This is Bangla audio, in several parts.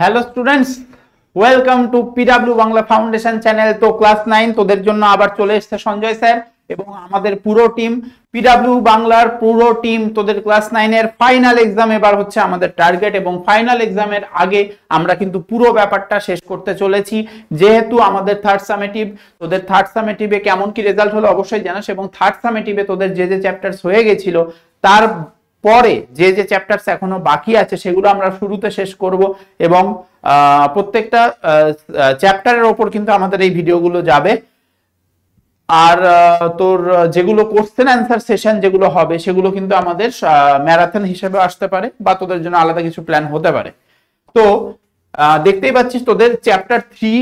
Hello students welcome to PW Bangla foundation channel তো ক্লাস নাইন তোদের জন্য আবার চলে এসছে সঞ্জয় স্যার এবং আমাদের পুরো টিম পিডাব্লিউ বাংলার পুরো টিম তোদের ক্লাস নাইনের ফাইনাল এক্সাম এবার হচ্ছে আমাদের টার্গেট এবং ফাইনাল এক্সামের আগে আমরা কিন্তু পুরো ব্যাপারটা শেষ করতে চলেছি যেহেতু আমাদের থার্ড সামেটিভ তোদের থার্ড সামেটিভে কেমন কি রেজাল্ট হলো অবশ্যই জানাস এবং থার্ড সামেটিভে তোদের যে যে চ্যাপ্টার্স হয়ে গেছিল তার পরে যে যে চ্যাপ্টারস এখনো বাকি আছে সেগুলো আমরা শুরুতে শেষ করব এবং প্রত্যেকটা চ্যাপ্টারের ওপর কিন্তু আমাদের এই ভিডিওগুলো যাবে আর তোর যেগুলো কোশ্চেন অ্যান্সার সেশন যেগুলো হবে সেগুলো কিন্তু আমাদের ম্যারাথন হিসেবে আসতে পারে বা তোদের জন্য আলাদা কিছু প্ল্যান হতে পারে তো দেখতেই পাচ্ছিস তোদের চ্যাপ্টার থ্রি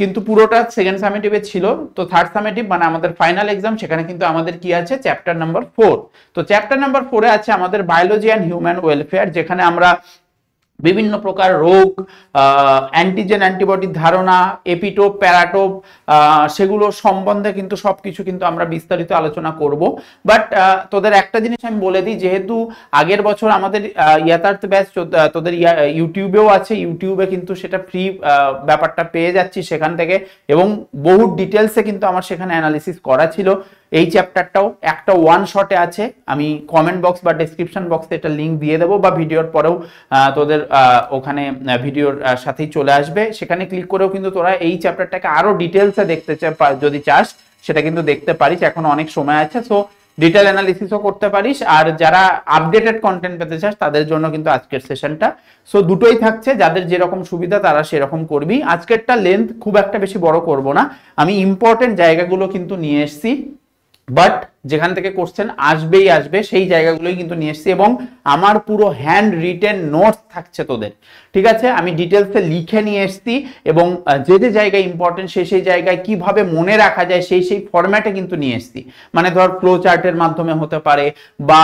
কিন্তু পুরোটা সেকেন্ড সামেটিভে ছিল তো থার্ড সামেটিভ মানে আমাদের ফাইনাল এক্সাম সেখানে কিন্তু আমাদের কি আছে চ্যাপ্টার নাম্বার ফোর তো চ্যাপ্টার নাম্বার ফোরে আছে আমাদের বায়োলজি অ্যান্ড হিউম্যান ওয়েলফেয়ার যেখানে আমরা বিভিন্ন প্রকার রোগ অ্যান্টিজেন অ্যান্টিবডির ধারণা এপিটোপ প্যারাটোপ সেগুলো সম্বন্ধে কিন্তু সব কিছু কিন্তু আমরা বিস্তারিত আলোচনা করব বাট তোদের একটা জিনিস আমি বলে দিই যেহেতু আগের বছর আমাদের ইয়াতার্থ ব্যাচ তোদের ইউটিউবেও আছে ইউটিউবে কিন্তু সেটা ফ্রি ব্যাপারটা পেয়ে যাচ্ছি সেখান থেকে এবং বহু ডিটেলসে কিন্তু আমার সেখানে অ্যানালিসিস করা ছিল এই চ্যাপ্টারটাও একটা ওয়ান শটে আছে আমি কমেন্ট বক্স বা ডেসক্রিপশন বক্সে এটা লিঙ্ক দিয়ে দেবো বা ভিডিওর পরেও তোদের ওখানে ভিডিওর সাথেই চলে আসবে সেখানে ক্লিক করেও কিন্তু তোরা এই চ্যাপ্টারটাকে আরও ডিটেলসে দেখতে যদি চাস সেটা কিন্তু দেখতে পারিস এখন অনেক সময় আছে সো ডিটেল অ্যানালিসিসও করতে পারিস আর যারা আপডেটেড কন্টেন্ট পেতে চাস তাদের জন্য কিন্তু আজকের সেশনটা সো দুটোই থাকছে যাদের যেরকম সুবিধা তারা সেরকম করবি আজকেরটা লেন্থ খুব একটা বেশি বড় করব না আমি ইম্পর্টেন্ট জায়গাগুলো কিন্তু নিয়ে এসছি but যেখান থেকে কোশ্চেন আসবেই আসবে সেই জায়গাগুলোই কিন্তু নিয়ে এসছি এবং আমার পুরো হ্যান্ড রিটেন নোটস থাকছে তোদের ঠিক আছে আমি ডিটেলসে লিখে নিয়ে এসছি এবং যে যে জায়গায় ইম্পর্টেন্ট সেই সেই জায়গায় কিভাবে মনে রাখা যায় সেই সেই ফরম্যাটে কিন্তু নিয়ে এসছি মানে ধর ফ্লো চার্টের মাধ্যমে হতে পারে বা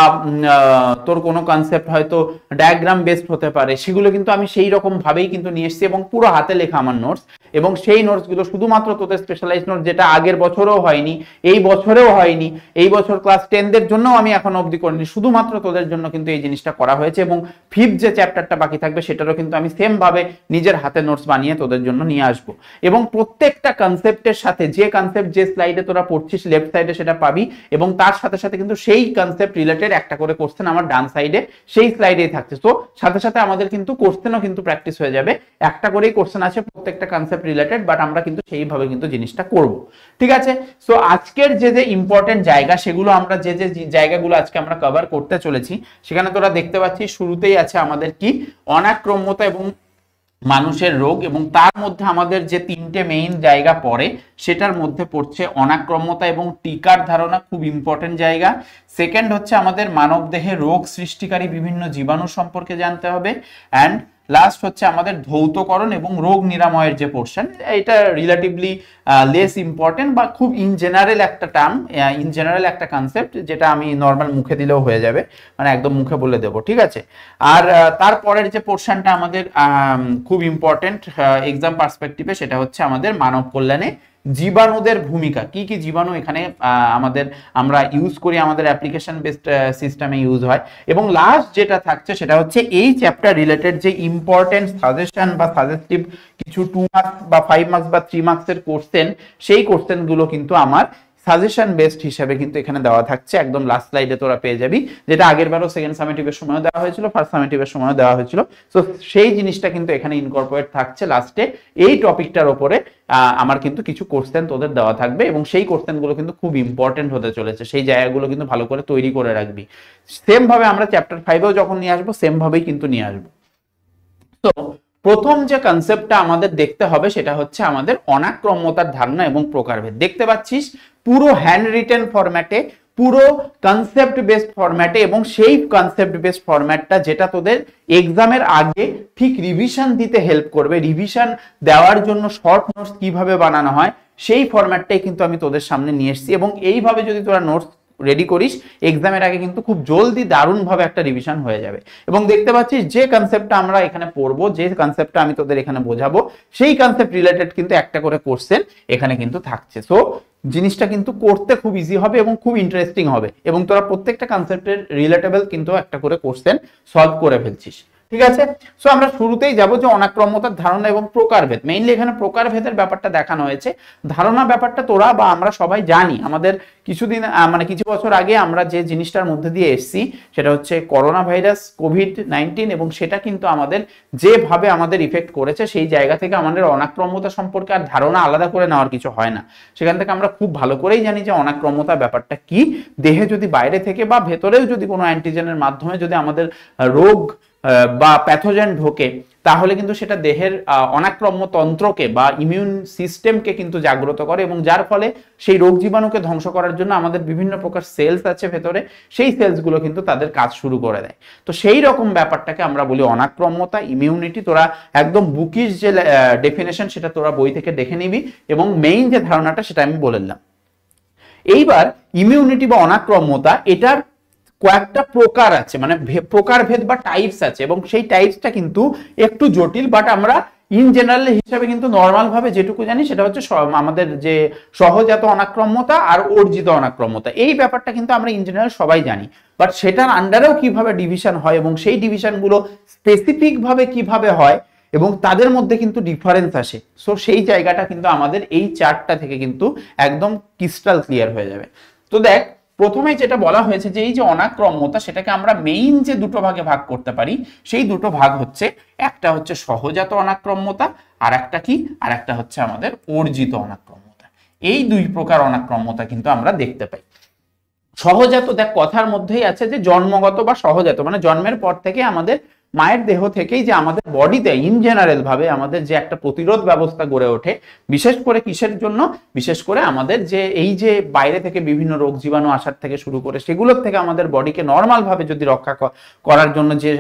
তোর কোনো কনসেপ্ট হয়তো ডায়াগ্রাম বেসড হতে পারে সেগুলো কিন্তু আমি সেই রকমভাবেই কিন্তু নিয়ে এসছি এবং পুরো হাতে লেখা আমার নোটস এবং সেই নোটসগুলো শুধুমাত্র তোদের স্পেশালাইজ নোটস যেটা আগের বছরেও হয়নি এই বছরেও হয়নি এই এই বছর ক্লাস টেনদের জন্যও আমি এখন অবধি করিনি শুধুমাত্র তোদের জন্য কিন্তু এই জিনিসটা করা হয়েছে এবং ফিফথ যে চ্যাপ্টারটা বাকি থাকবে সেটারও কিন্তু আমি সেমভাবে নিজের হাতে নোটস বানিয়ে তোদের জন্য নিয়ে আসবো এবং প্রত্যেকটা কনসেপ্টের সাথে যে কনসেপ্ট যে স্লাইডে তোরা পড়ছিস লেফট সাইডে সেটা পাবি এবং তার সাথে সাথে কিন্তু সেই কনসেপ্ট রিলেটেড একটা করে কোশ্চেন আমার ডান সাইডে সেই স্লাইডেই থাকছে তো সাথে সাথে আমাদের কিন্তু কোশ্চেনও কিন্তু প্র্যাকটিস হয়ে যাবে একটা করেই কোশ্চেন আছে প্রত্যেকটা কনসেপ্ট রিলেটেড বাট আমরা কিন্তু সেইভাবে কিন্তু জিনিসটা করব ঠিক আছে সো আজকের যে যে ইম্পর্টেন্ট জায়গা সেগুলো আমরা যে যে জায়গাগুলো আজকে আমরা কভার করতে চলেছি সেখানে তোরা দেখতে পাচ্ছি শুরুতেই আছে আমাদের কি অনাক্রম্যতা এবং মানুষের রোগ এবং তার মধ্যে আমাদের যে তিনটে মেইন জায়গা পড়ে সেটার মধ্যে পড়ছে অনাক্রম্যতা এবং টিকার ধারণা খুব ইম্পর্টেন্ট জায়গা সেকেন্ড হচ্ছে আমাদের মানবদেহে রোগ সৃষ্টিকারী বিভিন্ন জীবাণু সম্পর্কে জানতে হবে অ্যান্ড লাস্ট হচ্ছে আমাদের ধৌতকরণ এবং রোগ নিরাময়ের যে পোর্শন এটা রিলেটিভলি লেস ইম্পর্টেন্ট বা খুব ইন জেনারেল একটা টার্ম ইন জেনারেল একটা কনসেপ্ট যেটা আমি নর্মাল মুখে দিলেও হয়ে যাবে মানে একদম মুখে বলে দেবো ঠিক আছে আর তারপরের যে পোর্শনটা আমাদের খুব ইম্পর্টেন্ট এক্সাম পার্সপেক্টিভে সেটা হচ্ছে আমাদের মানব কল্যাণে জীবাণুদের ভূমিকা কি কি জীবাণু এখানে আমাদের আমরা ইউজ করি আমাদের অ্যাপ্লিকেশন বেসড সিস্টেমে ইউজ হয় এবং লাস্ট যেটা থাকছে সেটা হচ্ছে এই চ্যাপ্টার রিলেটেড যে ইম্পর্টেন্ট সাজেশন বা সাজেস্টিভ কিছু টু মার্কস বা ফাইভ মার্কস বা থ্রি মার্কসের কোশ্চেন সেই কোশ্চেনগুলো কিন্তু আমার সাজেশন বেসড হিসাবে কিন্তু এখানে দেওয়া থাকছে একদম লাস্ট স্লাইডে তোরা পেয়ে যাবি যেটা আগের বারও সেকেন্ড সামেটিভের সময় দেওয়া হয়েছিল ফার্স্ট সামেটিভের সময় দেওয়া হয়েছিল সো সেই জিনিসটা কিন্তু এখানে ইনকর্পোরেট থাকছে লাস্টে এই টপিকটার ওপরে আমার কিন্তু কিছু কোশ্চেন তোদের দেওয়া থাকবে এবং সেই কোশ্চেনগুলো কিন্তু খুব ইম্পর্টেন্ট হতে চলেছে সেই জায়গাগুলো কিন্তু ভালো করে তৈরি করে রাখবি সেমভাবে আমরা চ্যাপ্টার ফাইভেও যখন নিয়ে আসবো সেমভাবেই কিন্তু নিয়ে আসবো তো প্রথম যে কনসেপ্টটা আমাদের দেখতে হবে সেটা হচ্ছে আমাদের অনাক্রম্যতার ধারণা এবং প্রকারভেদ দেখতে পাচ্ছিস পুরো হ্যান্ড রিটেন ফরম্যাটে পুরো কনসেপ্ট বেসড ফরম্যাটে এবং সেই কনসেপ্ট বেসড ফরম্যাটটা যেটা তোদের এক্সামের আগে ঠিক রিভিশন দিতে হেল্প করবে রিভিশন দেওয়ার জন্য শর্ট নোটস কিভাবে বানানো হয় সেই ফরম্যাটটাই কিন্তু আমি তোদের সামনে নিয়ে এসেছি এবং এইভাবে যদি তোরা নোটস রেডি করিস এক্সামের আগে কিন্তু খুব জলদি দারুণভাবে একটা রিভিশন হয়ে যাবে এবং দেখতে পাচ্ছিস যে কনসেপ্টটা আমরা এখানে পড়বো যে কনসেপ্টটা আমি তোদের এখানে বোঝাবো সেই কনসেপ্ট রিলেটেড কিন্তু একটা করে কোশ্চেন এখানে কিন্তু থাকছে সো জিনিসটা কিন্তু করতে খুব ইজি হবে এবং খুব ইন্টারেস্টিং হবে এবং তোরা প্রত্যেকটা কনসেপ্টের রিলেটেবল কিন্তু একটা করে কোশ্চেন সলভ করে ফেলছিস ঠিক আছে সো আমরা শুরুতেই যাব যে অনাক্রম্যতার ধারণা এবং প্রকারভেদ মেইনলি এখানে প্রকারভেদের ব্যাপারটা দেখানো হয়েছে ধারণা ব্যাপারটা তোরা বা আমরা সবাই জানি আমাদের কিছুদিন মানে কিছু বছর আগে আমরা যে জিনিসটার মধ্যে দিয়ে এসছি সেটা হচ্ছে করোনা ভাইরাস কোভিড নাইন্টিন এবং সেটা কিন্তু আমাদের যেভাবে আমাদের ইফেক্ট করেছে সেই জায়গা থেকে আমাদের অনাক্রম্যতা সম্পর্কে আর ধারণা আলাদা করে নেওয়ার কিছু হয় না সেখান থেকে আমরা খুব ভালো করেই জানি যে অনাক্রম্যতা ব্যাপারটা কি দেহে যদি বাইরে থেকে বা ভেতরেও যদি কোনো অ্যান্টিজেনের মাধ্যমে যদি আমাদের রোগ বা প্যাথোজেন ঢোকে তাহলে কিন্তু সেটা দেহের অনাক্রম্য তন্ত্রকে বা ইমিউন সিস্টেমকে কিন্তু জাগ্রত করে এবং যার ফলে সেই রোগ জীবাণুকে ধ্বংস করার জন্য আমাদের বিভিন্ন প্রকার সেলস আছে ভেতরে সেই সেলসগুলো কিন্তু তাদের কাজ শুরু করে দেয় তো সেই রকম ব্যাপারটাকে আমরা বলি অনাক্রম্যতা ইমিউনিটি তোরা একদম বুকিস যে ডেফিনেশন সেটা তোরা বই থেকে দেখে নিবি এবং মেইন যে ধারণাটা সেটা আমি বলে দিলাম এইবার ইমিউনিটি বা অনাক্রম্যতা এটার কয়েকটা প্রকার আছে মানে প্রকার ভেদ বা টাইপস আছে এবং সেই টাইপসটা কিন্তু একটু জটিল বাট আমরা ইন জেনারেল হিসাবে কিন্তু নর্মাল ভাবে যেটুকু জানি সেটা হচ্ছে আমাদের যে সহজাত অনাক্রম্যতা আর অর্জিত অনাক্রম্যতা এই ব্যাপারটা কিন্তু আমরা ইন জেনারেল সবাই জানি বাট সেটার আন্ডারেও কিভাবে ডিভিশন হয় এবং সেই ডিভিশনগুলো স্পেসিফিক ভাবে কিভাবে হয় এবং তাদের মধ্যে কিন্তু ডিফারেন্স আসে সো সেই জায়গাটা কিন্তু আমাদের এই চার্টটা থেকে কিন্তু একদম ক্রিস্টাল ক্লিয়ার হয়ে যাবে তো দেখ প্রথমে যেটা বলা হয়েছে যে এই যে অনাক্রম্যতা সেটাকে আমরা মেইন যে দুটো ভাগে ভাগ করতে পারি সেই দুটো ভাগ হচ্ছে একটা হচ্ছে সহজাত অনাক্রম্যতা আর একটা কি আর একটা হচ্ছে আমাদের অর্জিত অনাক্রম্যতা এই দুই প্রকার অনাক্রম্যতা কিন্তু আমরা দেখতে পাই সহজাত দেখ কথার মধ্যেই আছে যে জন্মগত বা সহজাত মানে জন্মের পর থেকে আমাদের মায়ের দেহ থেকেই যে আমাদের বডিতে ইন জেনারেল ভাবে আমাদের যে একটা প্রতিরোধ ব্যবস্থা গড়ে ওঠে বিশেষ করে কিসের জন্য বিশেষ করে আমাদের যে এই যে বাইরে থেকে বিভিন্ন রোগ জীবাণু আসার থেকে শুরু করে সেগুলোর থেকে আমাদের বডিকে নর্মাল ভাবে যদি রক্ষা করার জন্য যে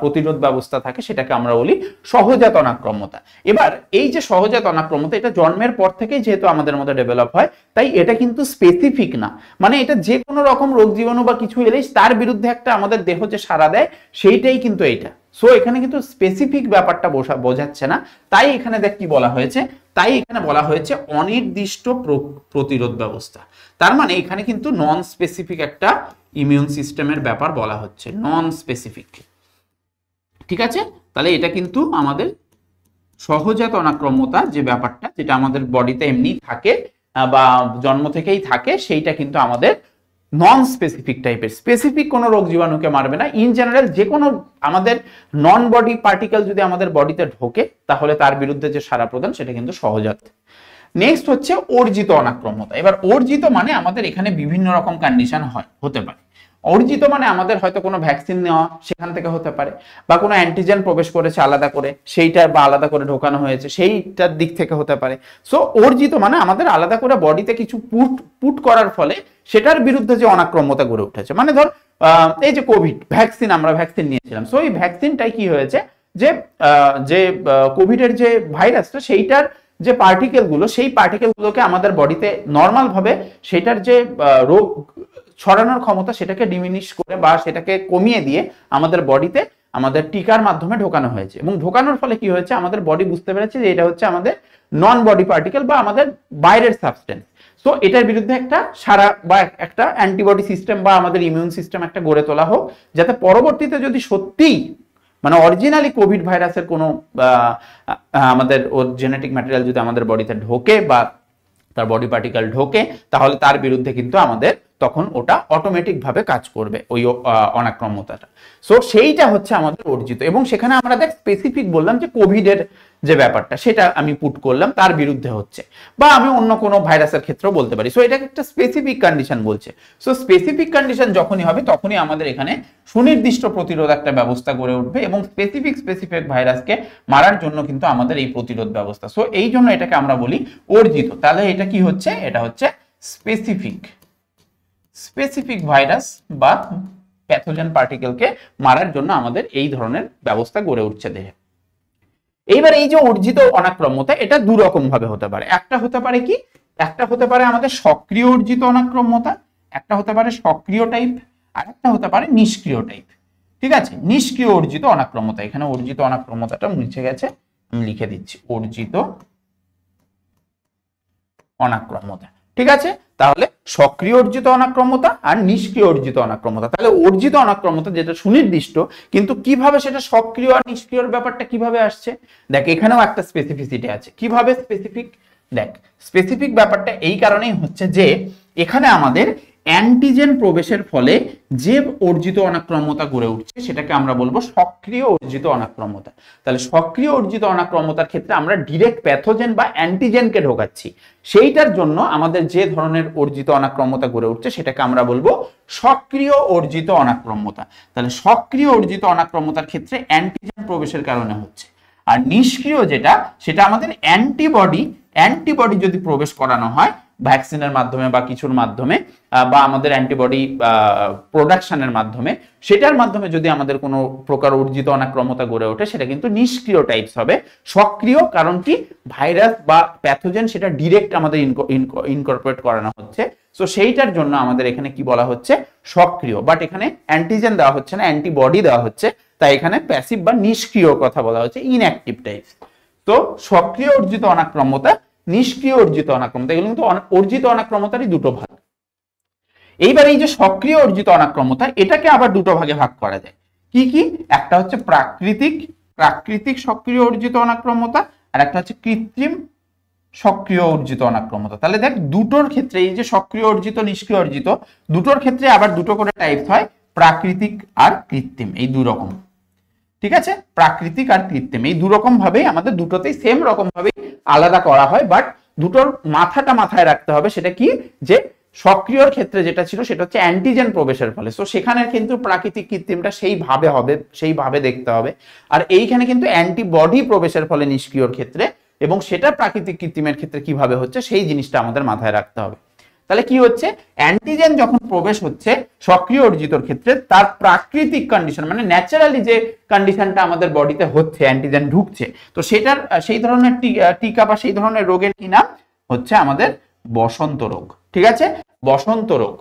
প্রতিরোধ ব্যবস্থা থাকে সেটাকে আমরা বলি সহজাত অনাক্রম্যতা এবার এই যে সহজাত অনাক্রম্যতা এটা জন্মের পর থেকেই যেহেতু আমাদের মধ্যে ডেভেলপ হয় তাই এটা কিন্তু স্পেসিফিক না মানে এটা যে কোনো রকম রোগ জীবাণু বা কিছু এলেই তার বিরুদ্ধে একটা আমাদের দেহ যে সারা দেয় সেইটাই কিন্তু এইটা সো এখানে কিন্তু স্পেসিফিক ব্যাপারটা বোঝাচ্ছে না তাই এখানে দেখ কি বলা হয়েছে তাই এখানে বলা হয়েছে অনির্দিষ্ট প্রতিরোধ ব্যবস্থা তার মানে এখানে কিন্তু নন স্পেসিফিক একটা ইমিউন সিস্টেমের ব্যাপার বলা হচ্ছে নন স্পেসিফিক ঠিক আছে তাহলে এটা কিন্তু আমাদের সহজাত অনাক্রম্যতা যে ব্যাপারটা যেটা আমাদের বডিতে এমনি থাকে বা জন্ম থেকেই থাকে সেইটা কিন্তু আমাদের নন স্পেসিফিক টাইপের স্পেসিফিক কোনো রোগ জীবাণুকে মারবে না ইন জেনারেল যে কোনো আমাদের নন বডি পার্টিকেল যদি আমাদের বডিতে ঢোকে তাহলে তার বিরুদ্ধে যে সারা প্রদান সেটা কিন্তু সহজাত নেক্সট হচ্ছে অর্জিত অনাক্রম্যতা এবার অর্জিত মানে আমাদের এখানে বিভিন্ন রকম কন্ডিশন হয় হতে পারে অর্জিত মানে আমাদের হয়তো কোনো ভ্যাকসিন নেওয়া সেখান থেকে হতে পারে বা কোনো অ্যান্টিজেন প্রবেশ করেছে আলাদা করে সেইটা বা আলাদা করে ঢোকানো হয়েছে সেইটার দিক থেকে হতে পারে সো অর্জিত মানে আমাদের আলাদা করে বডিতে কিছু পুট পুট করার ফলে সেটার বিরুদ্ধে যে অনাক্রম্যতা গড়ে উঠেছে মানে ধর এই যে কোভিড ভ্যাকসিন আমরা ভ্যাকসিন নিয়েছিলাম সো এই ভ্যাকসিনটাই কি হয়েছে যে যে কোভিডের যে ভাইরাসটা সেইটার যে পার্টিকেলগুলো সেই পার্টিকেলগুলোকে আমাদের বডিতে নর্মালভাবে সেটার যে রোগ ছড়ানোর ক্ষমতা সেটাকে ডিমিনিশ করে বা সেটাকে কমিয়ে দিয়ে আমাদের বডিতে আমাদের টিকার মাধ্যমে ঢোকানো হয়েছে এবং ঢোকানোর ফলে কি হয়েছে আমাদের বডি বুঝতে পেরেছে যে এটা হচ্ছে আমাদের নন বডি পার্টিকেল বা আমাদের বাইরের সাবস্টেন্স সো এটার বিরুদ্ধে একটা সারা বা একটা অ্যান্টিবডি সিস্টেম বা আমাদের ইমিউন সিস্টেম একটা গড়ে তোলা হোক যাতে পরবর্তীতে যদি সত্যিই মানে অরিজিনালি কোভিড ভাইরাসের কোনো আমাদের ওর জেনেটিক ম্যাটেরিয়াল যদি আমাদের বডিতে ঢোকে বা তার বডি পার্টিকেল ঢোকে তাহলে তার বিরুদ্ধে কিন্তু আমাদের তখন ওটা অটোমেটিকভাবে কাজ করবে ওই অনাক্রম্যতাটা সো সেইটা হচ্ছে আমাদের অর্জিত এবং সেখানে আমরা দেখ স্পেসিফিক বললাম যে কোভিডের যে ব্যাপারটা সেটা আমি পুট করলাম তার বিরুদ্ধে হচ্ছে বা আমি অন্য কোনো ভাইরাসের ক্ষেত্রেও বলতে পারি সো এটাকে একটা স্পেসিফিক কন্ডিশন বলছে সো স্পেসিফিক কন্ডিশন যখনই হবে তখনই আমাদের এখানে সুনির্দিষ্ট প্রতিরোধ একটা ব্যবস্থা গড়ে উঠবে এবং স্পেসিফিক স্পেসিফিক ভাইরাসকে মারার জন্য কিন্তু আমাদের এই প্রতিরোধ ব্যবস্থা সো এই জন্য এটাকে আমরা বলি অর্জিত তাহলে এটা কি হচ্ছে এটা হচ্ছে স্পেসিফিক স্পেসিফিক ভাইরাস বা প্যাথোজেন পার্টিকেলকে মারার জন্য আমাদের এই ধরনের ব্যবস্থা গড়ে উঠছে দেহে এইবার এই যে অর্জিত অনাক্রম্যতা এটা দু রকম ভাবে হতে পারে একটা হতে পারে কি একটা হতে পারে আমাদের সক্রিয় অর্জিত অনাক্রম্যতা একটা হতে পারে সক্রিয় টাইপ আর একটা হতে পারে নিষ্ক্রিয় টাইপ ঠিক আছে নিষ্ক্রিয় অর্জিত অনাক্রম্যতা এখানে অর্জিত অনাক্রম্যতাটা মুছে গেছে আমি লিখে দিচ্ছি অর্জিত অনাক্রম্যতা ঠিক আছে তাহলে সক্রিয় অর্জিত অনাক্রম্যতা আর নিষ্ক্রিয় অর্জিত অনাক্রম্যতা তাহলে অর্জিত অনাক্রম্যতা যেটা সুনির্দিষ্ট কিন্তু কিভাবে সেটা সক্রিয় আর নিষ্ক্রিয়র ব্যাপারটা কিভাবে আসছে দেখ এখানেও একটা স্পেসিফিসিটি আছে কিভাবে স্পেসিফিক দেখ স্পেসিফিক ব্যাপারটা এই কারণেই হচ্ছে যে এখানে আমাদের অ্যান্টিজেন প্রবেশের ফলে যে অর্জিত অনাক্রম্যতা গড়ে উঠছে সেটাকে আমরা বলবো সক্রিয় অর্জিত অনাক্রম্যতা তাহলে সক্রিয় অর্জিত অনাক্রম্যতার ক্ষেত্রে আমরা ডিরেক্ট প্যাথোজেন বা অ্যান্টিজেনকে ঢোকাচ্ছি সেইটার জন্য আমাদের যে ধরনের অর্জিত অনাক্রম্যতা গড়ে উঠছে সেটাকে আমরা বলবো সক্রিয় অর্জিত অনাক্রম্যতা তাহলে সক্রিয় অর্জিত অনাক্রম্যতার ক্ষেত্রে অ্যান্টিজেন প্রবেশের কারণে হচ্ছে আর নিষ্ক্রিয় যেটা সেটা আমাদের অ্যান্টিবডি অ্যান্টিবডি যদি প্রবেশ করানো হয় ভ্যাকসিনের মাধ্যমে বা কিছুর মাধ্যমে বা আমাদের অ্যান্টিবডি প্রোডাকশনের মাধ্যমে সেটার মাধ্যমে যদি আমাদের কোনো প্রকার অর্জিত অনাক্রমতা গড়ে ওঠে সেটা কিন্তু নিষ্ক্রিয় টাইপস হবে সক্রিয় কারণ কি ভাইরাস বা প্যাথোজেন সেটা ডিরেক্ট আমাদের ইনকর্পোরেট করানো হচ্ছে সো সেইটার জন্য আমাদের এখানে কি বলা হচ্ছে সক্রিয় বাট এখানে অ্যান্টিজেন দেওয়া হচ্ছে না অ্যান্টিবডি দেওয়া হচ্ছে তাই এখানে প্যাসিভ বা নিষ্ক্রিয় কথা বলা হচ্ছে ইনঅ্যাক্টিভ টাইপস তো সক্রিয় অর্জিত অনাক্রমতা নিষ্ক্রিয় অর্জিত অনাক্রমতা এগুলো কিন্তু অর্জিত অনাক্রমতারই দুটো ভাগ এইবার এই যে সক্রিয় অর্জিত অনাক্রমতা এটাকে আবার দুটো ভাগে ভাগ করা যায় কি কি একটা হচ্ছে প্রাকৃতিক প্রাকৃতিক সক্রিয় অর্জিত অনাক্রমতা আর একটা হচ্ছে কৃত্রিম সক্রিয় অর্জিত অনাক্রমতা তাহলে দেখ দুটোর ক্ষেত্রে এই যে সক্রিয় অর্জিত নিষ্ক্রিয় অর্জিত দুটোর ক্ষেত্রে আবার দুটো করে টাইপ হয় প্রাকৃতিক আর কৃত্রিম এই দুরকম ঠিক আছে প্রাকৃতিক আর কৃত্রিম এই দুরকম ভাবেই আমাদের দুটোতেই সেম রকম ভাবেই আলাদা করা হয় বাট দুটোর মাথাটা মাথায় রাখতে হবে সেটা কি যে সক্রিয়র ক্ষেত্রে যেটা ছিল সেটা হচ্ছে অ্যান্টিজেন প্রবেশের ফলে সো সেখানে কিন্তু প্রাকৃতিক কৃত্রিমটা সেইভাবে হবে সেইভাবে দেখতে হবে আর এইখানে কিন্তু অ্যান্টিবডি প্রবেশের ফলে নিষ্ক্রিয়র ক্ষেত্রে এবং সেটা প্রাকৃতিক কৃত্রিমের ক্ষেত্রে কিভাবে হচ্ছে সেই জিনিসটা আমাদের মাথায় রাখতে হবে তাহলে কি হচ্ছে অ্যান্টিজেন যখন প্রবেশ হচ্ছে সক্রিয় অর্জিতর ক্ষেত্রে তার প্রাকৃতিক কন্ডিশন মানে ন্যাচারালি যে কন্ডিশনটা আমাদের বডিতে হচ্ছে অ্যান্টিজেন ঢুকছে তো সেটার সেই ধরনের টিকা বা সেই ধরনের রোগের কি নাম হচ্ছে আমাদের বসন্ত রোগ ঠিক আছে বসন্ত রোগ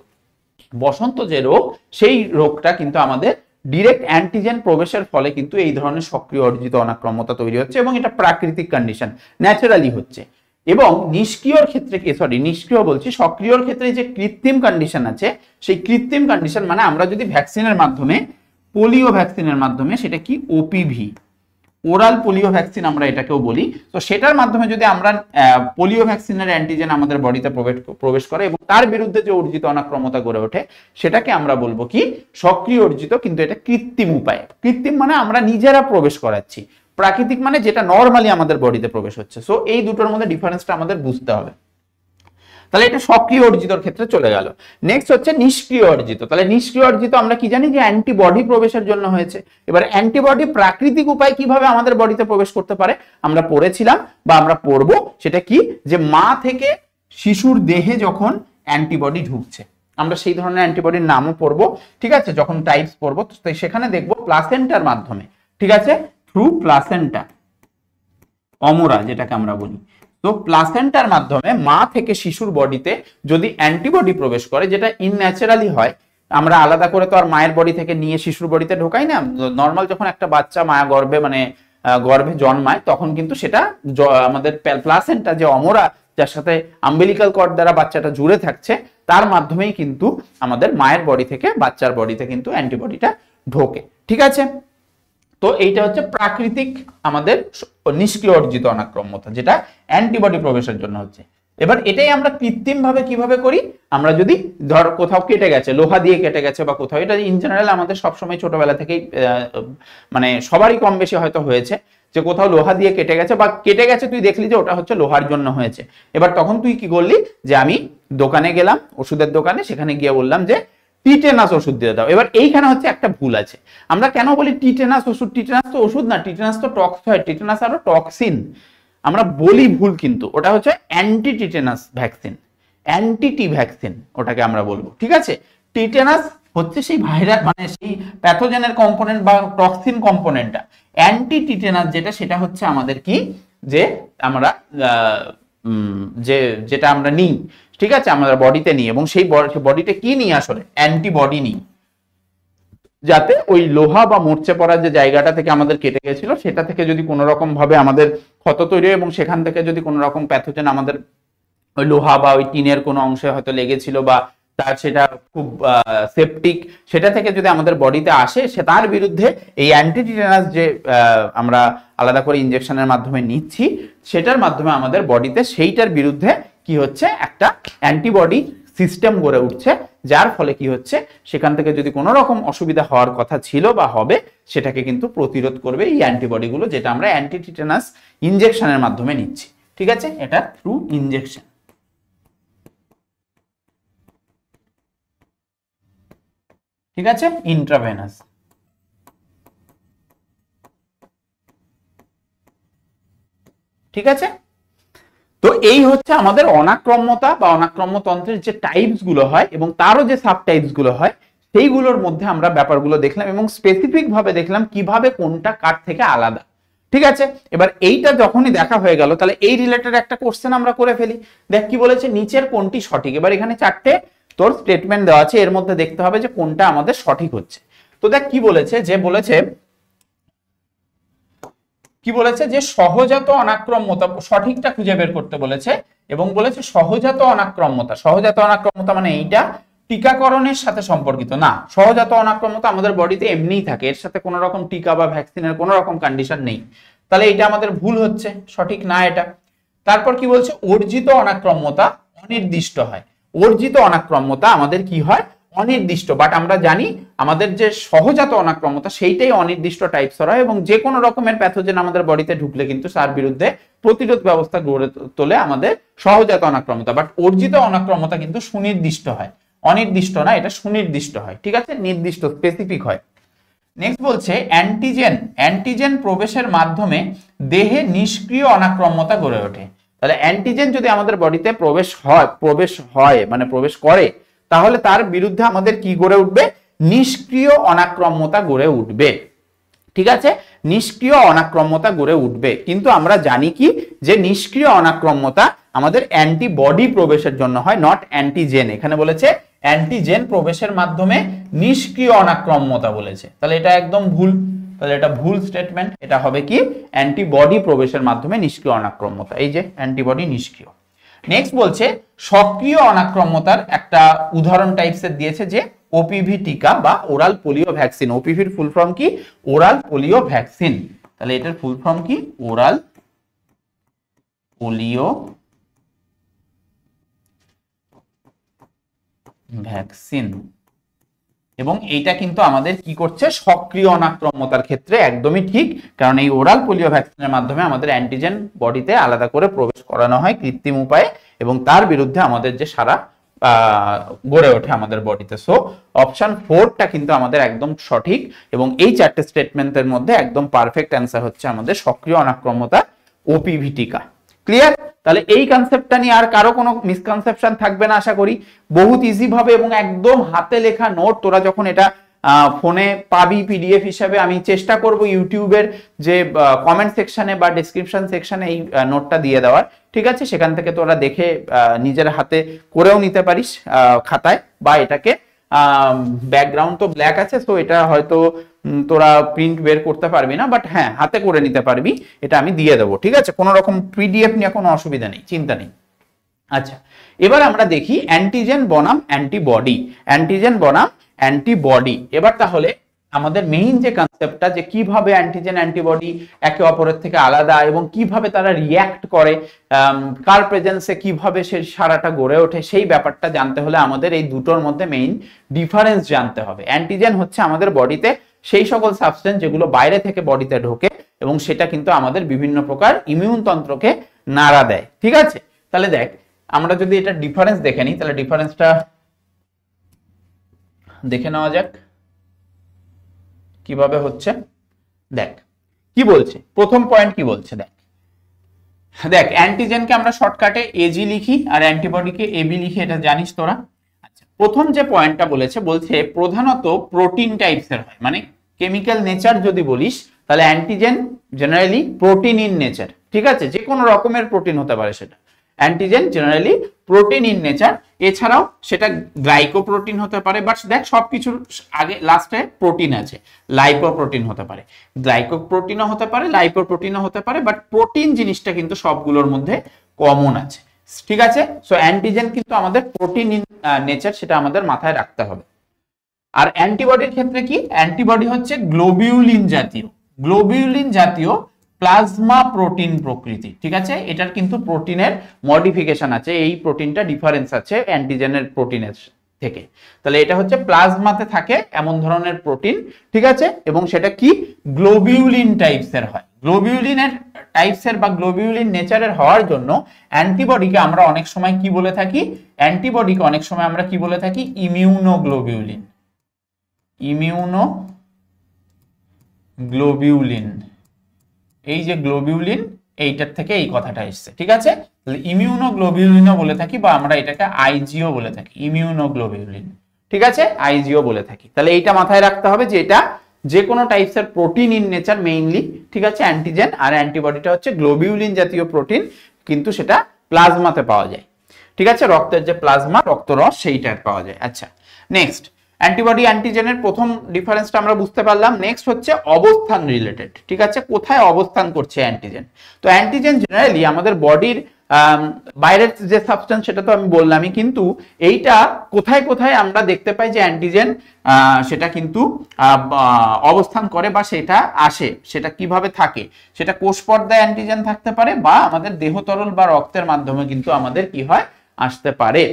বসন্ত যে রোগ সেই রোগটা কিন্তু আমাদের ডিরেক্ট অ্যান্টিজেন প্রবেশের ফলে কিন্তু এই ধরনের সক্রিয় অর্জিত অনাক্রমতা তৈরি হচ্ছে এবং এটা প্রাকৃতিক কন্ডিশন ন্যাচারালি হচ্ছে এবং নিষ্ক্রিয়র ক্ষেত্রে সরি নিষ্ক্রিয় বলছি সক্রিয়র ক্ষেত্রে যে কৃত্রিম কন্ডিশন আছে সেই কৃত্রিম কন্ডিশন মানে আমরা যদি ভ্যাকসিনের মাধ্যমে পোলিও ভ্যাকসিনের মাধ্যমে সেটা কি ওপিভি ওরাল পোলিও ভ্যাকসিন আমরা এটাকেও বলি তো সেটার মাধ্যমে যদি আমরা পোলিও ভ্যাকসিনের অ্যান্টিজেন আমাদের বডিতে প্রবেশ করে এবং তার বিরুদ্ধে যে অর্জিত অনাক্রমতা গড়ে ওঠে সেটাকে আমরা বলবো কি সক্রিয় অর্জিত কিন্তু এটা কৃত্রিম উপায় কৃত্রিম মানে আমরা নিজেরা প্রবেশ করাচ্ছি প্রাকৃতিক মানে যেটা নর্মালি আমাদের বডিতে প্রবেশ হচ্ছে সো এই দুটোর মধ্যে ডিফারেন্সটা আমাদের বুঝতে হবে তাহলে এটা সক্রিয় অর্জিতর ক্ষেত্রে চলে গেল নেক্সট হচ্ছে নিষ্ক্রিয় অর্জিত তাহলে নিষ্ক্রিয় অর্জিত আমরা কি জানি যে অ্যান্টিবডি প্রবেশের জন্য হয়েছে এবার অ্যান্টিবডি প্রাকৃতিক উপায় কিভাবে আমাদের বডিতে প্রবেশ করতে পারে আমরা পড়েছিলাম বা আমরা পড়ব সেটা কি যে মা থেকে শিশুর দেহে যখন অ্যান্টিবডি ঢুকছে আমরা সেই ধরনের অ্যান্টিবডির নামও পড়বো ঠিক আছে যখন টাইপস পড়বো সেখানে দেখবো প্লাসেন্টার মাধ্যমে ঠিক আছে থ্রু প্লাসেন্টা অমরা যেটাকে আমরা বলি তো প্লাসেন্টার মাধ্যমে মা থেকে শিশুর বডিতে যদি অ্যান্টিবডি প্রবেশ করে যেটা ইনন্যাচারালি হয় আমরা আলাদা করে তো আর মায়ের বডি থেকে নিয়ে শিশুর বডিতে ঢোকাই না নর্মাল যখন একটা বাচ্চা মায়া গর্ভে মানে গর্ভে জন্মায় তখন কিন্তু সেটা আমাদের প্লাসেন্টা যে অমরা যার সাথে আম্বেলিকাল কর্ড দ্বারা বাচ্চাটা জুড়ে থাকছে তার মাধ্যমেই কিন্তু আমাদের মায়ের বডি থেকে বাচ্চার বডিতে কিন্তু অ্যান্টিবডিটা ঢোকে ঠিক আছে তো এইটা হচ্ছে প্রাকৃতিক আমাদের নিষ্ক্রিয় অর্জিত অনাক্রম্যতা যেটা অ্যান্টিবডি প্রবেশের জন্য হচ্ছে এবার এটাই আমরা কৃত্রিম ভাবে কিভাবে করি আমরা যদি ধর কোথাও কেটে গেছে লোহা দিয়ে কেটে গেছে বা কোথাও এটা ইন জেনারেল আমাদের সবসময় ছোটবেলা থেকেই মানে সবারই কম বেশি হয়তো হয়েছে যে কোথাও লোহা দিয়ে কেটে গেছে বা কেটে গেছে তুই দেখলি যে ওটা হচ্ছে লোহার জন্য হয়েছে এবার তখন তুই কি করলি যে আমি দোকানে গেলাম ওষুধের দোকানে সেখানে গিয়ে বললাম যে টিটেনাস ওষুধ দিয়ে দাও এবার এইখানে হচ্ছে একটা ভুল আছে আমরা কেন বলি টিটেনাস ওষুধ টিটেনাস তো ওষুধ না টিটেনাস তো টক্স হয় টিটেনাস আরো টক্সিন আমরা বলি ভুল কিন্তু ওটা হচ্ছে অ্যান্টি টিটেনাস ভ্যাকসিন অ্যান্টিটি ভ্যাকসিন ওটাকে আমরা বলবো ঠিক আছে টিটেনাস হচ্ছে সেই ভাইরাস মানে সেই প্যাথোজেনের কম্পোনেন্ট বা টক্সিন কম্পোনেন্টটা অ্যান্টি টিটেনাস যেটা সেটা হচ্ছে আমাদের কি যে আমরা যে যেটা আমরা নিই ঠিক আছে আমরা বডিতে নিই এবং সেই বডিতে কি নিই আসলে অ্যান্টিবডি নিই যাতে ওই লোহা বা মরচে পড়ার যে জায়গাটা থেকে আমাদের কেটে গেছিল সেটা থেকে যদি কোনো রকম ভাবে আমাদের ক্ষত তৈরি হয় এবং সেখান থেকে যদি কোনো রকম প্যাথোজেন আমাদের ওই লোহা বা ওই টিনের কোনো অংশে হয়তো লেগেছিল বা তার সেটা খুব সেপটিক সেটা থেকে যদি আমাদের বডিতে আসে সে তার বিরুদ্ধে এই অ্যান্টিটিটেনাস যে আমরা আলাদা করে ইঞ্জেকশনের মাধ্যমে নিচ্ছি সেটার মাধ্যমে আমাদের বডিতে সেইটার বিরুদ্ধে কি হচ্ছে একটা অ্যান্টিবডি সিস্টেম গড়ে উঠছে যার ফলে কি হচ্ছে সেখান থেকে যদি কোনো রকম অসুবিধা হওয়ার কথা ছিল বা হবে সেটাকে কিন্তু প্রতিরোধ করবে এই অ্যান্টিবডিগুলো যেটা আমরা অ্যান্টিটিটেনাস ইঞ্জেকশনের মাধ্যমে নিচ্ছি ঠিক আছে এটা থ্রু ইনজেকশন ঠিক আছে ইন্ট্রাভেনাস ঠিক আছে তো এই হচ্ছে আমাদের অনাক্রম্যতা বা অনাক্রম্যতন্ত্রের যে টাইপস গুলো হয় এবং তারও যে সাব টাইপস গুলো হয় সেইগুলোর মধ্যে আমরা ব্যাপারগুলো দেখলাম এবং স্পেসিফিক ভাবে দেখলাম কিভাবে কোনটা কার থেকে আলাদা ঠিক আছে এবার এইটা যখনই দেখা হয়ে গেল তাহলে এই রিলেটেড একটা কোশ্চেন আমরা করে ফেলি দেখ কি বলেছে নিচের কোনটি সঠিক এবার এখানে চারটে তোর স্টেটমেন্ট দেওয়া আছে এর মধ্যে দেখতে হবে যে কোনটা আমাদের সঠিক হচ্ছে তো দেখ কি বলেছে যে বলেছে কি বলেছে যে সহজাত অনাক্রম্যতা সঠিকটা খুঁজে বের করতে বলেছে এবং বলেছে সহজাত অনাক্রম্যতা সহজাত অনাক্রম্যতা মানে এইটা টিকাকরণের সাথে সম্পর্কিত না সহজাত অনাক্রম্যতা আমাদের বডিতে এমনিই থাকে এর সাথে কোনো রকম টিকা বা ভ্যাকসিনের কোনো রকম কন্ডিশন নেই তাহলে এটা আমাদের ভুল হচ্ছে সঠিক না এটা তারপর কি বলছে অর্জিত অনাক্রম্যতা অনির্দিষ্ট হয় অর্জিত অনাক্রম্যতা আমাদের কি হয় অনির্দিষ্ট বাট আমরা জানি আমাদের যে সহজাত অনাক্রমতা সেইটাই অনির্দিষ্ট টাইপস হয় এবং যে কোনো রকমের প্যাথোজেন আমাদের বডিতে ঢুকলে কিন্তু তার বিরুদ্ধে প্রতিরোধ ব্যবস্থা গড়ে তোলে আমাদের সহজাত অনাক্রমতা বাট অর্জিত অনাক্রমতা কিন্তু সুনির্দিষ্ট হয় অনির্দিষ্ট না এটা সুনির্দিষ্ট হয় ঠিক আছে নির্দিষ্ট স্পেসিফিক হয় নেক্সট বলছে অ্যান্টিজেন অ্যান্টিজেন প্রবেশের মাধ্যমে দেহে নিষ্ক্রিয় অনাক্রমতা গড়ে ওঠে তাহলে অ্যান্টিজেন যদি আমাদের বডিতে প্রবেশ হয় প্রবেশ হয় মানে প্রবেশ করে তাহলে তার বিরুদ্ধে আমাদের কি গড়ে উঠবে নিষ্ক্রিয় অনাক্রম্যতা গড়ে উঠবে ঠিক আছে নিষ্ক্রিয় অনাক্রম্যতা গড়ে উঠবে কিন্তু আমরা জানি কি যে নিষ্ক্রিয় অনাক্রম্যতা আমাদের অ্যান্টিবডি প্রবেশের জন্য হয় নট অ্যান্টিজেন এখানে বলেছে অ্যান্টিজেন প্রবেশের মাধ্যমে নিষ্ক্রিয় অনাক্রম্যতা বলেছে তাহলে এটা একদম ভুল তাহলে এটা ভুল স্টেটমেন্ট এটা হবে কি অ্যান্টিবডি প্রবেশের মাধ্যমে নিষ্ক্রিয় অনাক্রম্যতা এই যে অ্যান্টিবডি নিষ্ক্রিয় নেক্সট বলছে সক্রিয় অনাক্রম্যতার একটা উদাহরণ টাইপসের দিয়েছে যে ওপিভি টিকা বা ওরাল পোলিও ভ্যাকসিন ওপিভির ফুল ফর্ম কি ওরাল পোলিও ভ্যাকসিন তাহলে এটার ফুল ফর্ম কি ওরাল পোলিও ভ্যাকসিন এবং এইটা কিন্তু আমাদের কি করছে সক্রিয় অনাক্রম্যতার ক্ষেত্রে একদমই ঠিক কারণ এই ওরাল পোলিও ভ্যাকসিনের মাধ্যমে আমাদের অ্যান্টিজেন বডিতে আলাদা করে প্রবেশ করানো হয় কৃত্রিম উপায়ে এবং তার বিরুদ্ধে আমাদের যে সারা গড়ে ওঠে আমাদের বডিতে সো অপশন ফোরটা কিন্তু আমাদের একদম সঠিক এবং এই চারটে স্টেটমেন্টের মধ্যে একদম পারফেক্ট অ্যান্সার হচ্ছে আমাদের সক্রিয় অনাক্রম্যতা ওপিভিটিকা ক্লিয়ার তাহলে এই কনসেপ্টটা নিয়ে আর কারো কোনো মিসকনসেপশন থাকবে না আশা করি বহুত ইজি ভাবে এবং একদম হাতে লেখা নোট তোরা যখন এটা ফোনে পাবি পিডিএফ হিসাবে আমি চেষ্টা করব ইউটিউবের যে কমেন্ট সেকশনে বা ডিসক্রিপশন সেকশনে এই নোটটা দিয়ে দেওয়ার ঠিক আছে সেখান থেকে তোরা দেখে নিজের হাতে করেও নিতে পারিস খাতায় বা এটাকে ব্যাকগ্রাউন্ড তো ব্ল্যাক আছে সো এটা হয়তো তোরা প্রিন্ট বের করতে পারবি না বাট হ্যাঁ হাতে করে নিতে পারবি এটা আমি দিয়ে দেবো ঠিক আছে কোনো রকম পিডিএফ নিয়ে কোনো অসুবিধা নেই চিন্তা নেই আচ্ছা এবার আমরা দেখি অ্যান্টিজেন বনাম অ্যান্টিবডি অ্যান্টিজেন বনাম অ্যান্টিবডি এবার তাহলে আমাদের মেইন যে কনসেপ্টটা যে কিভাবে অ্যান্টিজেন অ্যান্টিবডি একে অপরের থেকে আলাদা এবং কিভাবে তারা রিয়্যাক্ট করে কার প্রেজেন্সে কিভাবে সে সারাটা গড়ে ওঠে সেই ব্যাপারটা জানতে হলে আমাদের এই দুটোর মধ্যে মেইন ডিফারেন্স জানতে হবে অ্যান্টিজেন হচ্ছে আমাদের বডিতে সেই সকল সাবস্টেন্স যেগুলো বাইরে থেকে বডিতে ঢোকে এবং সেটা কিন্তু আমাদের বিভিন্ন প্রকার ইমিউন তন্ত্রকে নাড়া দেয় ঠিক আছে তাহলে দেখ আমরা যদি এটা ডিফারেন্স দেখে নিই তাহলে ডিফারেন্সটা দেখে নেওয়া যাক কিভাবে হচ্ছে দেখ কি বলছে প্রথম পয়েন্ট কি বলছে দেখ দেখ অ্যান্টিজেনকে আমরা শর্টকাটে এজি লিখি আর অ্যান্টিবডিকে এবি লিখি এটা জানিস তোরা আচ্ছা প্রথম যে পয়েন্টটা বলেছে বলছে প্রধানত প্রোটিন টাইপসের হয় মানে কেমিক্যাল নেচার যদি বলিস তাহলে antigen generally protein in nature ঠিক আছে যে কোনো রকমের প্রোটিন হতে পারে সেটা antigen generally protein in nature এছাড়াও সেটা গ্লাইকোপ্রোটিন হতে পারে বাট দেখ সব কিছুর আগে লাস্টে প্রোটিন আছে লাইকোপ্রোটিন হতে পারে গ্লাইকোপ্রোটিনও হতে পারে লাইকোপ্রোটিনও হতে পারে বাট প্রোটিন জিনিসটা কিন্তু সবগুলোর মধ্যে কমন আছে ঠিক আছে সো অ্যান্টিজেন কিন্তু আমাদের প্রোটিন ইন নেচার সেটা আমাদের মাথায় রাখতে হবে আর অ্যান্টিবডির ক্ষেত্রে কি অ্যান্টিবডি হচ্ছে গ্লোবিউলিন জাতীয় গ্লোবিউলিন জাতীয় প্লাজমা প্রোটিন প্রকৃতি ঠিক আছে এটার কিন্তু প্রোটিনের মডিফিকেশন আছে এই প্রোটিনটা ডিফারেন্স আছে অ্যান্টিজেনের প্রোটিনের থেকে তাহলে এটা হচ্ছে প্লাজমাতে থাকে এমন ধরনের প্রোটিন ঠিক আছে এবং সেটা কি গ্লোবিউলিন টাইপসের হয় গ্লোবিউলিনের টাইপসের বা গ্লোবিউলিন নেচারের হওয়ার জন্য অ্যান্টিবডিকে আমরা অনেক সময় কি বলে থাকি অ্যান্টিবডিকে অনেক সময় আমরা কি বলে থাকি ইমিউনোগ্লোবিউলিন ইমিউনো গ্লোবিউলিন এই যে গ্লোবিউলিন এইটার থেকে এই কথাটা এসছে ঠিক আছে তাহলে ইমিউনোগ্লোবিউলিনও বলে থাকি বা আমরা এটাকে আইজিও বলে থাকি ইমিউনোগ্লোবিউলিন ঠিক আছে আইজিও বলে থাকি তাহলে এইটা মাথায় রাখতে হবে যে এটা যে কোনো টাইপসের প্রোটিন ইন নেচার মেইনলি ঠিক আছে অ্যান্টিজেন আর অ্যান্টিবডিটা হচ্ছে গ্লোবিউলিন জাতীয় প্রোটিন কিন্তু সেটা প্লাজমাতে পাওয়া যায় ঠিক আছে রক্তের যে প্লাজমা রক্তরস সেইটার পাওয়া যায় আচ্ছা নেক্সট অ্যান্টিবডি অ্যান্টিজেনের প্রথম ডিফারেন্সটা আমরা বুঝতে পারলাম নেক্সট হচ্ছে অবস্থান রিলেটেড ঠিক আছে কোথায় অবস্থান করছে অ্যান্টিজেন তো অ্যান্টিজেন জেনারেলি আমাদের বডির বাইরের যে সাবস্টেন্স সেটা তো আমি বললামই কিন্তু এইটা কোথায় কোথায় আমরা দেখতে পাই যে অ্যান্টিজেন সেটা কিন্তু অবস্থান করে বা সেটা আসে সেটা কিভাবে থাকে সেটা কোষ পর্দায় অ্যান্টিজেন থাকতে পারে বা আমাদের দেহতরল বা রক্তের মাধ্যমে কিন্তু আমাদের কি হয় আসতে পারে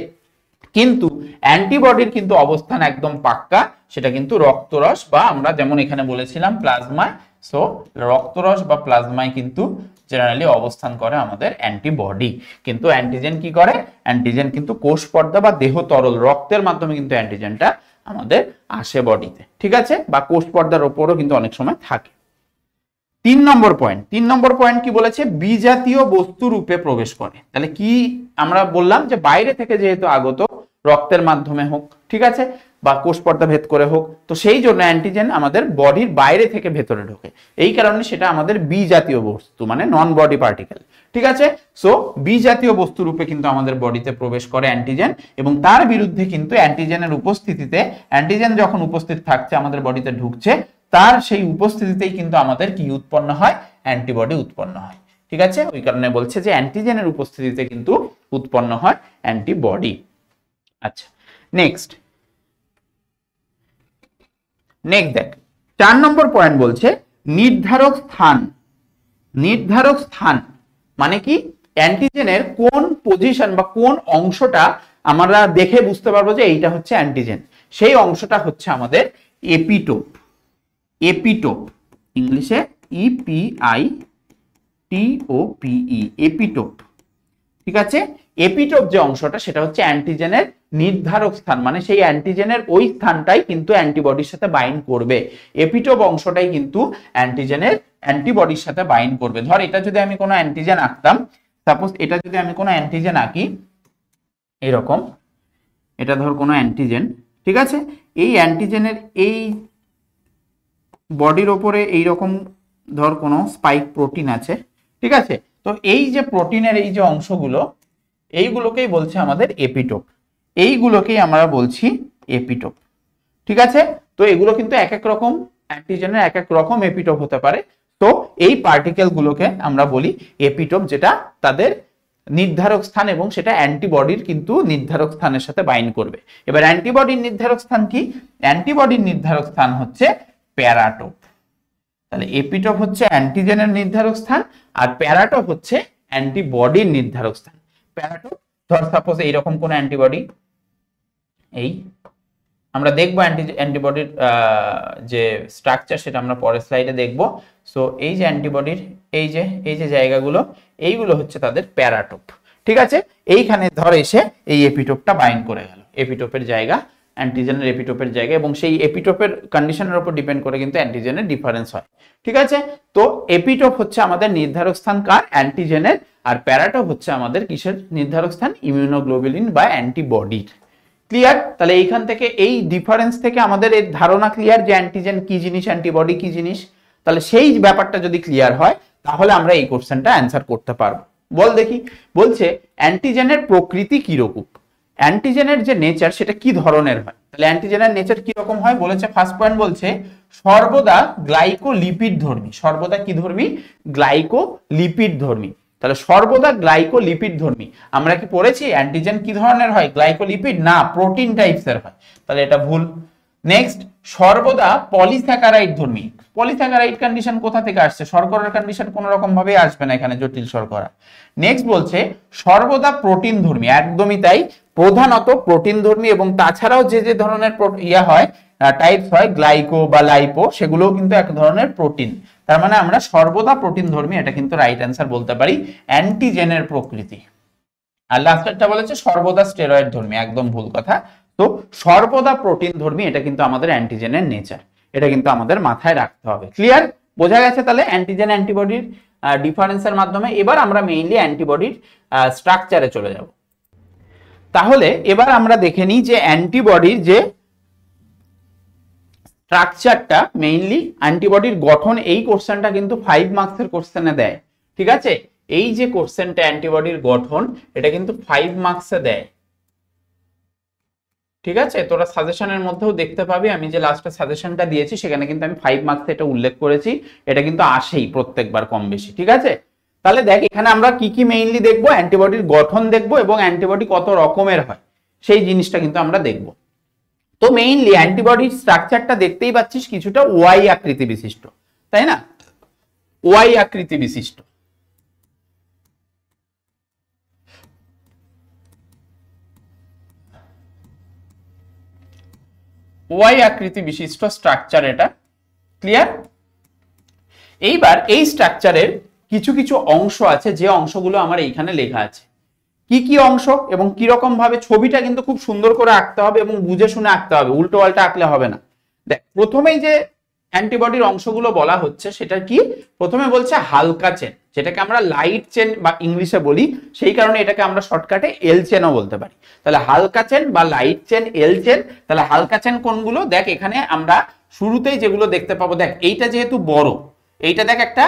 কিন্তু অ্যান্টিবডির কিন্তু অবস্থান একদম পাক্কা সেটা কিন্তু রক্তরস বা আমরা যেমন এখানে বলেছিলাম প্লাজমায় সো রক্তরস বা প্লাজমায় কিন্তু জেনারেলি অবস্থান করে আমাদের অ্যান্টিবডি কিন্তু অ্যান্টিজেন কি করে অ্যান্টিজেন কিন্তু কোষ পর্দা বা দেহ তরল রক্তের মাধ্যমে কিন্তু অ্যান্টিজেনটা আমাদের আসে বডিতে ঠিক আছে বা কোষ পর্দার ওপরও কিন্তু অনেক সময় থাকে তিন নম্বর পয়েন্ট তিন নম্বর পয়েন্ট কি বলেছে বিজাতীয় বস্তু রূপে প্রবেশ করে তাহলে কি আমরা বললাম যে বাইরে থেকে যেহেতু আগত রক্তের মাধ্যমে হোক ঠিক আছে বা কোষপর্দা ভেদ করে হোক তো সেই জন্য অ্যান্টিজেন আমাদের বডির বাইরে থেকে ভেতরে ঢোকে এই কারণে সেটা আমাদের বিজাতীয় বস্তু মানে নন বডি পার্টিকেল ঠিক আছে সো বিজাতীয় বস্তু রূপে কিন্তু আমাদের বডিতে প্রবেশ করে অ্যান্টিজেন এবং তার বিরুদ্ধে কিন্তু অ্যান্টিজেনের উপস্থিতিতে অ্যান্টিজেন যখন উপস্থিত থাকছে আমাদের বডিতে ঢুকছে তার সেই উপস্থিতিতেই কিন্তু আমাদের কি উৎপন্ন হয় অ্যান্টিবডি উৎপন্ন হয় ঠিক আছে ওই কারণে বলছে যে অ্যান্টিজেনের উপস্থিতিতে কিন্তু উৎপন্ন হয় অ্যান্টিবডি আচ্ছা নেক্সট নেক্সট দেখ চার নম্বর পয়েন্ট বলছে নির্ধারক স্থান নির্ধারক স্থান মানে কি অ্যান্টিজেনের কোন পজিশন বা কোন অংশটা আমরা দেখে বুঝতে পারবো যে এইটা হচ্ছে অ্যান্টিজেন সেই অংশটা হচ্ছে আমাদের এপিটোপ এপিটোপ ইংলিশে ইপিআই টিওপিই এপিটোপ ঠিক আছে এপিটোপ যে অংশটা সেটা হচ্ছে অ্যান্টিজেনের নির্ধারক স্থান মানে সেই অ্যান্টিজেনের ওই স্থানটাই কিন্তু অ্যান্টিবডির সাথে বাইন করবে এপিটোপ অংশটাই কিন্তু অ্যান্টিজেনের অ্যান্টিবডির সাথে বাইন করবে ধর এটা যদি আমি কোনো অ্যান্টিজেন আঁকতাম সাপোজ এটা যদি আমি কোনো অ্যান্টিজেন আঁকি এরকম এটা ধর কোনো অ্যান্টিজেন ঠিক আছে এই অ্যান্টিজেনের এই বডির ওপরে এইরকম ধর কোনো স্পাইক প্রোটিন আছে ঠিক আছে তো এই যে প্রোটিনের এই যে অংশগুলো এইগুলোকেই বলছে আমাদের এপিটোপ এইগুলোকেই আমরা বলছি এপিটোপ ঠিক আছে তো এগুলো কিন্তু এক এক রকম অ্যান্টিজেনের এক এক রকম এপিটোপ হতে পারে তো এই পার্টিকেলগুলোকে আমরা বলি এপিটোপ যেটা তাদের নির্ধারক স্থান এবং সেটা অ্যান্টিবডির কিন্তু নির্ধারক স্থানের সাথে বাইন্ড করবে এবার অ্যান্টিবডির নির্ধারক স্থান কি অ্যান্টিবডির নির্ধারক স্থান হচ্ছে প্যারাটোপ তাহলে এপিটপ হচ্ছে অ্যান্টিজেনের নির্ধারক স্থান আর প্যারাটপ হচ্ছে অ্যান্টিবডির নির্ধারক স্থান প্যারাটপ ধর সাপোজ এইরকম কোন অ্যান্টিবডি এই আমরা দেখবো অ্যান্টি অ্যান্টিবডির যে স্ট্রাকচার সেটা আমরা পরের স্লাইডে দেখব সো এই যে অ্যান্টিবডির এই যে এই যে জায়গাগুলো এইগুলো হচ্ছে তাদের প্যারাটোপ ঠিক আছে এইখানে ধর এসে এই এপিটপটা বাইন্ড করে গেল এপিটোপের জায়গা অ্যান্টিজেনের এপিটোপের জায়গায় এবং সেই এপিটোপের কন্ডিশনের উপর ডিপেন্ড করে কিন্তু অ্যান্টিজেনের ডিফারেন্স হয় ঠিক আছে তো এপিটোপ হচ্ছে আমাদের নির্ধারক স্থান কার অ্যান্টিজেনের আর প্যারাটোপ হচ্ছে আমাদের কিসের নির্ধারক স্থান ইমিউনোগ্লোবিলিন বা অ্যান্টিবডির ক্লিয়ার তাহলে এইখান থেকে এই ডিফারেন্স থেকে আমাদের এর ধারণা ক্লিয়ার যে অ্যান্টিজেন কি জিনিস অ্যান্টিবডি কি জিনিস তাহলে সেই ব্যাপারটা যদি ক্লিয়ার হয় তাহলে আমরা এই কোশ্চেনটা অ্যান্সার করতে পারবো বল দেখি বলছে অ্যান্টিজেনের প্রকৃতি কিরকম অ্যান্টিজেনের যে নেচার সেটা কি ধরনের হয় তাহলে অ্যান্টিজেনের নেচার কি রকম হয় বলেছে ফার্স্ট পয়েন্ট বলছে সর্বদা গ্লাইকোলিপিড ধর্মী সর্বদা কি ধর্মী গ্লাইকোলিপিড ধর্মী তাহলে সর্বদা গ্লাইকোলিপিড ধর্মী আমরা কি পড়েছি অ্যান্টিজেন কি ধরনের হয় গ্লাইকোলিপিড না প্রোটিন টাইপসের হয় তাহলে এটা ভুল নেক্সট সর্বদা পলিস্যাকারাইড ধর্মী পলিস্যাকারাইড কন্ডিশন কোথা থেকে আসছে শর্করার কন্ডিশন কোনো রকম ভাবে আসবে না এখানে জটিল শর্করা নেক্সট বলছে সর্বদা প্রোটিন ধর্মী একদমই তাই প্রধানত প্রোটিন ধর্মী এবং তাছাড়াও যে যে ধরনের ইয়া হয় টাইপস হয় গ্লাইকো বা লাইপো সেগুলোও কিন্তু এক ধরনের প্রোটিন তার মানে আমরা সর্বদা প্রোটিন ধর্মী এটা কিন্তু রাইট অ্যান্সার বলতে পারি অ্যান্টিজেনের প্রকৃতি আর লাস্টেরটা বলেছে সর্বদা স্টেরয়েড ধর্মী একদম ভুল কথা তো সর্বদা প্রোটিন ধর্মী এটা কিন্তু আমাদের অ্যান্টিজেনের নেচার এটা কিন্তু আমাদের মাথায় রাখতে হবে ক্লিয়ার বোঝা গেছে তাহলে অ্যান্টিজেন অ্যান্টিবডির ডিফারেন্সের মাধ্যমে এবার আমরা মেইনলি অ্যান্টিবডির স্ট্রাকচারে চলে যাব তাহলে এবার আমরা দেখে নিই যে অ্যান্টিবডির যে স্ট্রাকচারটা মেইনলি অ্যান্টিবডির গঠন এই কোশ্চেনটা কিন্তু ফাইভ মার্কসের কোশ্চেনে দেয় ঠিক আছে এই যে কোশ্চেনটা অ্যান্টিবডির গঠন এটা কিন্তু ফাইভ মার্কসে দেয় ঠিক আছে তোরা সাজেশনের মধ্যেও দেখতে পাবি আমি যে লাস্টে সাজেশনটা দিয়েছি সেখানে কিন্তু আমি ফাইভ মার্কস এটা উল্লেখ করেছি এটা কিন্তু আসেই প্রত্যেকবার কম বেশি ঠিক আছে তাহলে দেখ এখানে আমরা কি কি মেইনলি দেখব অ্যান্টিবডির গঠন দেখব এবং অ্যান্টিবডি কত রকমের হয় সেই জিনিসটা কিন্তু আমরা দেখব তো মেইনলি অ্যান্টিবডির স্ট্রাকচারটা দেখতেই পাচ্ছিস কিছুটা ওয়াই আকৃতি বিশিষ্ট তাই না ওয়াই আকৃতি বিশিষ্ট ওয়াই আকৃতি বিশিষ্ট স্ট্রাকচার এটা ক্লিয়ার এইবার এই স্ট্রাকচারের কিছু কিছু অংশ আছে যে অংশগুলো আমার এইখানে লেখা আছে কি কি অংশ এবং কিরকম ভাবে ছবিটা কিন্তু খুব সুন্দর করে আঁকতে হবে এবং বুঝে শুনে আঁকতে হবে উল্টো পাল্টা আঁকলে হবে না দেখ প্রথমেই যে অ্যান্টিবডির অংশগুলো বলা হচ্ছে সেটা কি প্রথমে বলছে হালকা চেন যেটাকে আমরা লাইট চেন বা ইংলিশে বলি সেই কারণে এটাকে আমরা শর্টকাটে এল চেনও বলতে পারি তাহলে হালকা চেন বা লাইট চেন এল চেন তাহলে হালকা চেন কোনগুলো দেখ এখানে আমরা শুরুতেই যেগুলো দেখতে পাবো দেখ এইটা যেহেতু বড় এইটা দেখ একটা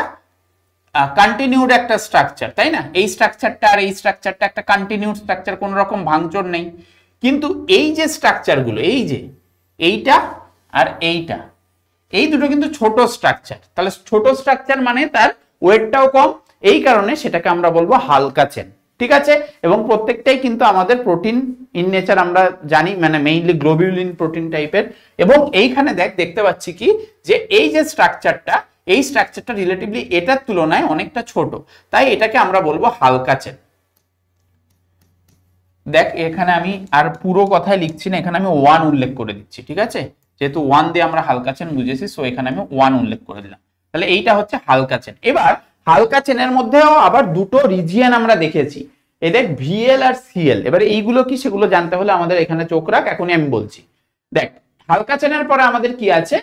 কন্টিনিউড একটা স্ট্রাকচার তাই না এই স্ট্রাকচারটা আর এই স্ট্রাকচারটা একটা কন্টিনিউড স্ট্রাকচার কোনো রকম ভাঙচুর নেই কিন্তু এই যে স্ট্রাকচারগুলো এই যে এইটা আর এইটা এই দুটো কিন্তু ছোট স্ট্রাকচার তাহলে ছোট স্ট্রাকচার মানে তার ওয়েটটাও কম এই কারণে সেটাকে আমরা বলবো হালকা চেন ঠিক আছে এবং প্রত্যেকটাই কিন্তু আমাদের প্রোটিন ইন নেচার আমরা জানি মানে মেইনলি গ্লোবিউলিন প্রোটিন টাইপের এবং এইখানে দেখ দেখতে পাচ্ছি কি যে এই যে স্ট্রাকচারটা এই স্ট্রাকচারটা রিলেটিভলি এটার তুলনায় অনেকটা ছোট তাই এটাকে আমরা বলবো হালকা চেন দেখ এখানে আমি আর পুরো কথায় লিখছি না এখানে আমি ওয়ান উল্লেখ করে দিচ্ছি ঠিক আছে যেহেতু ওয়ান দিয়ে আমরা হালকা চেন বুঝেছি সো এখানে আমি ওয়ান উল্লেখ করে দিলাম তাহলে এইটা হচ্ছে হালকা চেন এবার হালকা চেনের মধ্যেও আবার দুটো রিজিয়ান আমরা দেখেছি এদের ভিএল আর সিএল এবার এইগুলো কি সেগুলো জানতে হলে আমাদের এখানে চোখ রাখ এখনই আমি বলছি দেখ হালকা চেনের পরে আমাদের কি আছে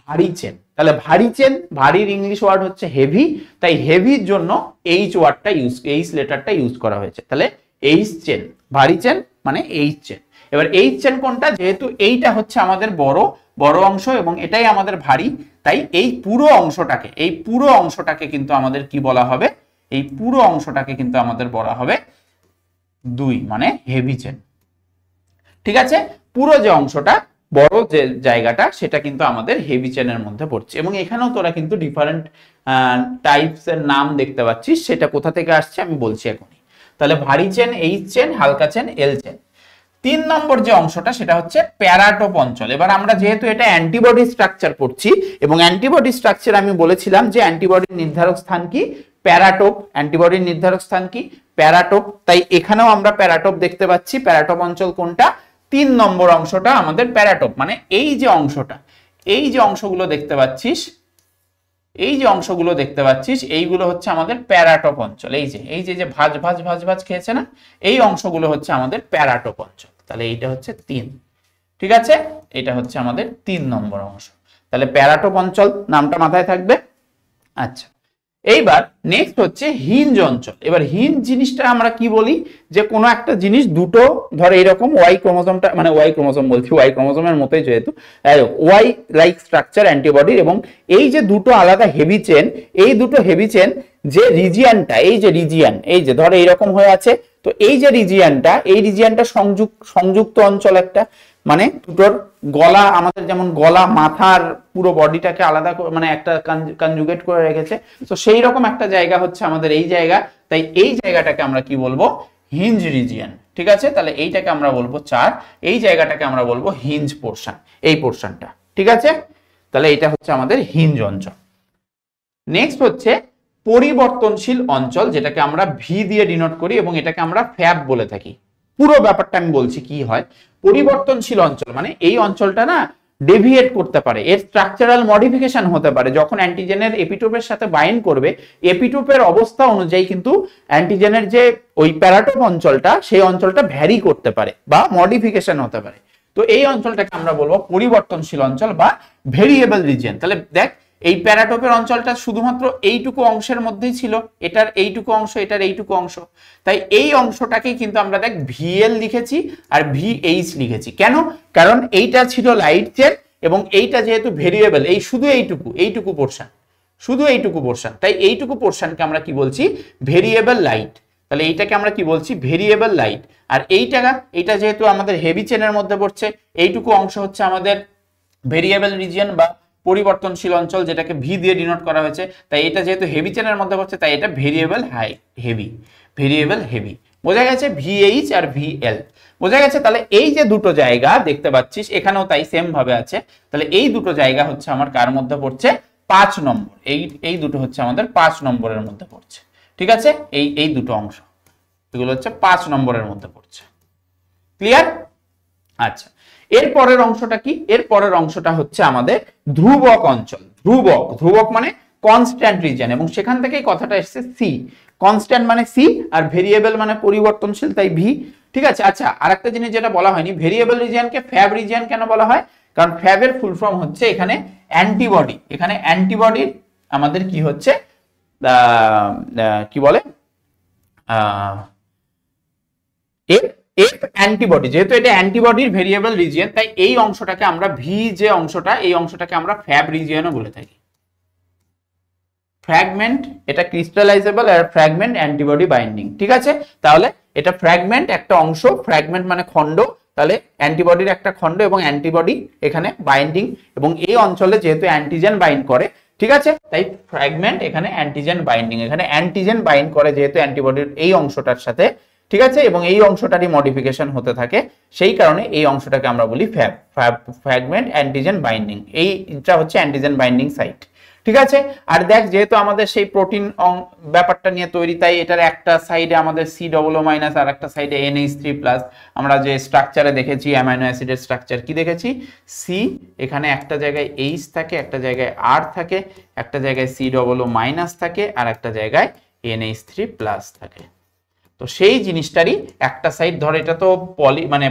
ভারী চেন তাহলে ভারী চেন ভারীর ইংলিশ ওয়ার্ড হচ্ছে হেভি তাই হেভির জন্য এইচ ওয়ার্ডটা ইউজ এইচ লেটারটা ইউজ করা হয়েছে তাহলে এইচ চেন ভারী চেন মানে এইচ চেন এবার এইচ চেন কোনটা যেহেতু এইটা হচ্ছে আমাদের বড় বড় অংশ এবং এটাই আমাদের ভারী তাই এই পুরো অংশটাকে এই পুরো অংশটাকে কিন্তু আমাদের কি বলা হবে এই পুরো অংশটাকে কিন্তু আমাদের বলা হবে দুই মানে হেভি চেন ঠিক আছে পুরো যে অংশটা বড় যে জায়গাটা সেটা কিন্তু আমাদের হেভি চেনের মধ্যে পড়ছে এবং এখানেও তোরা কিন্তু ডিফারেন্ট টাইপস এর নাম দেখতে পাচ্ছিস সেটা কোথা থেকে আসছে আমি বলছি এখনই তাহলে ভারী চেন এইচ চেন হালকা চেন এল চেন তিন নম্বর যে অংশটা সেটা হচ্ছে প্যারাটোপ অঞ্চল এবার আমরা যেহেতু এটা অ্যান্টিবডি স্ট্রাকচার পড়ছি এবং অ্যান্টিবডি স্ট্রাকচার আমি বলেছিলাম যে অ্যান্টিবডির নির্ধারক স্থান কি প্যারাটোপ অ্যান্টিবডির নির্ধারক স্থান কি প্যারাটোপ তাই এখানেও আমরা প্যারাটোপ দেখতে পাচ্ছি প্যারাটোপ অঞ্চল কোনটা তিন নম্বর অংশটা আমাদের প্যারাটোপ মানে এই যে অংশটা এই যে অংশগুলো দেখতে পাচ্ছিস এই যে অংশগুলো দেখতে পাচ্ছিস এইগুলো হচ্ছে আমাদের প্যারাটোপ অঞ্চল এই যে এই যে যে ভাজ ভাজ ভাজ ভাজ খেয়েছে না এই অংশগুলো হচ্ছে আমাদের প্যারাটপ অঞ্চল তাহলে এইটা হচ্ছে তিন ঠিক আছে এটা হচ্ছে আমাদের তিন নম্বর অংশ তাহলে প্যারাটপ অঞ্চল নামটা মাথায় থাকবে আচ্ছা এইবার নেক্সট হচ্ছে হিঞ্জ অঞ্চল এবার হিঞ্জ জিনিসটা আমরা কি বলি যে কোনো একটা জিনিস দুটো ধরো এরকম ওয়াই ক্রোমোজমটা মানে ওয়াই ক্রোমোজম বলছি ওয়াই ক্রোমোজমের মতোই যেহেতু ওয়াই লাইক স্ট্রাকচার অ্যান্টিবডির এবং এই যে দুটো আলাদা হেভি চেন এই দুটো হেভি চেন যে রিজিয়ানটা এই যে রিজিয়ান এই যে ধরো এইরকম হয়ে আছে তো এই যে রিজিয়ানটা এই রিজিয়ানটা সংযুক্ত সংযুক্ত অঞ্চল একটা মানে দুটোর গলা আমাদের যেমন গলা মাথার পুরো বডিটাকে আলাদা মানে একটা কনজুগেট করে রেখেছে তো সেই রকম একটা জায়গা হচ্ছে আমাদের এই জায়গা তাই এই জায়গাটাকে আমরা কি বলবো হিঞ্জ রিজিয়ান ঠিক আছে তাহলে এইটাকে আমরা বলবো চার এই জায়গাটাকে আমরা বলবো হিঞ্জ পোর্শন এই পোর্শনটা ঠিক আছে তাহলে এটা হচ্ছে আমাদের হিঞ্জ অঞ্চল নেক্সট হচ্ছে পরিবর্তনশীল অঞ্চল যেটাকে আমরা ভি দিয়ে ডিনোট করি এবং এটাকে আমরা ফ্যাব বলে থাকি পুরো ব্যাপারটা আমি বলছি কি হয় পরিবর্তনশীল অঞ্চল মানে এই অঞ্চলটা না ডেভিয়েট করতে পারে এর স্ট্রাকচারাল মডিফিকেশন হতে পারে যখন অ্যান্টিজেনের এপিটোপের সাথে বাইন্ড করবে এপিটোপের অবস্থা অনুযায়ী কিন্তু অ্যান্টিজেনের যে ওই প্যারাটোপ অঞ্চলটা সেই অঞ্চলটা ভ্যারি করতে পারে বা মডিফিকেশন হতে পারে তো এই অঞ্চলটাকে আমরা বলবো পরিবর্তনশীল অঞ্চল বা ভেরিয়েবল রিজিয়ন তাহলে দেখ এই প্যারাটোপের অঞ্চলটা শুধুমাত্র এইটুকু অংশের মধ্যেই ছিল এটার এইটুকু অংশ এটার এইটুকু অংশ তাই এই অংশটাকে কিন্তু আমরা দেখ ভিএল লিখেছি আর ভিএইচ লিখেছি কেন কারণ এইটা ছিল লাইট চেন এবং এইটা যেহেতু ভেরিয়েবল এই শুধু এইটুকু এইটুকু পোর্শন শুধু এইটুকু পোর্শন তাই এইটুকু পোর্শনকে আমরা কি বলছি ভেরিয়েবল লাইট তাহলে এইটাকে আমরা কি বলছি ভেরিয়েবল লাইট আর এইটা এইটা যেহেতু আমাদের হেভি চেনের মধ্যে পড়ছে এইটুকু অংশ হচ্ছে আমাদের ভেরিয়েবল রিজিয়ন বা পরিবর্তনশীল অঞ্চল যেটাকে ভি দিয়ে ডিনোট করা হয়েছে তাই এটা যেহেতু হেভি চেনের মধ্যে পড়ছে তাই এটা variable high heavy variable heavy বোঝা গেছে ভিএইচ আর ভি এল বোঝা গেছে তাহলে এই যে দুটো জায়গা দেখতে পাচ্ছিস এখানেও তাই সেম ভাবে আছে তাহলে এই দুটো জায়গা হচ্ছে আমার কার মধ্যে পড়ছে পাঁচ নম্বর এই এই দুটো হচ্ছে আমাদের পাঁচ নম্বরের মধ্যে পড়ছে ঠিক আছে এই এই দুটো অংশ এগুলো হচ্ছে পাঁচ নম্বরের মধ্যে পড়ছে ক্লিয়ার আচ্ছা এর পরের অংশটা কি এর পরের অংশটা হচ্ছে আমাদের ধ্রুবক অঞ্চল ধ্রুবক ধ্রুবক মানে কনস্ট্যান্ট রিজন এবং সেখান থেকেই কথাটা এসছে সি কনস্ট্যান্ট মানে সি আর ভেরিয়েবল মানে পরিবর্তনশীল তাই ভি ঠিক আছে আচ্ছা আর একটা জিনিস যেটা বলা হয়নি ভেরিয়েবল রিজিয়ানকে ফ্যাব রিজিয়ান কেন বলা হয় কারণ ফ্যাবের ফুল ফর্ম হচ্ছে এখানে অ্যান্টিবডি এখানে অ্যান্টিবডির আমাদের কি হচ্ছে কি বলে এর এফ অ্যান্টিবডি যেহেতু এটা অ্যান্টিবডির ভেরিয়েবল রিজিয়ন তাই এই অংশটাকে আমরা ভি যে অংশটা এই অংশটাকে আমরা ফ্যাব রিজিয়নও বলে থাকি ফ্র্যাগমেন্ট এটা ক্রিস্টালাইজেবল আর ফ্র্যাগমেন্ট অ্যান্টিবডি বাইন্ডিং ঠিক আছে তাহলে এটা ফ্র্যাগমেন্ট একটা অংশ ফ্র্যাগমেন্ট মানে খণ্ড তাহলে অ্যান্টিবডির একটা খণ্ড এবং অ্যান্টিবডি এখানে বাইন্ডিং এবং এই অঞ্চলে যেহেতু অ্যান্টিজেন বাইন্ড করে ঠিক আছে তাই ফ্র্যাগমেন্ট এখানে অ্যান্টিজেন বাইন্ডিং এখানে অ্যান্টিজেন বাইন্ড করে যেহেতু অ্যান্টিবডির এই অংশটার সাথে ঠিক আছে এবং এই অংশটারই মডিফিকেশন হতে থাকে সেই কারণে এই অংশটাকে আমরা বলি ফ্যাব ফ্র্যাগমেন্ট অ্যান্টিজেন বাইন্ডিং এইটা হচ্ছে অ্যান্টিজেন বাইন্ডিং সাইট ঠিক আছে আর দেখ যেহেতু আমাদের সেই প্রোটিন ব্যাপারটা নিয়ে তৈরি তাই এটার একটা সাইডে আমাদের সি ডবল মাইনাস আর একটা সাইডে এন এইচ থ্রি প্লাস আমরা যে স্ট্রাকচারে দেখেছি অ্যামাইনো অ্যাসিডের স্ট্রাকচার কি দেখেছি সি এখানে একটা জায়গায় এইচ থাকে একটা জায়গায় আর থাকে একটা জায়গায় সি ডবল মাইনাস থাকে আর একটা জায়গায় এন এইচ থ্রি প্লাস থাকে তো সেই জিনিসটারই একটা সাইড ধর এটা তো পলি মানে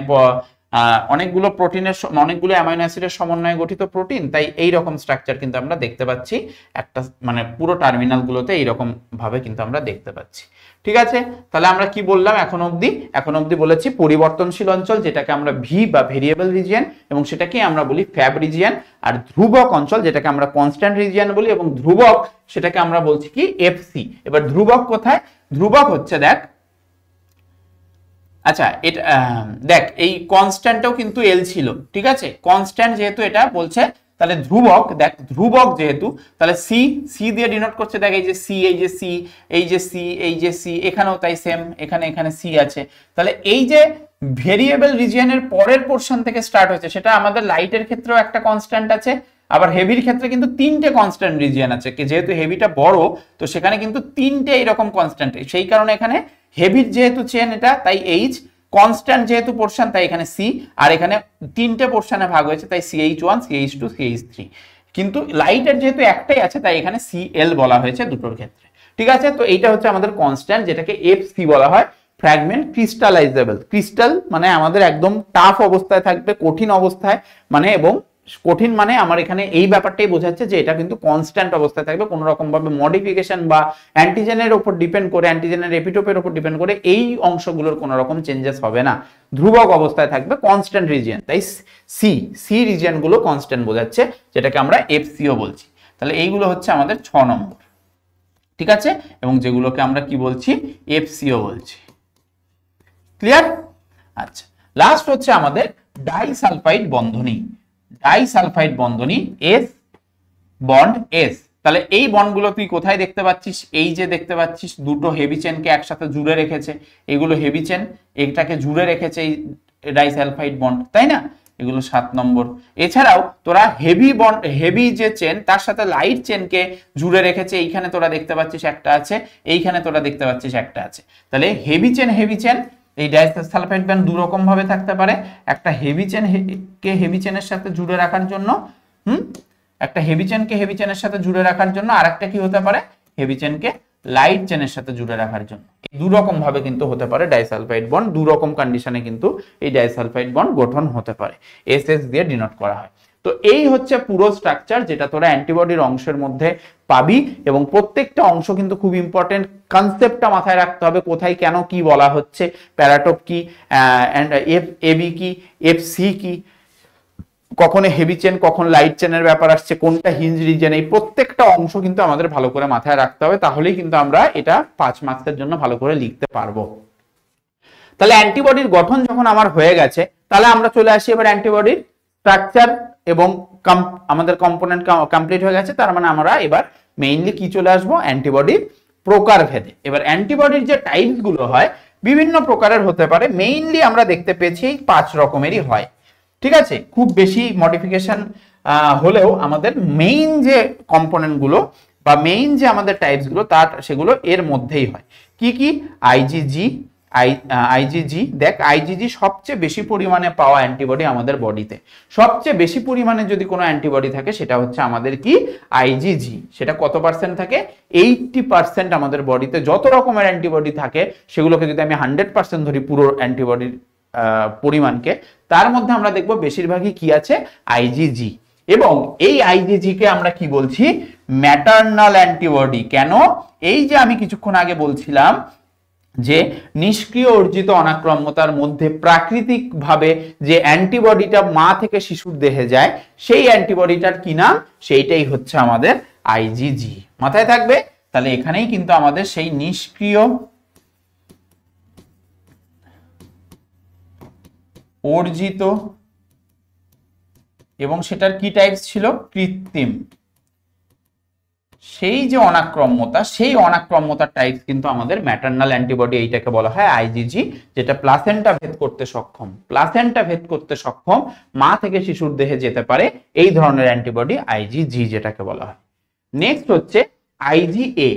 অনেকগুলো প্রোটিনের অনেকগুলো অ্যামাইনো অ্যাসিডের সমন্বয়ে গঠিত প্রোটিন তাই এই রকম স্ট্রাকচার কিন্তু আমরা দেখতে পাচ্ছি একটা মানে পুরো টার্মিনালগুলোতে এইরকম ভাবে কিন্তু আমরা দেখতে পাচ্ছি ঠিক আছে তাহলে আমরা কি বললাম এখন অবধি এখন অবধি বলেছি পরিবর্তনশীল অঞ্চল যেটাকে আমরা ভি বা ভেরিয়েবল রিজিয়ান এবং সেটাকে আমরা বলি ফ্যাব রিজিয়ান আর ধ্রুবক অঞ্চল যেটাকে আমরা কনস্ট্যান্ট রিজিয়ান বলি এবং ধ্রুবক সেটাকে আমরা বলছি কি এফসি এবার ধ্রুবক কোথায় ধ্রুবক হচ্ছে দেখ আচ্ছা এটা দেখ এই কনস্ট্যান্টও কিন্তু এল ছিল ঠিক আছে কনস্ট্যান্ট যেহেতু এটা বলছে তাহলে ধ্রুবক দেখ ধ্রুবক যেহেতু তাহলে সি সি দিয়ে ডিনোট করছে দেখ এই যে সি এই যে সি এই যে সি এই যে সি এখানেও তাই সেম এখানে এখানে সি আছে তাহলে এই যে ভেরিয়েবল রিজিয়নের পরের পোর্শন থেকে স্টার্ট হয়েছে সেটা আমাদের লাইটের ক্ষেত্রেও একটা কনস্ট্যান্ট আছে আবার হেভির ক্ষেত্রে কিন্তু তিনটে কনস্ট্যান্ট রিজিয়ন আছে যেহেতু হেভিটা বড় তো সেখানে কিন্তু তিনটে এরকম কনস্ট্যান্ট সেই কারণে এখানে হেভির যেহেতু চেন এটা তাই এইচ কনস্ট্যান্ট যেহেতু পোর্শন তাই এখানে সি আর এখানে তিনটে পোর্শনে ভাগ হয়েছে তাই CH one H two H three কিন্তু লাইটের যেহেতু একটাই আছে তাই এখানে সি এল বলা হয়েছে দুটোর ক্ষেত্রে ঠিক আছে তো এইটা হচ্ছে আমাদের কনস্ট্যান্ট যেটাকে এফ সি বলা হয় ফ্র্যাগমেন্ট ক্রিস্টালাইজেবল ক্রিস্টাল মানে আমাদের একদম টাফ অবস্থায় থাকবে কঠিন অবস্থায় মানে এবং কঠিন মানে আমার এখানে এই ব্যাপারটাই বোঝাচ্ছে যে এটা কিন্তু কনস্ট্যান্ট অবস্থায় থাকবে কোনো রকমভাবে মডিফিকেশন বা অ্যান্টিজেনের ওপর ডিপেন্ড করে অ্যান্টিজেনের এপিটোপের ওপর ডিপেন্ড করে এই অংশগুলোর কোনো রকম চেঞ্জেস হবে না ধ্রুবক অবস্থায় থাকবে কনস্ট্যান্ট রিজিয়ন তাই সি সি রিজিয়নগুলো কনস্ট্যান্ট বোঝাচ্ছে যেটাকে আমরা এফসিও বলছি তাহলে এইগুলো হচ্ছে আমাদের ছ নম্বর ঠিক আছে এবং যেগুলোকে আমরা কি বলছি এফসিও বলছি ক্লিয়ার আচ্ছা লাস্ট হচ্ছে আমাদের ডাইসালফাইড বন্ধনী ডাইসালফাইড বন্ধনী এস বন্ড এস তাহলে এই বন্ডগুলো তুই কোথায় দেখতে পাচ্ছিস এই যে দেখতে পাচ্ছিস দুটো হেভি চেনকে একসাথে জুড়ে রেখেছে এগুলো হেভি চেন এটাকে জুড়ে রেখেছে এই ডাইসালফাইড বন্ড তাই না এগুলো সাত নম্বর এছাড়াও তোরা হেভি বন্ড হেভি যে চেন তার সাথে লাইট চেনকে জুড়ে রেখেছে এইখানে তোরা দেখতে পাচ্ছিস একটা আছে এইখানে তোরা দেখতে পাচ্ছিস একটা আছে তাহলে হেভি চেন হেভি চেন এই ডাইসালফাইড ব্যান্ড দু রকম ভাবে থাকতে পারে একটা হেভি চেন কে হেভি চেনের সাথে জুড়ে রাখার জন্য হুম একটা হেভি চেনকে হেভি চেনের সাথে জুড়ে রাখার জন্য আর একটা কি হতে পারে হেভি চেনকে লাইট চেনের সাথে জুড়ে রাখার জন্য দু রকম ভাবে কিন্তু হতে পারে ডাইসালফাইড বন্ড দুরকম রকম কন্ডিশনে কিন্তু এই ডাইসালফাইড বন্ড গঠন হতে পারে এস এস দিয়ে ডিনোট করা হয় তো এই হচ্ছে পুরো স্ট্রাকচার যেটা তোরা অ্যান্টিবডির অংশের মধ্যে পাবি এবং প্রত্যেকটা অংশ কিন্তু খুব ইম্পর্টেন্ট কনসেপ্টটা মাথায় রাখতে হবে কোথায় কেন কি বলা হচ্ছে প্যারাটপ কি এফ এবি কি এফ সি কি কখন হেভি চেন কখন লাইট চেনের ব্যাপার আসছে কোনটা হিঞ্জ রিজেন এই প্রত্যেকটা অংশ কিন্তু আমাদের ভালো করে মাথায় রাখতে হবে তাহলেই কিন্তু আমরা এটা পাঁচ মাসের জন্য ভালো করে লিখতে পারবো তাহলে অ্যান্টিবডির গঠন যখন আমার হয়ে গেছে তাহলে আমরা চলে আসি এবার অ্যান্টিবডির স্ট্রাকচার এবং আমাদের কম্পোনেন্ট কমপ্লিট হয়ে গেছে তার মানে আমরা এবার মেইনলি কি চলে আসবো অ্যান্টিবডির প্রকার ভেদে এবার অ্যান্টিবডির যে টাইপগুলো হয় বিভিন্ন প্রকারের হতে পারে মেইনলি আমরা দেখতে পেয়েছি পাঁচ রকমেরই হয় ঠিক আছে খুব বেশি মডিফিকেশন হলেও আমাদের মেইন যে কম্পোনেন্টগুলো বা মেইন যে আমাদের টাইপসগুলো তার সেগুলো এর মধ্যেই হয় কি কি আইজিজি আই আইজিজি দেখ আইজিজি সবচেয়ে বেশি পরিমাণে পাওয়া অ্যান্টিবডি আমাদের বডিতে সবচেয়ে বেশি পরিমাণে যদি কোনো অ্যান্টিবডি থাকে সেটা হচ্ছে আমাদের কি আইজিজি সেটা কত পার্সেন্ট থাকে এইটটি পার্সেন্ট আমাদের বডিতে যত রকমের অ্যান্টিবডি থাকে সেগুলোকে যদি আমি হান্ড্রেড পার্সেন্ট ধরি পুরো অ্যান্টিবডির পরিমাণকে তার মধ্যে আমরা দেখব বেশিরভাগই কি আছে আইজিজি এবং এই আইজিজিকে আমরা কি বলছি ম্যাটার্নাল অ্যান্টিবডি কেন এই যে আমি কিছুক্ষণ আগে বলছিলাম যে নিষ্ক্রিয় অর্জিত অনাক্রম্যতার মধ্যে প্রাকৃতিক ভাবে যে অ্যান্টিবডিটা মা থেকে শিশুর দেহে যায় সেই অ্যান্টিবডিটার কি নাম সেইটাই হচ্ছে আমাদের আইজিজি মাথায় থাকবে তাহলে এখানেই কিন্তু আমাদের সেই নিষ্ক্রিয় অর্জিত এবং সেটার কি টাইপস ছিল কৃত্রিম সেই যে অনাক্রম্যতা সেই অনাক্রম্যতার টাইপ কিন্তু আমাদের ম্যাটার্নাল অ্যান্টিবডি এইটাকে বলা হয় আইজিজি যেটা প্লাসেন্টা ভেদ করতে সক্ষম প্লাসেন্টা ভেদ করতে সক্ষম মা থেকে শিশুর দেহে যেতে পারে এই ধরনের অ্যান্টিবডি আইজিজি যেটাকে বলা হয় নেক্সট হচ্ছে আইজিএ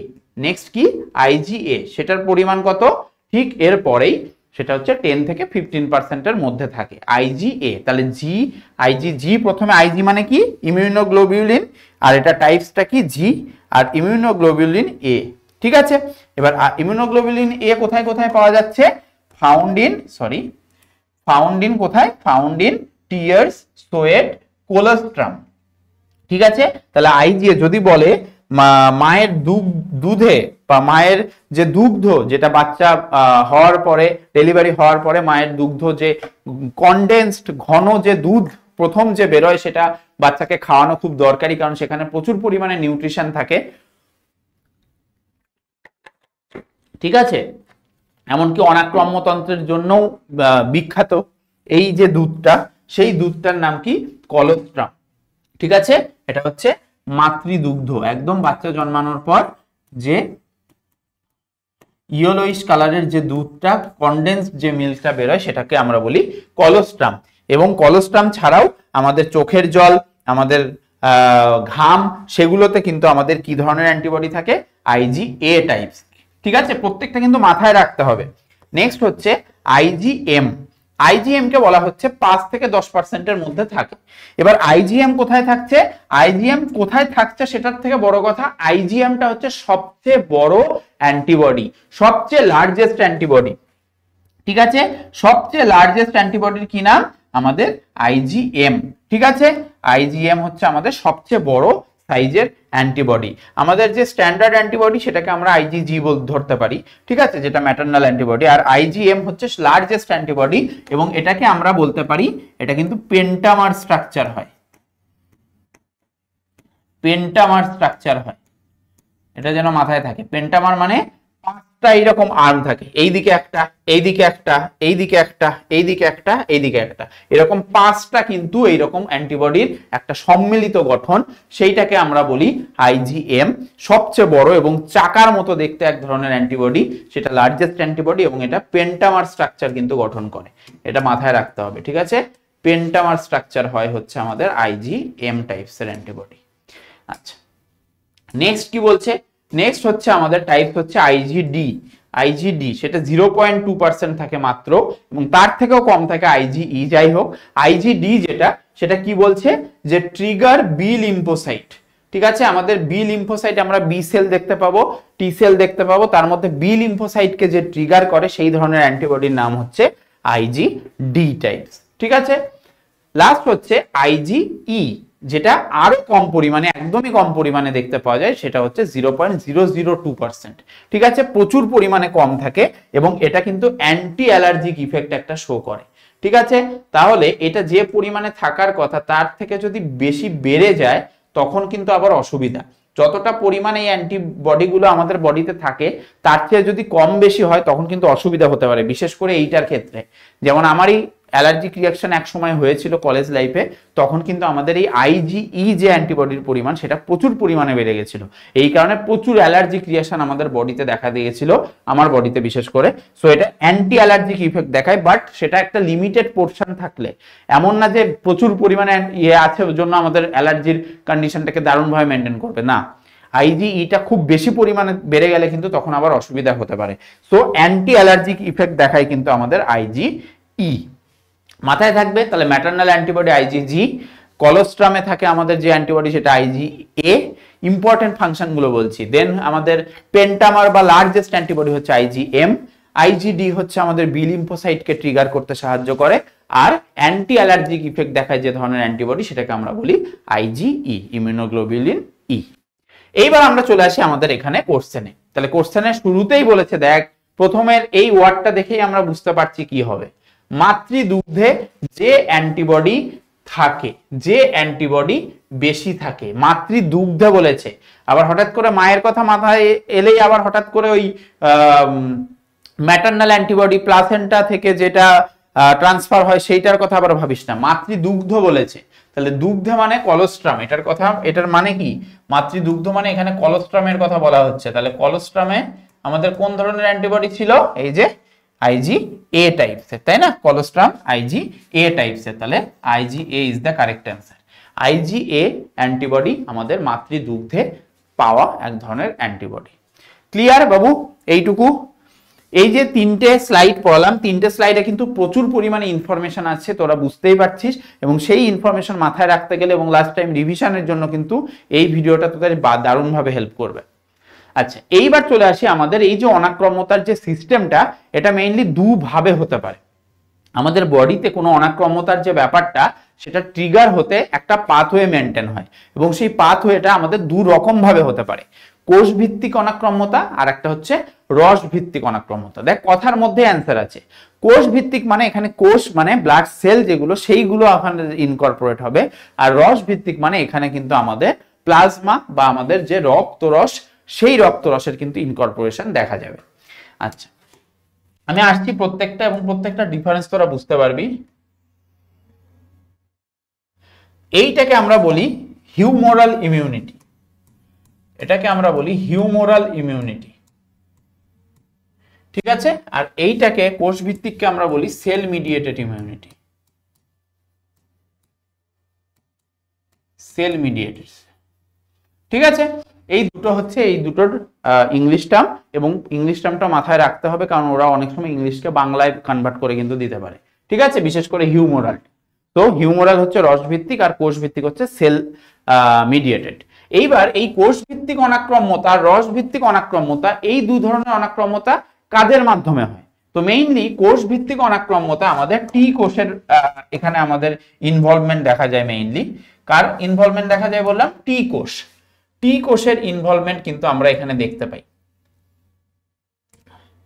নেক্সট কি আইজিএ সেটার পরিমাণ কত ঠিক এরপরেই সেটা হচ্ছে টেন থেকে ফিফটিন পার্সেন্টের মধ্যে থাকে আইজি এ তাহলে জি আইজি জি প্রথমে আইজি মানে কি ইমিউনোগ্লোবিউলিন আর এটা টাইপসটা কি জি আর ইমিউনোগ্লোবিউলিন এ ঠিক আছে এবার ইমিউনোগ্লোবিউলিন এ কোথায় কোথায় পাওয়া যাচ্ছে ফাউন্ডিন সরি ফাউন্ডিন কোথায় ফাউন্ডিন টিয়ার্স সোয়েট কোলেস্ট্রাম ঠিক আছে তাহলে আইজিএ যদি বলে মায়ের দুধে বা মায়ের যে দুগ্ধ যেটা বাচ্চা হওয়ার পরে ডেলিভারি হওয়ার পরে মায়ের দুগ্ধ যে কনডেন্সড ঘন যে দুধ প্রথম যে বেরোয় সেটা বাচ্চাকে খাওয়ানো খুব দরকারি কারণ সেখানে প্রচুর পরিমাণে নিউট্রিশন থাকে ঠিক আছে এমনকি অনাক্রম্যতন্ত্রের জন্যও বিখ্যাত এই যে দুধটা সেই দুধটার নাম কি কলস্ট্রাম ঠিক আছে এটা হচ্ছে মাতৃদুগ্ধ একদম বাচ্চা জন্মানোর পর যে ইয়েলোইশ কালারের যে দুধটা কন্ডেন্স যে মিল্কটা বেরোয় সেটাকে আমরা বলি কলোস্ট্রাম এবং কলোস্ট্রাম ছাড়াও আমাদের চোখের জল আমাদের ঘাম সেগুলোতে কিন্তু আমাদের কি ধরনের অ্যান্টিবডি থাকে আইজি এ টাইপস ঠিক আছে প্রত্যেকটা কিন্তু মাথায় রাখতে হবে নেক্সট হচ্ছে আইজিএম আইজিএম কে বলা হচ্ছে পাঁচ থেকে দশ পার্সেন্টের মধ্যে থাকে এবার আইজিএম কোথায় থাকছে আইজিএম কোথায় থাকছে সেটার থেকে বড় কথা আইজিএমটা হচ্ছে সবচেয়ে বড় অ্যান্টিবডি সবচেয়ে লার্জেস্ট অ্যান্টিবডি ঠিক আছে সবচেয়ে লার্জেস্ট অ্যান্টিবডির কি নাম আমাদের আইজিএম ঠিক আছে আইজিএম হচ্ছে আমাদের সবচেয়ে বড় সাইজের অ্যান্টিবডি আমাদের যে স্ট্যান্ডার্ড অ্যান্টিবডি সেটাকে আমরা আইজিজি বল ধরতে পারি ঠিক আছে যেটা ম্যাটার্নাল অ্যান্টিবডি আর আইজিএম হচ্ছে লার্জেস্ট অ্যান্টিবডি এবং এটাকে আমরা বলতে পারি এটা কিন্তু পেন্টামার স্ট্রাকচার হয় পেন্টামার স্ট্রাকচার হয় এটা যেন মাথায় থাকে পেন্টামার মানে পাঁচটা এইরকম আর্ম থাকে এইদিকে একটা এইদিকে একটা এইদিকে একটা এইদিকে একটা এইদিকে একটা এরকম পাঁচটা কিন্তু এইরকম অ্যান্টিবডির একটা সম্মিলিত গঠন সেইটাকে আমরা বলি আইজিএম সবচেয়ে বড় এবং চাকার মতো দেখতে এক ধরনের অ্যান্টিবডি সেটা লার্জেস্ট অ্যান্টিবডি এবং এটা পেন্টামার স্ট্রাকচার কিন্তু গঠন করে এটা মাথায় রাখতে হবে ঠিক আছে পেন্টামার স্ট্রাকচার হয় হচ্ছে আমাদের আইজিএম টাইপসের অ্যান্টিবডি আচ্ছা নেক্সট কি বলছে নেক্সট হচ্ছে আমাদের টাইপ হচ্ছে আইজিডি আইজিডি সেটা জিরো পয়েন্ট টু পার্সেন্ট থাকে মাত্র এবং তার থেকেও কম থাকে আইজিই e। যাই হোক আইজিডি যেটা সেটা কি বলছে যে ট্রিগার বি লিম্পোসাইট ঠিক আছে আমাদের বি লিম্ফোসাইট আমরা বি সেল দেখতে পাবো টি সেল দেখতে পাবো তার মধ্যে বি লিম্ফোসাইটকে যে ট্রিগার করে সেই ধরনের অ্যান্টিবডির নাম হচ্ছে আইজি ডি টাইপস ঠিক আছে লাস্ট হচ্ছে আইজিই যেটা আরো কম পরিমাণে একদমই কম পরিমাণে দেখতে পাওয়া যায় সেটা হচ্ছে zero point zero zero two percent ঠিক আছে প্রচুর পরিমাণে কম থাকে এবং এটা কিন্তু অ্যান্টি অ্যালার্জিক ইফেক্ট একটা শো করে ঠিক আছে তাহলে এটা যে পরিমাণে থাকার কথা তার থেকে যদি বেশি বেড়ে যায় তখন কিন্তু আবার অসুবিধা যতটা পরিমাণে এই অ্যান্টিবডিগুলো আমাদের বডিতে থাকে তার চেয়ে যদি কম বেশি হয় তখন কিন্তু অসুবিধা হতে পারে বিশেষ করে এইটার ক্ষেত্রে যেমন আমারই অ্যালার্জিক রিয়াকশন এক সময় হয়েছিল কলেজ লাইফে তখন কিন্তু আমাদের এই আইজিই e যে অ্যান্টিবডির পরিমাণ সেটা প্রচুর পরিমাণে বেড়ে গেছিল এই কারণে প্রচুর অ্যালার্জিক রিয়াকশন আমাদের বডিতে দেখা দিয়েছিল আমার বডিতে বিশেষ করে সো এটা অ্যান্টি অ্যালার্জিক ইফেক্ট দেখায় বাট সেটা একটা লিমিটেড পোর্শন থাকলে এমন না যে প্রচুর পরিমাণে ইয়ে আছে জন্য আমাদের অ্যালার্জির কন্ডিশনটাকে দারুণভাবে মেনটেন করবে না আইজিইটা খুব বেশি পরিমাণে বেড়ে গেলে কিন্তু তখন আবার অসুবিধা হতে পারে সো অ্যান্টি অ্যালার্জিক ইফেক্ট দেখায় কিন্তু আমাদের আইজিই মাথায় থাকবে তাহলে ম্যাটার্নাল অ্যান্টিবডি আইজিজি কলোস্ট্রামে থাকে আমাদের যে অ্যান্টিবডি সেটা আইজি এ ইম্পর্টেন্ট ফাংশনগুলো বলছি দেন আমাদের পেন্টামার বা লার্জেস্ট অ্যান্টিবডি হচ্ছে আইজি এম আইজিডি হচ্ছে আমাদের বি লিম্ফোসাইটকে ট্রিগার করতে সাহায্য করে আর অ্যান্টি অ্যালার্জিক ইফেক্ট দেখায় যে ধরনের অ্যান্টিবডি সেটাকে আমরা বলি আইজি ই ইমিউনোগ্লোবিউলিন ই এইবার আমরা চলে আসি আমাদের এখানে কোশ্চেনে তাহলে কোশ্চেনের শুরুতেই বলেছে দেখ প্রথমের এই ওয়ার্ডটা দেখেই আমরা বুঝতে পারছি কি হবে মাতৃদুগ্ধে যে অ্যান্টিবডি থাকে যে অ্যান্টিবডি বেশি থাকে মাতৃদুগ্ধে বলেছে আবার হঠাৎ করে মায়ের কথা মাথায় এলেই আবার হঠাৎ করে ওই ম্যাটার্নাল অ্যান্টিবডি প্লাসেন্টা থেকে যেটা ট্রান্সফার হয় সেইটার কথা আবার ভাবিস না মাতৃদুগ্ধ বলেছে তাহলে দুগ্ধে মানে কলস্ট্রাম এটার কথা এটার মানে কি মাতৃদুগ্ধ মানে এখানে কলস্ট্রামের কথা বলা হচ্ছে তাহলে কলস্ট্রামে আমাদের কোন ধরনের অ্যান্টিবডি ছিল এই যে আইজি এ টাইপসের তাই না কলোস্ট্রাম আইজি এ টাইপসের তাহলে Ig A is the correct answer Ig A antibody আমাদের মাতৃদুগ্ধে পাওয়া এক ধরনের অ্যান্টিবডি ক্লিয়ার বাবু এইটুকু এই যে তিনটে স্লাইড পড়ালাম তিনটে স্লাইডে কিন্তু প্রচুর পরিমাণে ইনফরমেশন আছে তোরা বুঝতেই পারছিস এবং সেই ইনফরমেশন মাথায় রাখতে গেলে এবং লাস্ট টাইম রিভিশনের জন্য কিন্তু এই ভিডিওটা তোদের দারুণভাবে হেল্প করবে আচ্ছা এইবার চলে আসি আমাদের এই যে অনাক্রম্যতার যে সিস্টেমটা এটা মেইনলি দুভাবে হতে পারে আমাদের বডিতে কোনো অনাক্রম্যতার যে ব্যাপারটা সেটা ট্রিগার হতে একটা পাথওয়ে মেনটেন হয় এবং সেই পাথওয়েটা আমাদের দু রকমভাবে হতে পারে কোষ ভিত্তিক অনাক্রম্যতা আর একটা হচ্ছে রস ভিত্তিক অনাক্রম্যতা দেখ কথার মধ্যে অ্যান্সার আছে কোষ ভিত্তিক মানে এখানে কোষ মানে ব্লাড সেল যেগুলো সেইগুলো ওখানে ইনকর্পোরেট হবে আর রস ভিত্তিক মানে এখানে কিন্তু আমাদের প্লাজমা বা আমাদের যে রক্তরস সেই রক্তরসের কিন্তু ইনকর্পোরেশন দেখা যাবে আচ্ছা আমি আসছি প্রত্যেকটা এবং প্রত্যেকটা ডিফারেন্স তোরা বুঝতে পারবি এইটাকে আমরা বলি হিউমোরাল ইমিউনিটি এটাকে আমরা বলি হিউমোরাল ইমিউনিটি ঠিক আছে আর এইটাকে কোষ ভিত্তিককে আমরা বলি cell mediated immunity cell mediated ঠিক আছে এই দুটো হচ্ছে এই দুটোর ইংলিশ টার্ম এবং ইংলিশ টার্মটা মাথায় রাখতে হবে কারণ ওরা অনেক সময় ইংলিশকে বাংলায় কনভার্ট করে কিন্তু দিতে পারে ঠিক আছে বিশেষ করে হিউমোরাল তো হিউমোরাল হচ্ছে রসভিত্তিক আর কোষ ভিত্তিক হচ্ছে সেল মিডিয়েটেড এইবার এই কোষ ভিত্তিক অনাক্রম্যতা রস ভিত্তিক অনাক্রম্যতা এই দু ধরনের অনাক্রম্যতা কাদের মাধ্যমে হয় তো মেইনলি কোষ ভিত্তিক অনাক্রম্যতা আমাদের টি কোষের এখানে আমাদের ইনভলভমেন্ট দেখা যায় মেইনলি কার ইনভলভমেন্ট দেখা যায় বললাম টি কোষ টি কোষের ইনভলভমেন্ট কিন্তু আমরা এখানে দেখতে পাই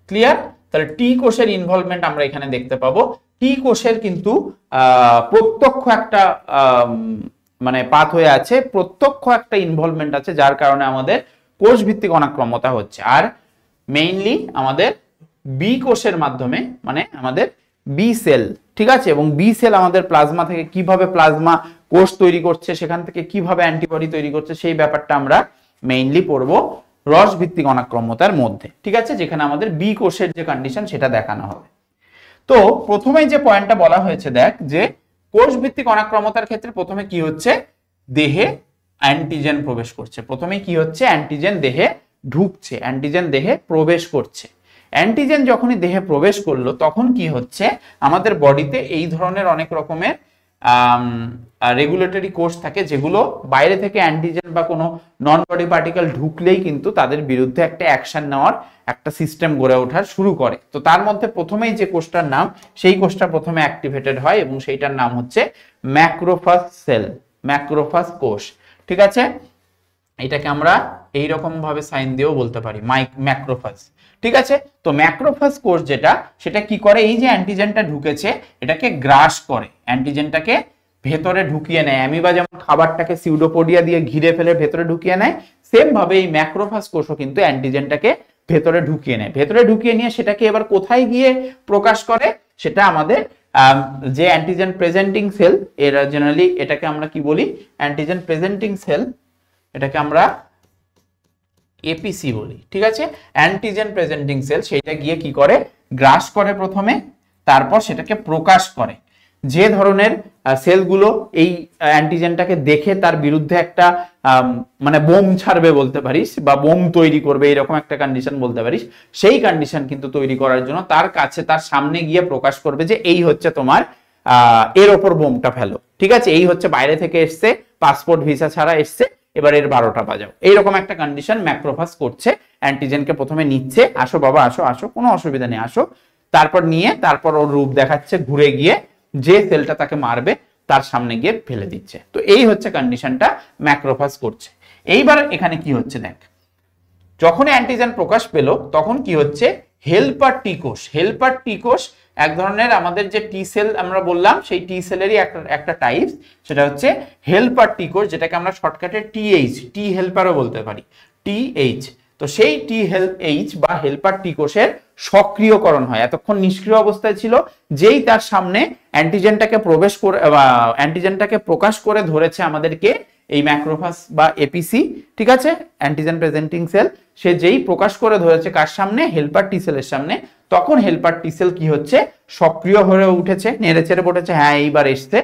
ক্লিয়ার তাহলে টি কোষের ইনভলভমেন্ট আমরা এখানে দেখতে পাবো টি কোষের কিন্তু প্রত্যক্ষ একটা মানে পাত হয়ে আছে প্রত্যক্ষ একটা ইনভলভমেন্ট আছে যার কারণে আমাদের কোষ ভিত্তিক অনাক্রম্যতা হচ্ছে আর মেইনলি আমাদের বি কোষের মাধ্যমে মানে আমাদের বি সেল ঠিক আছে এবং বি সেল আমাদের প্লাজমা থেকে কিভাবে প্লাজমা কোষ তৈরি করছে সেখান থেকে কিভাবে অ্যান্টিবডি তৈরি করছে সেই ব্যাপারটা আমরা মেইনলি পড়বো রস ভিত্তিক অনাক্রম্যতার মধ্যে ঠিক আছে যেখানে আমাদের বি কোষের যে কন্ডিশন সেটা দেখানো হবে তো প্রথমেই যে পয়েন্টটা বলা হয়েছে দেখ যে কোষ ভিত্তিক অনাক্রমতার ক্ষেত্রে প্রথমে কি হচ্ছে দেহে অ্যান্টিজেন প্রবেশ করছে প্রথমে কি হচ্ছে অ্যান্টিজেন দেহে ঢুকছে অ্যান্টিজেন দেহে প্রবেশ করছে অ্যান্টিজেন যখনই দেহে প্রবেশ করলো তখন কি হচ্ছে আমাদের বডিতে এই ধরনের অনেক রকমের রেগুলেটরি কোর্স থাকে যেগুলো বাইরে থেকে অ্যান্টিজেন বা কোনো নন বডি পার্টিকেল ঢুকলেই কিন্তু তাদের বিরুদ্ধে একটা অ্যাকশান নেওয়ার একটা সিস্টেম গড়ে ওঠার শুরু করে তো তার মধ্যে প্রথমেই যে কোষটার নাম সেই কোষটা প্রথমে অ্যাক্টিভেটেড হয় এবং সেইটার নাম হচ্ছে ম্যাক্রোফাস সেল ম্যাক্রোফাস কোষ ঠিক আছে এটাকে আমরা এইরকম ভাবে সাইন দিয়েও বলতে পারি মাইক ম্যাক্রোফাস ঠিক আছে তো ম্যাক্রোফাস কোষ যেটা সেটা কি করে এই যে অ্যান্টিজেনটা ঢুকেছে এটাকে গ্রাস করে অ্যান্টিজেনটাকে ভেতরে ঢুকিয়ে নেয় অ্যামিবা যেমন খাবারটাকে সিউডোপোডিয়া দিয়ে ঘিরে ফেলে ভেতরে ঢুকিয়ে নেয় সেম ভাবে এই ম্যাক্রোফাস কোষও কিন্তু অ্যান্টিজেনটাকে ভেতরে ঢুকিয়ে নেয় ভেতরে ঢুকিয়ে নিয়ে সেটাকে এবার কোথায় গিয়ে প্রকাশ করে সেটা আমাদের যে অ্যান্টিজেন প্রেজেন্টিং সেল এরা জেনারেলি এটাকে আমরা কি বলি অ্যান্টিজেন প্রেজেন্টিং সেল এটাকে আমরা এপিসি বলি ঠিক আছে অ্যান্টিজেন প্রেজেন্টিং সেল সেটা গিয়ে কি করে গ্রাস করে প্রথমে তারপর সেটাকে প্রকাশ করে যে ধরনের সেলগুলো এই অ্যান্টিজেনটাকে দেখে তার বিরুদ্ধে একটা মানে বোম ছাড়বে বলতে পারিস বা বোম তৈরি করবে এরকম একটা কন্ডিশন বলতে পারিস সেই কন্ডিশন কিন্তু তৈরি করার জন্য তার কাছে তার সামনে গিয়ে প্রকাশ করবে যে এই হচ্ছে তোমার এর ওপর বোমটা ফেলো ঠিক আছে এই হচ্ছে বাইরে থেকে এসছে পাসপোর্ট ভিসা ছাড়া এসছে এবার এর বারোটা বাজাও এইরকম একটা কন্ডিশন ম্যাক্রোফাস করছে অ্যান্টিজেনকে প্রথমে নিচ্ছে আসো বাবা আসো আসো কোনো অসুবিধা নেই আসো তারপর নিয়ে তারপর ওর রূপ দেখাচ্ছে ঘুরে গিয়ে যে সেলটা তাকে মারবে তার সামনে গিয়ে ফেলে দিচ্ছে তো এই হচ্ছে কন্ডিশনটা ম্যাক্রোফাস করছে এইবার এখানে কি হচ্ছে দেখ যখন অ্যান্টিজেন প্রকাশ পেল তখন কি হচ্ছে হেল্পার টিকোষ হেল্পার টিকোষ এক ধরনের আমাদের যে টি সেল আমরা বললাম সেই টি সেলেরই একটা টাইপ সেটা হচ্ছে হেল্পার টি যেটাকে আমরা শর্টকাটে টিএইচ টি হেল্পারও বলতে পারি টিএইচ তো সেই টি হেল্প এইচ বা হেল্পার টি কোষের সক্রিয়করণ হয় এতক্ষণ নিষ্ক্রিয় অবস্থায় ছিল যেই তার সামনে অ্যান্টিজেনটাকে প্রবেশ করে অ্যান্টিজেনটাকে প্রকাশ করে ধরেছে আমাদেরকে এই ম্যাক্রোফাস বা এপিসি ঠিক আছে অ্যান্টিজেন প্রেজেন্টিং সেল সে যেই প্রকাশ করে ধরেছে কার সামনে হেল্পার টি সেলের সামনে তখন হেল্পার টি সেল কি হচ্ছে সক্রিয় হয়ে উঠেছে নেড়ে চেড়ে পড়েছে হ্যাঁ এইবার এসছে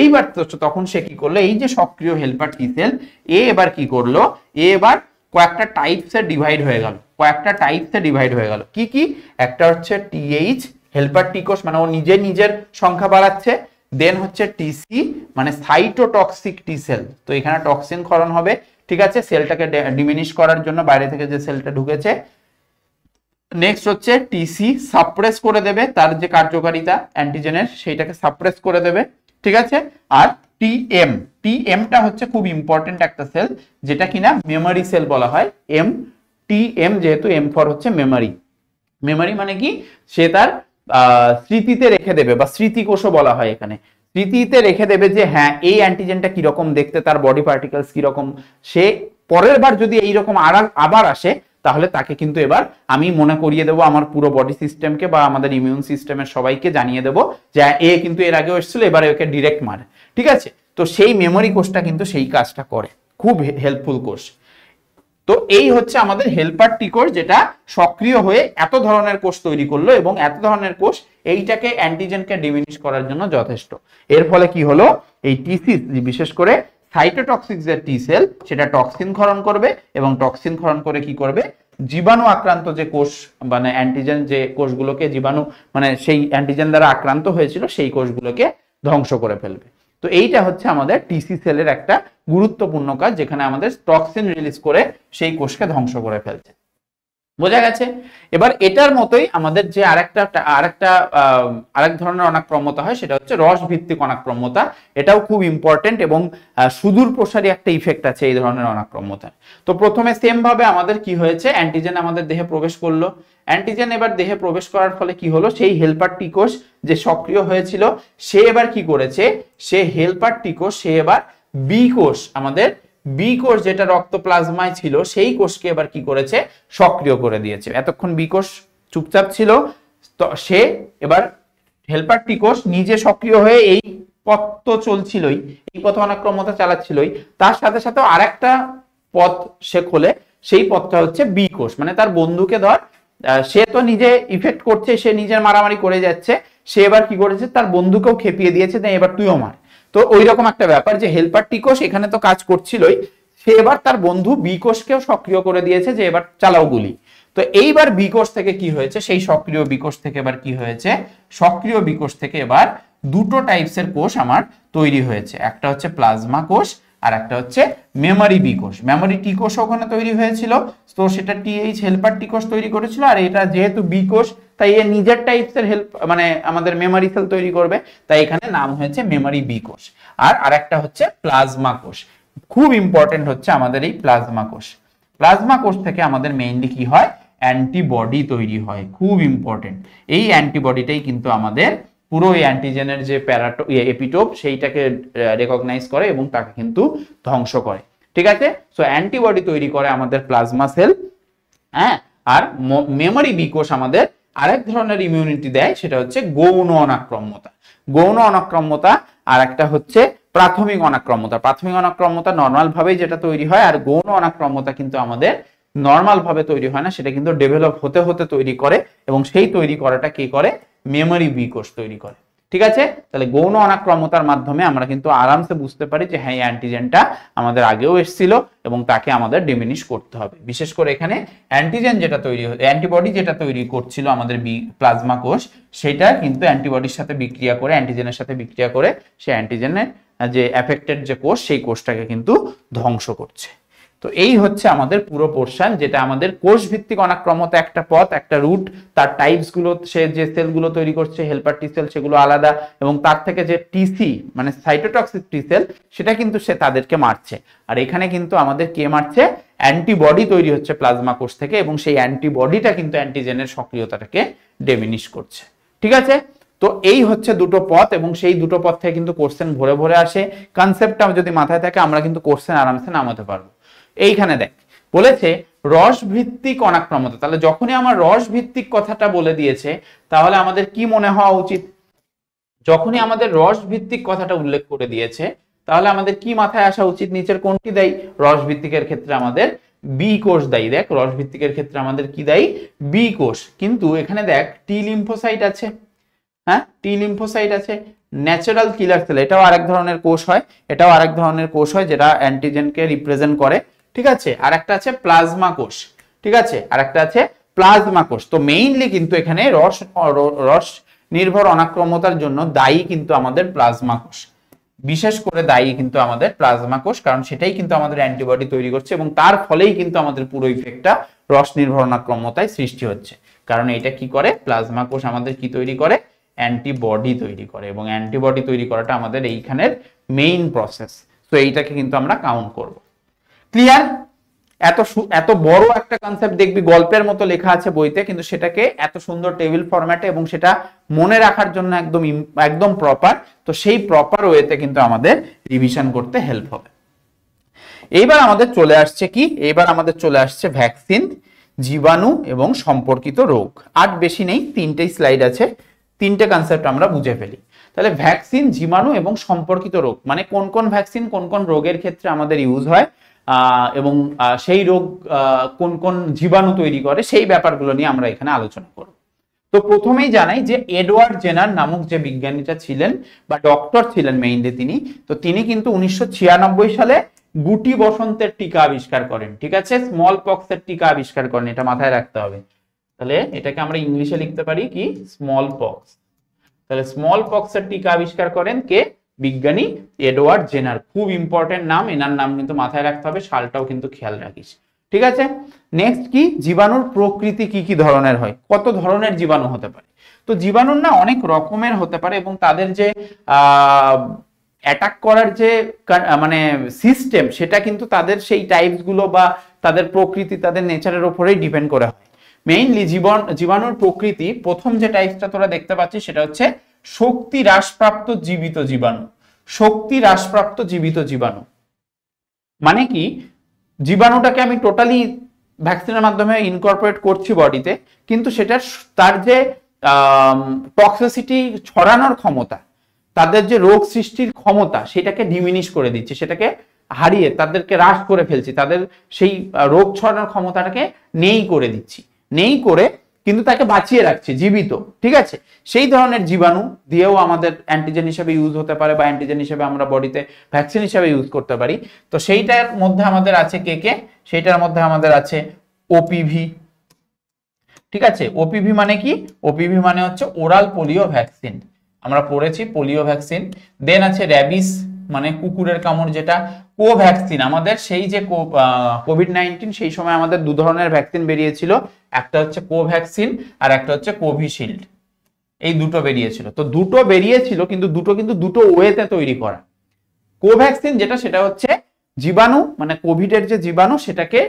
এইবার তখন সে কি করলো এই যে সক্রিয় হেল্পার টি সেল এ এবার কি করলো এ এবার কয়েকটা টাইপসে ডিভাইড হয়ে গেল কয়েকটা টাইপসে ডিভাইড হয়ে গেল কি কি একটা হচ্ছে টিএইচ হেল্পার টিকোস মানে ও নিজে নিজের সংখ্যা বাড়াচ্ছে দেন হচ্ছে টিসি মানে সাইটোটক্সিক টি সেল তো এখানে টক্সিন ক্ষরণ হবে ঠিক আছে সেলটাকে ডিমিনিশ করার জন্য বাইরে থেকে যে সেলটা ঢুকেছে নেক্সট হচ্ছে টিসি সাপ্রেস করে দেবে তার যে কার্যকারিতা অ্যান্টিজেনের সেইটাকে সাপ্রেস করে দেবে ঠিক আছে আর টিএম টিএমটা হচ্ছে খুব ইম্পর্টেন্ট একটা সেল যেটা কিনা মেমোরি সেল বলা হয় এম টিএম যেহেতু এম ফর হচ্ছে মেমোরি মেমোরি মানে কি সে তার স্মৃতিতে রেখে দেবে বা স্মৃতিকোষও বলা হয় এখানে স্মৃতিতে রেখে দেবে যে হ্যাঁ এই অ্যান্টিজেনটা কিরকম দেখতে তার বডি পার্টিকেলস কিরকম সে পরের বার যদি এইরকম আবার আসে তাহলে তাকে কিন্তু এবার আমি মনে করিয়ে দেবো আমার পুরো বডি সিস্টেমকে বা আমাদের ইমিউন সিস্টেমের সবাইকে জানিয়ে দেবো যে হ্যাঁ, এ কিন্তু এর আগেও এসেছিল এবার ওকে ডিরেক্ট মারে ঠিক আছে তো সেই মেমোরি কোর্সটা কিন্তু সেই কাজটা করে খুব হেল্পফুল কোর্স তো এই হচ্ছে আমাদের হেল্পার টি কোর্স যেটা সক্রিয় হয়ে এত ধরনের কোষ তৈরি করলো এবং এত ধরনের কোষ এইটাকে অ্যান্টিজেনকে ডিমিনিশ করার জন্য যথেষ্ট এর ফলে কি হলো এই টিসিস বিশেষ করে সাইটোটক্সিক যে টি সেল সেটা টক্সিন খরণ করবে এবং টক্সিন খরণ করে কি করবে জীবাণু আক্রান্ত যে কোষ মানে অ্যান্টিজেন যে কোষগুলোকে জীবাণু মানে সেই অ্যান্টিজেন দ্বারা আক্রান্ত হয়েছিল সেই কোষগুলোকে ধ্বংস করে ফেলবে তো এইটা হচ্ছে আমাদের টিসি সেলের একটা গুরুত্বপূর্ণ কাজ যেখানে আমাদের টক্সিন রিলিজ করে সেই কোষকে ধ্বংস করে ফেলছে বোঝা গেছে এবার এটার মতোই আমাদের যে আরেকটা আরেকটা আরেক ধরনের অনাক্রম্যতা হয় সেটা হচ্ছে রস ভিত্তিক অনাক্রম্যতা এটাও খুব ইম্পর্টেন্ট এবং সুদূর প্রসারী একটা ইফেক্ট আছে এই ধরনের অনাক্রম্যতা তো প্রথমে সেম ভাবে আমাদের কি হয়েছে অ্যান্টিজেন আমাদের দেহে প্রবেশ করলো অ্যান্টিজেন এবার দেহে প্রবেশ করার ফলে কি হলো সেই হেলপার টিকোষ যে সক্রিয় হয়েছিল সে এবার কি করেছে সে হেলপার টিকোষ সে এবার বি কোষ আমাদের বি কোষ যেটা রক্ত প্লাজমায় ছিল সেই কোষকে এবার কি করেছে সক্রিয় করে দিয়েছে এতক্ষণ বি কোষ চুপচাপ ছিল সে এবার হেলপার টি কোষ নিজে সক্রিয় হয়ে এই পথ চলছিলই এই পথ অনাক্রমতা চালাচ্ছিলই তার সাথে সাথে আর একটা পথ সে খোলে সেই পথটা হচ্ছে বি কোষ মানে তার বন্ধুকে ধর সে তো নিজে ইফেক্ট করছে সে নিজের মারামারি করে যাচ্ছে সে এবার কি করেছে তার বন্ধুকেও খেপিয়ে দিয়েছে এবার তুইও মার তো ওই রকম একটা ব্যাপার যে হেল্পার টি কোষ এখানে তো কাজ করছিলই সে এবার তার বন্ধু বি কোষকেও সক্রিয় করে দিয়েছে যে এবার চালাও গুলি তো এইবার বিকোষ থেকে কি হয়েছে সেই সক্রিয় বিকোষ থেকে এবার কি হয়েছে সক্রিয় বিকোষ থেকে এবার দুটো টাইপস এর কোষ আমার তৈরি হয়েছে একটা হচ্ছে প্লাজমা কোষ আর একটা হচ্ছে মেমারি বিকোষ মেমারি টিকোষ ওখানে তৈরি হয়েছিল তো সেটা টিএইচ হেল্পার টিকোষ তৈরি করেছিল আর এটা যেহেতু বিকোষ তাই এর নিজের টাইপসের হেল্প মানে আমাদের মেমারি সেল তৈরি করবে তাই এখানে নাম হয়েছে মেমারি বি কোষ আর আরেকটা হচ্ছে প্লাজমা কোষ খুব ইম্পর্টেন্ট হচ্ছে আমাদের এই প্লাজমা কোষ প্লাজমা কোষ থেকে আমাদের মেইনলি কি হয় অ্যান্টিবডি তৈরি হয় খুব ইম্পর্টেন্ট এই অ্যান্টিবডিটাই কিন্তু আমাদের পুরো এই অ্যান্টিজেনের যে প্যারাটো এপিটোপ সেইটাকে রেকগনাইজ করে এবং তাকে কিন্তু ধ্বংস করে ঠিক আছে সো অ্যান্টিবডি তৈরি করে আমাদের প্লাজমা সেল হ্যাঁ আর মেমোরি বিকোষ আমাদের আরেক ধরনের ইমিউনিটি দেয় সেটা হচ্ছে গৌণ অনাক্রম্যতা গৌণ অনাক্রম্যতা আর একটা হচ্ছে প্রাথমিক অনাক্রম্যতা প্রাথমিক অনাক্রম্যতা নর্মাল ভাবেই যেটা তৈরি হয় আর গৌণ অনাক্রম্যতা কিন্তু আমাদের নর্মাল ভাবে তৈরি হয় না সেটা কিন্তু ডেভেলপ হতে হতে তৈরি করে এবং সেই তৈরি করাটা কি করে মেমোরি বিকোষ তৈরি করে ঠিক আছে তাহলে গৌণ অনাক্রমতার মাধ্যমে আমরা কিন্তু আরামসে বুঝতে পারি যে হ্যাঁ অ্যান্টিজেনটা আমাদের আগেও এসেছিল এবং তাকে আমাদের ডিমিনিশ করতে হবে বিশেষ করে এখানে অ্যান্টিজেন যেটা তৈরি অ্যান্টিবডি যেটা তৈরি করছিল আমাদের প্লাজমা কোষ সেটা কিন্তু অ্যান্টিবডির সাথে বিক্রিয়া করে অ্যান্টিজেনের সাথে বিক্রিয়া করে সে অ্যান্টিজেনের যে অ্যাফেক্টেড যে কোষ সেই কোষটাকে কিন্তু ধ্বংস করছে তো এই হচ্ছে আমাদের পুরো পোর্শন যেটা আমাদের কোর্স ভিত্তিক অনাক্রমতা একটা পথ একটা রুট তার টাইপস গুলো সে যে সেলগুলো তৈরি করছে হেল্পার টি সেল সেগুলো আলাদা এবং তার থেকে যে টিসি মানে সাইটোটক্সিক টি সেল সেটা কিন্তু সে তাদেরকে মারছে আর এখানে কিন্তু আমাদের কে মারছে অ্যান্টিবডি তৈরি হচ্ছে প্লাজমা কোষ থেকে এবং সেই অ্যান্টিবডিটা কিন্তু অ্যান্টিজেনের সক্রিয়তাটাকে ডেমিনিশ করছে ঠিক আছে তো এই হচ্ছে দুটো পথ এবং সেই দুটো পথ থেকে কিন্তু কোশ্চেন ভরে ভরে আসে কনসেপ্টটা যদি মাথায় থাকে আমরা কিন্তু কোশ্চেন আরামসে নামাতে পারবো এইখানে দেখ বলেছে রস ভিত্তিক অনাক্রমতা তাহলে যখনই আমার রস ভিত্তিক কথাটা বলে দিয়েছে তাহলে আমাদের কি মনে হওয়া উচিত যখনই আমাদের রস ভিত্তিক কথাটা উল্লেখ করে দিয়েছে তাহলে আমাদের কি মাথায় আসা উচিত নিচের কোনটি দেয় রস ভিত্তিকের ক্ষেত্রে আমাদের বি কোষ দেয় দেখ রস ভিত্তিকের ক্ষেত্রে আমাদের কি দেয় বি কোষ কিন্তু এখানে দেখ টি লিম্ফোসাইট আছে হ্যাঁ টি লিম্ফোসাইট আছে ন্যাচারাল কিলার সেল এটাও আরেক ধরনের কোষ হয় এটাও আরেক ধরনের কোষ হয় যেটা অ্যান্টিজেনকে রিপ্রেজেন্ট করে ঠিক আছে আর একটা আছে প্লাজমা কোষ ঠিক আছে আর একটা আছে প্লাজমা কোষ তো মেইনলি কিন্তু এখানে রস রস নির্ভর অনাক্রমতার জন্য দায়ী কিন্তু আমাদের প্লাজমা কোষ বিশেষ করে দায়ী কিন্তু আমাদের প্লাজমা কোষ কারণ সেটাই কিন্তু আমাদের অ্যান্টিবডি তৈরি করছে এবং তার ফলেই কিন্তু আমাদের পুরো ইফেক্টটা রস নির্ভর অনাক্রমতায় সৃষ্টি হচ্ছে কারণ এটা কি করে প্লাজমা কোষ আমাদের কি তৈরি করে অ্যান্টিবডি তৈরি করে এবং অ্যান্টিবডি তৈরি করাটা আমাদের এইখানের মেইন প্রসেস তো এইটাকে কিন্তু আমরা কাউন্ট করবো ক্লিয়ার এত এত বড় একটা কনসেপ্ট দেখবি গল্পের মতো লেখা আছে বইতে কিন্তু সেটাকে এত সুন্দর টেবিল ফরম্যাটে এবং সেটা মনে রাখার জন্য একদম একদম প্রপার তো সেই প্রপার ওয়েতে কিন্তু আমাদের রিভিশন করতে হেল্প হবে এইবার আমাদের চলে আসছে কি এইবার আমাদের চলে আসছে ভ্যাকসিন জীবাণু এবং সম্পর্কিত রোগ আর বেশি নেই তিনটেই স্লাইড আছে তিনটে কনসেপ্ট আমরা বুঝে ফেলি তাহলে ভ্যাকসিন জীবাণু এবং সম্পর্কিত রোগ মানে কোন কোন ভ্যাকসিন কোন কোন রোগের ক্ষেত্রে আমাদের ইউজ হয় এবং সেই রোগ কোন কোন জীবাণু তৈরি করে সেই ব্যাপারগুলো নিয়ে আমরা এখানে আলোচনা করব তো প্রথমেই জানাই যে এডওয়ার্ড জেনার নামক যে বিজ্ঞানীটা ছিলেন বা ডক্টর ছিলেন মেইনলি তিনি তো তিনি কিন্তু উনিশশো সালে গুটি বসন্তের টিকা আবিষ্কার করেন ঠিক আছে স্মল পক্সের টিকা আবিষ্কার করেন এটা মাথায় রাখতে হবে তাহলে এটাকে আমরা ইংলিশে লিখতে পারি কি স্মল পক্স তাহলে স্মল পক্সের টিকা আবিষ্কার করেন কে বিজ্ঞানী এডওয়ার্ড জেনার খুব ইম্পর্টেন্ট নাম এনার নাম কিন্তু মাথায় রাখতে হবে সালটাও কিন্তু খেয়াল রাখিস ঠিক আছে নেক্সট কি জীবাণুর প্রকৃতি কি কি ধরনের হয় কত ধরনের জীবাণু হতে পারে তো জীবাণুর না অনেক রকমের হতে পারে এবং তাদের যে অ্যাটাক করার যে মানে সিস্টেম সেটা কিন্তু তাদের সেই টাইপসগুলো বা তাদের প্রকৃতি তাদের নেচারের ওপরেই ডিপেন্ড করা হয় মেইনলি জীবন জীবাণুর প্রকৃতি প্রথম যে টাইপসটা তোরা দেখতে পাচ্ছিস সেটা হচ্ছে শক্তি হ্রাসপ্রাপ্ত জীবিত জীবাণু শক্তি হ্রাসপ্রাপ্ত জীবিত জীবাণু মানে কি জীবাণুটাকে আমি টোটালি ভ্যাকসিনের মাধ্যমে ইনকর্পোরেট করছি বডিতে কিন্তু সেটার তার যে টক্সিসিটি ছড়ানোর ক্ষমতা তাদের যে রোগ সৃষ্টির ক্ষমতা সেটাকে ডিমিনিশ করে দিচ্ছে সেটাকে হারিয়ে তাদেরকে হ্রাস করে ফেলছি তাদের সেই রোগ ছড়ানোর ক্ষমতাটাকে নেই করে দিচ্ছি নেই করে কিন্তু তাকে বাঁচিয়ে রাখছে জীবিত ঠিক আছে সেই ধরনের জীবাণু দিয়েও আমাদের অ্যান্টিজেন হিসেবে ইউজ হতে পারে বা অ্যান্টিজেন হিসেবে আমরা বডিতে ভ্যাকসিন হিসেবে ইউজ করতে পারি তো সেইটার মধ্যে আমাদের আছে কে কে সেইটার মধ্যে আমাদের আছে ওপিভি ঠিক আছে ওপিভি মানে কি ওপিভি মানে হচ্ছে ওরাল পোলিও ভ্যাকসিন আমরা পড়েছি পোলিও ভ্যাকসিন দেন আছে র্যাবিস মানে কুকুরের কামড় যেটা কোভ্যাক্সিন আমাদের সেই যে কোভিড নাইন্টিন সেই সময় আমাদের দু ধরনের ভ্যাকসিন বেরিয়েছিল একটা হচ্ছে কোভ্যাক্সিন আর একটা হচ্ছে কোভিশিল্ড এই দুটো বেরিয়েছিল তো দুটো বেরিয়েছিল কিন্তু দুটো কিন্তু দুটো ওয়েতে তৈরি করা কোভ্যাক্সিন যেটা সেটা হচ্ছে জীবাণু মানে কোভিডের যে জীবাণু সেটাকে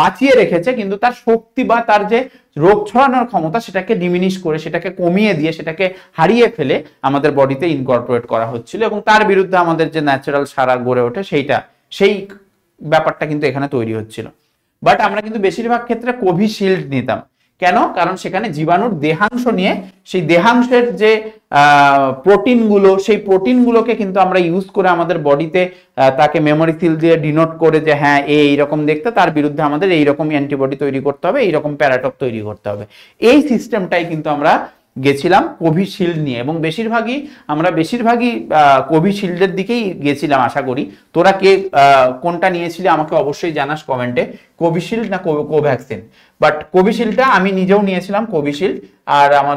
বাঁচিয়ে রেখেছে কিন্তু তার শক্তি বা তার যে রোগ ছড়ানোর ক্ষমতা সেটাকে ডিমিনিশ করে সেটাকে কমিয়ে দিয়ে সেটাকে হারিয়ে ফেলে আমাদের বডিতে ইনকর্পোরেট করা হচ্ছিল এবং তার বিরুদ্ধে আমাদের যে ন্যাচারাল সারা গড়ে ওঠে সেইটা সেই ব্যাপারটা কিন্তু এখানে তৈরি হচ্ছিল বাট আমরা কিন্তু বেশিরভাগ ক্ষেত্রে কোভিশিল্ড নিতাম কেন কারণ সেখানে জীবাণুর দেহাংশ নিয়ে সেই দেহাংশের যে প্রোটিনগুলো সেই প্রোটিনগুলোকে কিন্তু আমরা ইউজ করে আমাদের বডিতে তাকে মেমোরি সিল দিয়ে ডিনোট করে যে হ্যাঁ এইরকম দেখতে তার বিরুদ্ধে আমাদের এইরকম অ্যান্টিবডি তৈরি করতে হবে এইরকম প্যারাটপ তৈরি করতে হবে এই সিস্টেমটাই কিন্তু আমরা গেছিলাম কোভিশিল্ড নিয়ে এবং বেশিরভাগই আমরা বেশিরভাগই কোভিশিল্ডের দিকেই গেছিলাম আশা করি তোরা কে কোনটা নিয়েছিলে আমাকে অবশ্যই জানাস কমেন্টে কোভিশিল্ড না কোভ্যাক্সিন বাট কোভিশিল্ডটা আমি নিজেও নিয়েছিলাম কোভিশিল্ড আর আমার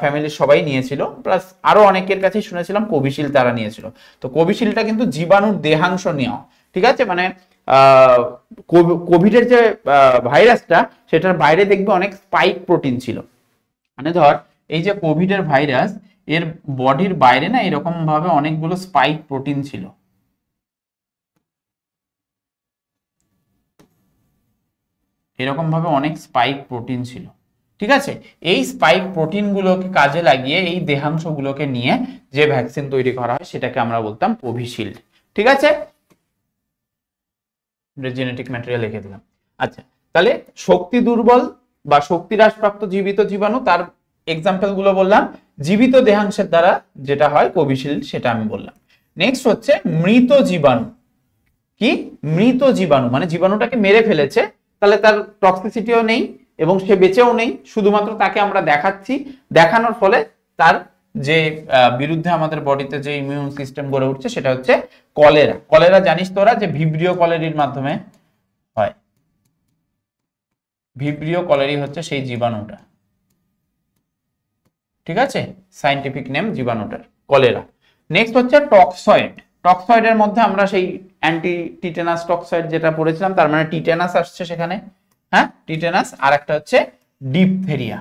ফ্যামিলির সবাই নিয়েছিল প্লাস আরও অনেকের কাছেই শুনেছিলাম কোভিশিল্ড তারা নিয়েছিল তো কোভিশিল্ডটা কিন্তু জীবাণুর দেহাংশ নেওয়া ঠিক আছে মানে কোভিডের যে ভাইরাসটা সেটার বাইরে দেখবে অনেক স্পাইক প্রোটিন ছিল মানে ধর এই যে কোভিডের ভাইরাস এর বডির বাইরে না এরকমভাবে অনেকগুলো স্পাইক প্রোটিন ছিল এরকমভাবে অনেক স্পাইক প্রোটিন ছিল ঠিক আছে এই স্পাইক প্রোটিনগুলোকে কাজে লাগিয়ে এই দেহাংশগুলোকে নিয়ে যে ভ্যাকসিন তৈরি করা হয় সেটাকে আমরা বলতাম কোভিশিল্ড ঠিক আছে জেনেটিক ম্যাটেরিয়াল লিখে দিলাম আচ্ছা তাহলে শক্তি দুর্বল বা শক্তি হ্রাসপ্রাপ্ত জীবিত জীবাণু তার এক্সাম্পলগুলো বললাম জীবিত দেহাংশের দ্বারা যেটা হয় কোভিশিল্ড সেটা আমি বললাম নেক্সট হচ্ছে মৃত জীবাণু কি মৃত জীবাণু মানে জীবাণুটাকে মেরে ফেলেছে তাহলে তার টক্সিসিটিও নেই এবং সে বেঁচেও নেই শুধুমাত্র তাকে আমরা দেখাচ্ছি দেখানোর ফলে তার যে বিরুদ্ধে আমাদের বডিতে যে ইমিউন সিস্টেম গড়ে উঠছে সেটা হচ্ছে কলেরা কলেরা জানিস তোরা যে ভিব্রিও কলেরির মাধ্যমে হয় ভিব্রিও কলেরি হচ্ছে সেই জীবাণুটা ঠিক আছে সাইন্টিফিক নেম জীবাণুটার কলেরা নেক্সট হচ্ছে টক্সয়েড টক্সয়েডের মধ্যে আমরা সেই অ্যান্টি টিটেনাস টক্সয়েড যেটা পড়েছিলাম তার মানে টিটেনাস আসছে সেখানে হ্যাঁ টিটেনাস আর একটা হচ্ছে ডিপথেরিয়া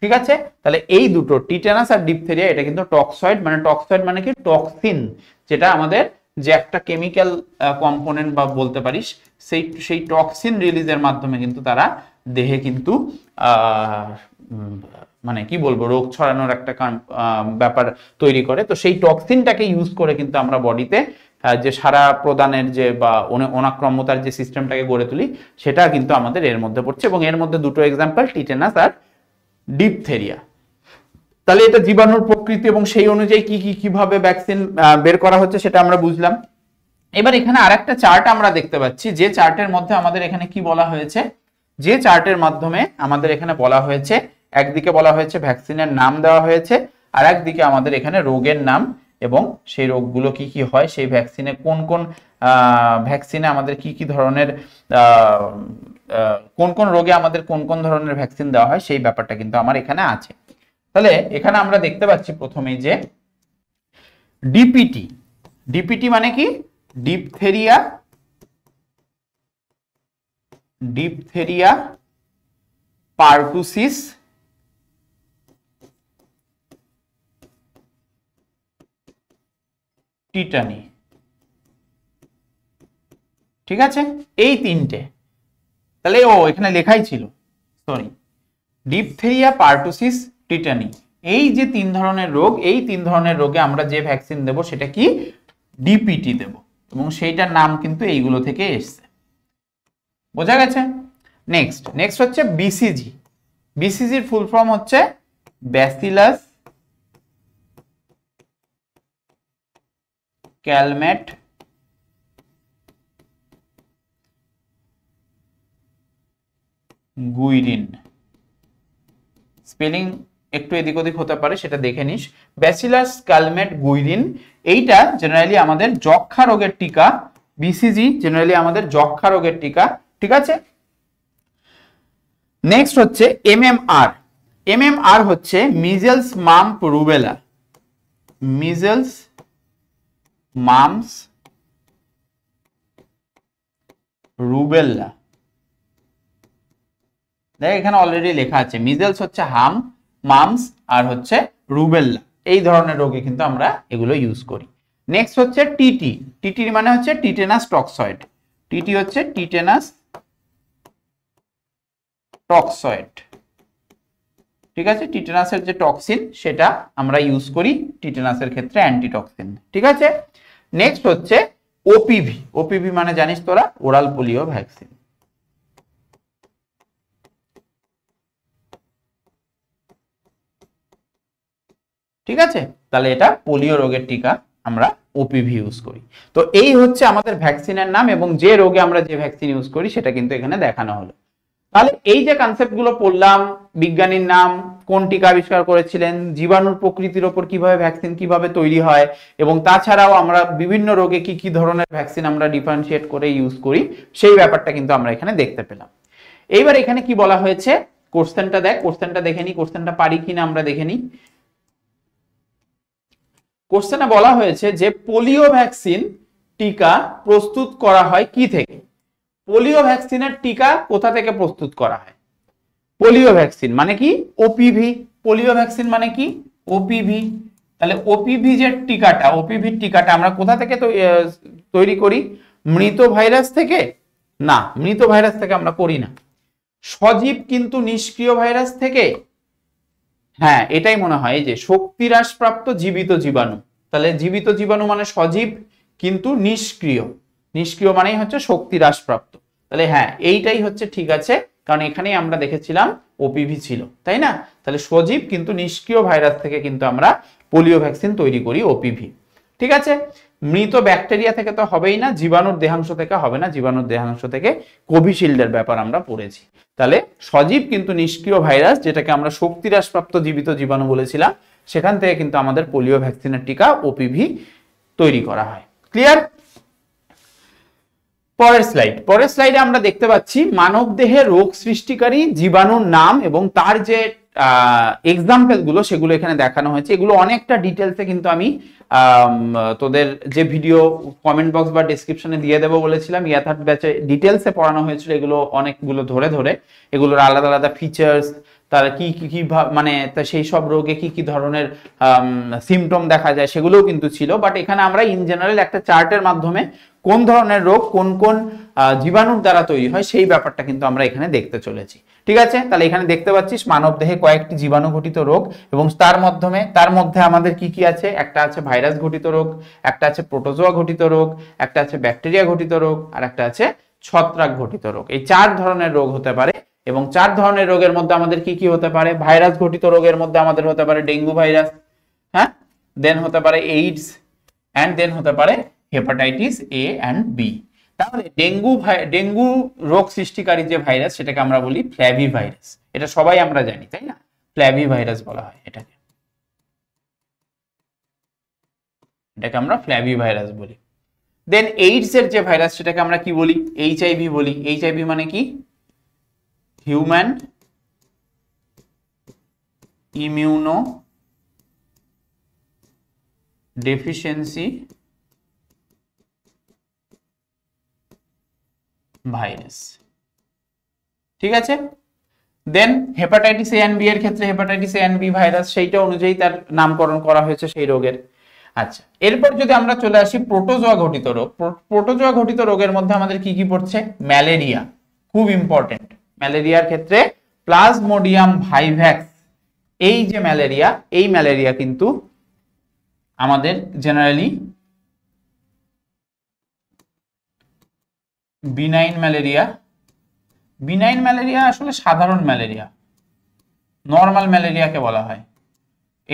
ঠিক আছে তাহলে এই দুটো টিটেনাস আর ডিপথেরিয়া এটা কিন্তু টক্সয়েড মানে টক্সয়েড মানে কি টক্সিন যেটা আমাদের যে একটা কেমিক্যাল কম্পোনেন্ট বা বলতে পারিস সেই সেই টক্সিন রিলিজের মাধ্যমে কিন্তু তারা দেহে কিন্তু মানে কি বলবো রোগ ছড়ানোর একটা ব্যাপার তৈরি করে তো সেই টক্সিনটাকে ইউজ করে কিন্তু আমরা বডিতে যে সারা প্রদানের যে বা অনাক্রম্যতার যে সিস্টেমটাকে গড়ে তুলি সেটা কিন্তু আমাদের এর মধ্যে পড়ছে এবং এর মধ্যে দুটো এক্সাম্পল টিটেনাস আর ডিপথেরিয়া তাহলে এটা জীবাণুর প্রকৃতি এবং সেই অনুযায়ী কি কি কিভাবে ভ্যাকসিন বের করা হচ্ছে সেটা আমরা বুঝলাম এবার এখানে আর একটা চার্ট আমরা দেখতে পাচ্ছি যে চার্টের মধ্যে আমাদের এখানে কি বলা হয়েছে যে চার্টের মাধ্যমে আমাদের এখানে বলা হয়েছে একদিকে বলা হয়েছে ভ্যাকসিনের নাম দেওয়া হয়েছে আর একদিকে আমাদের এখানে রোগের নাম এবং সেই রোগগুলো কি কি হয় সেই ভ্যাকসিনে কোন কোন ভ্যাকসিনে আমাদের কি কি ধরনের কোন কোন রোগে আমাদের কোন কোন ধরনের ভ্যাকসিন দেওয়া হয় সেই ব্যাপারটা কিন্তু আমার এখানে আছে তাহলে এখানে আমরা দেখতে পাচ্ছি প্রথমেই যে ডিপিটি ডিপিটি মানে কি ডিপথেরিয়া ডিপথেরিয়া পার্টুসিস টিটানি ঠিক আছে এই তিনটে তাহলে ও এখানে লেখাই ছিল সরি ডিপথেরিয়া পার্টোসিস টিটানি এই যে তিন ধরনের রোগ এই তিন ধরনের রোগে আমরা যে ভ্যাকসিন দেব সেটা কি ডিপিটি দেব এবং সেইটার নাম কিন্তু এইগুলো থেকে এসছে বোঝা গেছে নেক্সট নেক্সট হচ্ছে বিসিজি বিসিজির ফুল ফর্ম হচ্ছে ব্যাসিলাস calmette গুইরিন স্পেলিং একটু এদিক ওদিক হতে পারে সেটা দেখে নিস ব্যাসিলাস কালমেট গুইরিন এইটা জেনারেলি আমাদের যক্ষা রোগের টিকা বিসিজি জেনারেলি আমাদের যক্ষা রোগের টিকা ঠিক আছে নেক্সট হচ্ছে আর এম আর হচ্ছে measles mump rubella measles mumps rubella দেখ এখানে অলরেডি লেখা আছে মিজেলস হচ্ছে হাম মামস আর হচ্ছে রুবেল্লা এই ধরনের রোগে কিন্তু আমরা এগুলো ইউজ করি নেক্সট হচ্ছে টিটি টিটির মানে হচ্ছে টিটেনাস টক্সয়েড টিটি হচ্ছে টিটেনাস টক্সয়েড ঠিক আছে টিটেনাসের যে টক্সিন সেটা আমরা ইউজ করি টিটেনাসের ক্ষেত্রে অ্যান্টিটক্সিন ঠিক আছে নেক্সট হচ্ছে ওপিভি ওপিভি মানে জানিস তোরা ওরাল পোলিও ভ্যাকসিন ঠিক আছে তাহলে এটা পোলিও রোগের টিকা আমরা ওপিভি ইউজ করি তো এই হচ্ছে আমাদের ভ্যাকসিনের নাম এবং যে রোগে আমরা যে ভ্যাকসিন ইউজ করি সেটা কিন্তু এখানে দেখানো হলো তাহলে এই যে কনসেপ্ট গুলো পড়লাম বিজ্ঞানীর নাম কোন টিকা আবিষ্কার করেছিলেন জীবাণুর প্রকৃতির ওপর কিভাবে ভ্যাকসিন কিভাবে তৈরি হয় এবং তাছাড়াও আমরা বিভিন্ন রোগে কি কি ধরনের ভ্যাকসিন আমরা ডিফারেন্সিয়েট করে ইউজ করি সেই ব্যাপারটা কিন্তু আমরা এখানে দেখতে পেলাম এইবার এখানে কি বলা হয়েছে কোশ্চেনটা দেখ কোশ্চেনটা দেখে নি কোশ্চেনটা পারি কিনা আমরা দেখে নি কোশ্চেনে বলা হয়েছে যে পোলিও ভ্যাকসিন টিকা প্রস্তুত করা হয় কি থেকে পোলিও ভ্যাকসিনের টিকা কোথা থেকে প্রস্তুত করা হয় পোলিও ভ্যাকসিন মানে কি ওপিভি পোলিও ভ্যাকসিন মানে কি ওপিভি তাহলে ওপিভি যে টিকাটা ওপিভির টিকাটা আমরা কোথা থেকে তৈরি করি মৃত ভাইরাস থেকে না মৃত ভাইরাস থেকে আমরা করি না সজীব কিন্তু নিষ্ক্রিয় ভাইরাস থেকে হ্যাঁ এটাই মনে হয় যে শক্তি হ্রাসপ্রাপ্ত জীবিত জীবাণু তাহলে জীবিত জীবাণু মানে সজীব কিন্তু নিষ্ক্রিয় নিষ্ক্রিয় মানেই হচ্ছে শক্তি হ্রাসপ্রাপ্ত তাহলে হ্যাঁ এইটাই হচ্ছে ঠিক আছে কারণ এখানেই আমরা দেখেছিলাম ওপিভি ছিল তাই না তাহলে সজীব কিন্তু নিষ্ক্রিয় ভাইরাস থেকে কিন্তু আমরা পোলিও ভ্যাকসিন তৈরি করি ওপিভি ঠিক আছে মৃত ব্যাকটেরিয়া থেকে তো হবেই না জীবাণুর দেহাংশ থেকে হবে না জীবাণুর দেহাংশ থেকে কোভিশিল্ডের ব্যাপার আমরা পড়েছি তাহলে সজীব কিন্তু নিষ্ক্রিয় ভাইরাস যেটাকে আমরা শক্তি হ্রাসপ্রাপ্ত জীবিত জীবাণু বলেছিলাম সেখান থেকে কিন্তু আমাদের পোলিও ভ্যাকসিনের টিকা ওপিভি তৈরি করা হয় ক্লিয়ার পরের স্লাইড পরের স্লাইডে আমরা দেখতে পাচ্ছি মানব দেহে রোগ সৃষ্টিকারী জীবাণুর নাম এবং তার যে এক্সাম্পল গুলো সেগুলো এখানে দেখানো হয়েছে এগুলো অনেকটা ডিটেলসে কিন্তু আমি তোদের যে ভিডিও কমেন্ট বক্স বা ডিসক্রিপশনে দিয়ে দেবো বলেছিলাম ইয়াথার্ড ব্যাচে ডিটেলসে পড়ানো হয়েছিল এগুলো অনেকগুলো ধরে ধরে এগুলোর আলাদা আলাদা ফিচার্স তারা কি কি মানে সেই সব রোগে কি কি ধরনের সিমটম দেখা যায় সেগুলোও কিন্তু ছিল বাট এখানে আমরা ইন জেনারেল একটা চার্টের মাধ্যমে কোন ধরনের রোগ কোন কোন জীবাণুর দ্বারা তৈরি হয় সেই ব্যাপারটা কিন্তু আমরা এখানে দেখতে চলেছি ঠিক আছে তাহলে এখানে দেখতে পাচ্ছিস মানব দেহে কয়েকটি জীবাণু ঘটিত রোগ এবং তার মাধ্যমে তার মধ্যে আমাদের কি কি আছে একটা আছে ভাইরাস ঘটিত রোগ একটা আছে প্রোটোজোয়া ঘটিত রোগ একটা আছে ব্যাকটেরিয়া ঘটিত রোগ আর একটা আছে ছত্রাক ঘটিত রোগ এই চার ধরনের রোগ হতে পারে এবং চার ধরনের রোগের মধ্যে আমাদের কি কি হতে পারে ভাইরাস ঘটিত রোগের মধ্যে আমাদের হতে পারে ডেঙ্গু ভাইরাস হ্যাঁ দেন হতে পারে এইডস অ্যান্ড দেন হতে পারে হেপাটাইটিস এ অ্যান্ড বি তাহলে ডেঙ্গু ডেঙ্গু রোগ সৃষ্টিকারী যে ভাইরাস সেটাকে আমরা বলি ফ্ল্যাভি ভাইরাস এটা সবাই আমরা জানি তাই না ফ্ল্যাভি ভাইরাস বলা হয় এটাকে এটাকে আমরা ফ্ল্যাভি ভাইরাস বলি দেন এইডস এর যে ভাইরাস সেটাকে আমরা কি বলি এইচআইভি বলি এইচআইভি মানে কি হিউম্যান ইমিউনো ডেফিসিয়েন্সি ভাইরাস ঠিক আছে দেন হেপাটাইটিস এ বি এর ক্ষেত্রে হেপাটাইটিস এ বি ভাইরাস সেইটা অনুযায়ী তার নামকরণ করা হয়েছে সেই রোগের আচ্ছা এরপর যদি আমরা চলে আসি প্রোটোজোয়া ঘটিত রোগ প্রোটোজোয়া ঘটিত রোগের মধ্যে আমাদের কি কি পড়ছে ম্যালেরিয়া খুব ইম্পর্টেন্ট ম্যালেরিয়ার ক্ষেত্রে প্লাজমোডিয়াম ভাইভ্যাক্স এই যে ম্যালেরিয়া এই ম্যালেরিয়া কিন্তু আমাদের generally benign malaria benign malaria আসলে সাধারণ ম্যালেরিয়া নর্মাল ম্যালেরিয়াকে বলা হয়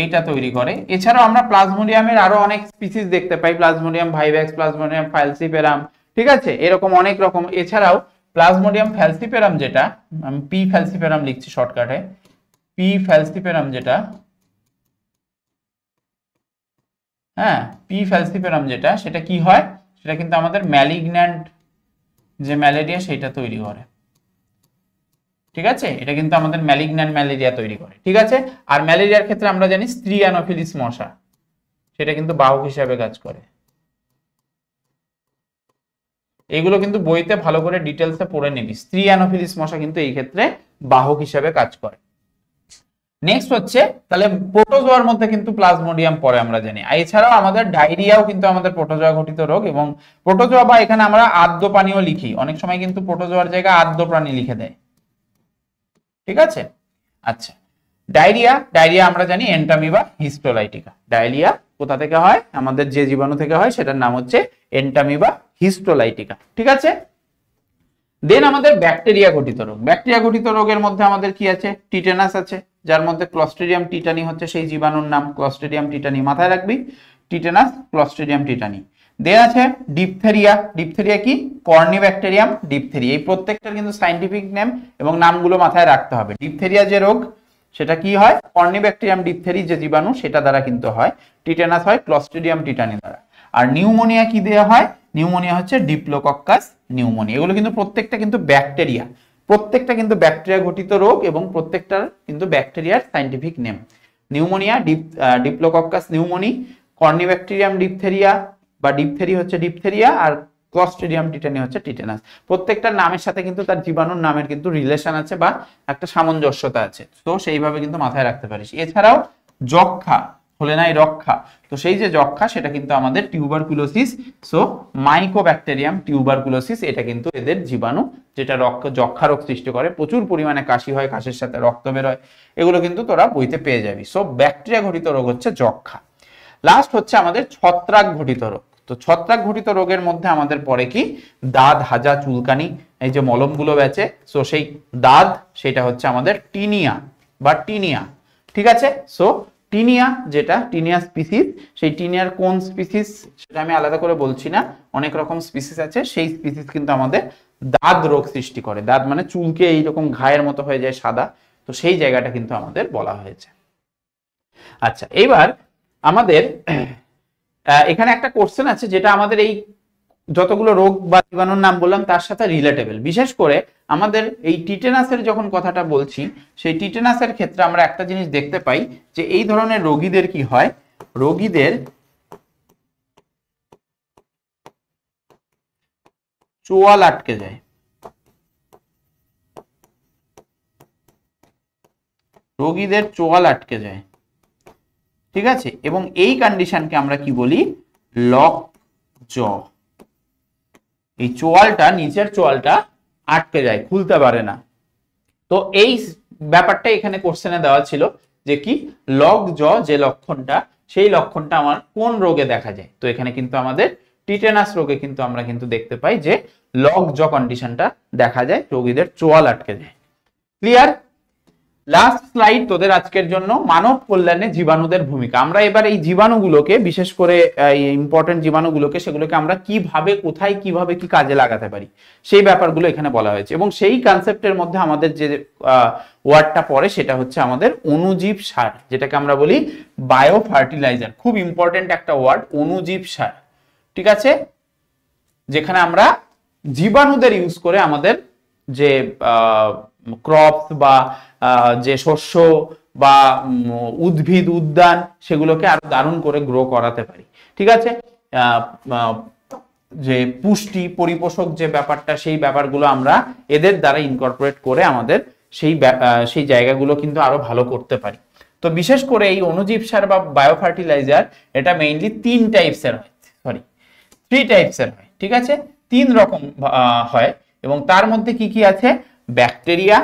এইটা তৈরি করে এছাড়াও আমরা প্লাজমোডিয়ামের আরো অনেক স্পিসিস দেখতে পাই প্লাজমোডিয়াম ভাইভ্যাক্স প্লাজমোডিয়াম ফাইলসিপেরাম ঠিক আছে এরকম অনেক রকম এছাড়াও প্লাজমোডিয়াম ফ্যালসিপেরাম যেটা আমি পি ফ্যালসিপেরাম লিখছি শর্টকাটে পি ফ্যালসিপেরাম যেটা হ্যাঁ পি ফ্যালসিপেরাম যেটা সেটা কি হয় সেটা কিন্তু আমাদের ম্যালিগন্যান্ট যে ম্যালেরিয়া সেটা তৈরি করে ঠিক আছে এটা কিন্তু আমাদের ম্যালিগন্যান্ট ম্যালেরিয়া তৈরি করে ঠিক আছে আর ম্যালেরিয়ার ক্ষেত্রে আমরা জানি স্ত্রী অ্যানোফিলিস মশা সেটা কিন্তু বাহক হিসাবে কাজ করে এগুলো কিন্তু বইতে ভালো করে ডিটেলসে পড়ে নিবি স্ত্রী অ্যানোফিলিস মশা কিন্তু এই ক্ষেত্রে বাহক হিসাবে কাজ করে নেক্সট হচ্ছে তাহলে প্রোটোজোয়ার মধ্যে কিন্তু প্লাজমোডিয়াম পরে আমরা জানি এছাড়াও আমাদের ডায়রিয়াও কিন্তু আমাদের প্রোটোজোয়া ঘটিত রোগ এবং প্রোটোজোয়া বা এখানে আমরা আদ্য পানীয় লিখি অনেক সময় কিন্তু প্রোটোজোয়ার জায়গায় আদ্য প্রাণী লিখে দেয় ঠিক আছে আচ্ছা ডায়রিয়া ডায়রিয়া আমরা জানি এন্টামি বা হিস্টোলাইটিকা ডায়রিয়া কোথা থেকে হয় আমাদের যে জীবাণু থেকে হয় সেটার নাম হচ্ছে এন্টামি বা হিস্টোলাইটিকা ঠিক আছে দেন আমাদের ব্যাকটেরিয়া ঘটিত রোগ ব্যাকটেরিয়া ঘটিত রোগের মধ্যে আমাদের কি আছে টিটেনাস আছে যার মধ্যে ক্লস্টেরিয়াম টিটানি হচ্ছে সেই জীবাণুর নাম ক্লস্টেরিয়াম টিটানি মাথায় রাখবি টিটেনাস ক্লস্টেরিয়াম টিটানি দেয়া আছে ডিপথেরিয়া ডিপথেরিয়া কি ব্যাকটেরিয়াম ডিপথেরিয়া এই প্রত্যেকটার কিন্তু সাইন্টিফিক নেম এবং নামগুলো মাথায় রাখতে হবে ডিপথেরিয়া যে রোগ সেটা কি হয় ব্যাকটেরিয়াম ডিপথেরি যে জীবাণু সেটা দ্বারা কিন্তু হয় টিটেনাস হয় ক্লস্টেরিয়াম টিটানি দ্বারা আর নিউমোনিয়া কি দেওয়া হয় নিউমোনিয়া হচ্ছে ডিপ্লোকক্কাস নিউমোনিয়া এগুলো কিন্তু প্রত্যেকটা কিন্তু ব্যাকটেরিয়া প্রত্যেকটা কিন্তু ব্যাকটেরিয়া ঘটিত রোগ এবং প্রত্যেকটার কিন্তু ব্যাকটেরিয়ার scientific name pneumonia dip diplococcus pneumoniae corynebacterium diphtheria বা ডিপথেরি হচ্ছে ডিপথেরিয়া আর ক্লস্টেরিয়াম টিটানি হচ্ছে টিটেনাস প্রত্যেকটা নামের সাথে কিন্তু তার জীবাণুর নামের কিন্তু রিলেশন আছে বা একটা সামঞ্জস্যতা আছে তো সেইভাবে কিন্তু মাথায় রাখতে পারিস এছাড়াও যক্ষা হলে নাই রক্ষা তো সেই যে যক্ষা সেটা কিন্তু আমাদের টিউবারকুলোসিস সো ব্যাকটেরিয়াম টিউবারকুলোসিস এটা কিন্তু এদের জীবাণু যেটা রক্ত যক্ষা রোগ সৃষ্টি করে প্রচুর পরিমাণে কাশি হয় কাশের সাথে রক্ত বেরোয় এগুলো কিন্তু তোরা বইতে পেয়ে যাবি সো ব্যাকটেরিয়া ঘটিত রোগ হচ্ছে যক্ষা লাস্ট হচ্ছে আমাদের ছত্রাক ঘটিত রোগ তো ছত্রাক ঘটিত রোগের মধ্যে আমাদের পরে কি দাঁত হাজা চুলকানি এই যে মলমগুলো বেচে সো সেই দাঁত সেটা হচ্ছে আমাদের টিনিয়া বা টিনিয়া ঠিক আছে সো টিনিয়া যেটা টিনিয়া স্পিসিস সেই টিনিয়ার কোন স্পিসিস সেটা আমি আলাদা করে বলছি না অনেক রকম স্পিসিস আছে সেই স্পিসিস কিন্তু আমাদের দাঁত রোগ সৃষ্টি করে দাঁত মানে চুলকে এইরকম ঘায়ের মতো হয়ে যায় সাদা তো সেই জায়গাটা কিন্তু আমাদের বলা হয়েছে আচ্ছা এবার আমাদের এখানে একটা কোশ্চেন আছে যেটা আমাদের এই যতগুলো রোগ বা জীবাণুর নাম বললাম তার সাথে রিলেটেবল বিশেষ করে আমাদের এই টিটেনাসের যখন কথাটা বলছি সেই টিটেনাসের ক্ষেত্রে আমরা একটা জিনিস দেখতে পাই যে এই ধরনের রোগীদের কি হয় রোগীদের চোয়াল আটকে যায় রোগীদের চোয়াল আটকে যায় ঠিক আছে এবং এই কন্ডিশনকে আমরা কি বলি লক জ এই চোয়ালটা নিচের চোয়ালটা আটকে যায় খুলতে পারে না তো এই ব্যাপারটা এখানে কোশ্চেনে দেওয়া ছিল যে কি লগ জ যে লক্ষণটা সেই লক্ষণটা আমার কোন রোগে দেখা যায় তো এখানে কিন্তু আমাদের টিটেনাস রোগে কিন্তু আমরা কিন্তু দেখতে পাই যে লগ জ কন্ডিশনটা দেখা যায় রোগীদের চোয়াল আটকে যায় ক্লিয়ার লাস্ট স্লাইড তোদের আজকের জন্য মানব কল্যাণে জীবাণুদের ভূমিকা আমরা এবার এই জীবাণুগুলোকে বিশেষ করে ইম্পর্টেন্ট জীবাণুগুলোকে সেগুলোকে আমরা কিভাবে কোথায় কিভাবে কি কাজে লাগাতে পারি সেই ব্যাপারগুলো এখানে বলা হয়েছে এবং সেই কনসেপ্টের মধ্যে আমাদের যে ওয়ার্ডটা পড়ে সেটা হচ্ছে আমাদের অনুজীব সার যেটাকে আমরা বলি বায়ো ফার্টিলাইজার খুব ইম্পর্টেন্ট একটা ওয়ার্ড অনুজীব সার ঠিক আছে যেখানে আমরা জীবাণুদের ইউজ করে আমাদের যে ক্রপস বা যে শস্য বা উদ্ভিদ উদ্যান সেগুলোকে আরো দারুণ করে গ্রো করাতে পারি ঠিক আছে যে পুষ্টি পরিপোষক যে ব্যাপারটা সেই ব্যাপারগুলো আমরা এদের দ্বারা ইনকর্পোরেট করে আমাদের সেই সেই জায়গাগুলো কিন্তু আরো ভালো করতে পারি তো বিশেষ করে এই অনুজীব সার বা বায়ো ফার্টিলাইজার এটা মেইনলি তিন টাইপসের হয় সরি থ্রি টাইপসের হয় ঠিক আছে তিন রকম হয় এবং তার মধ্যে কি কি আছে ব্যাকটেরিয়া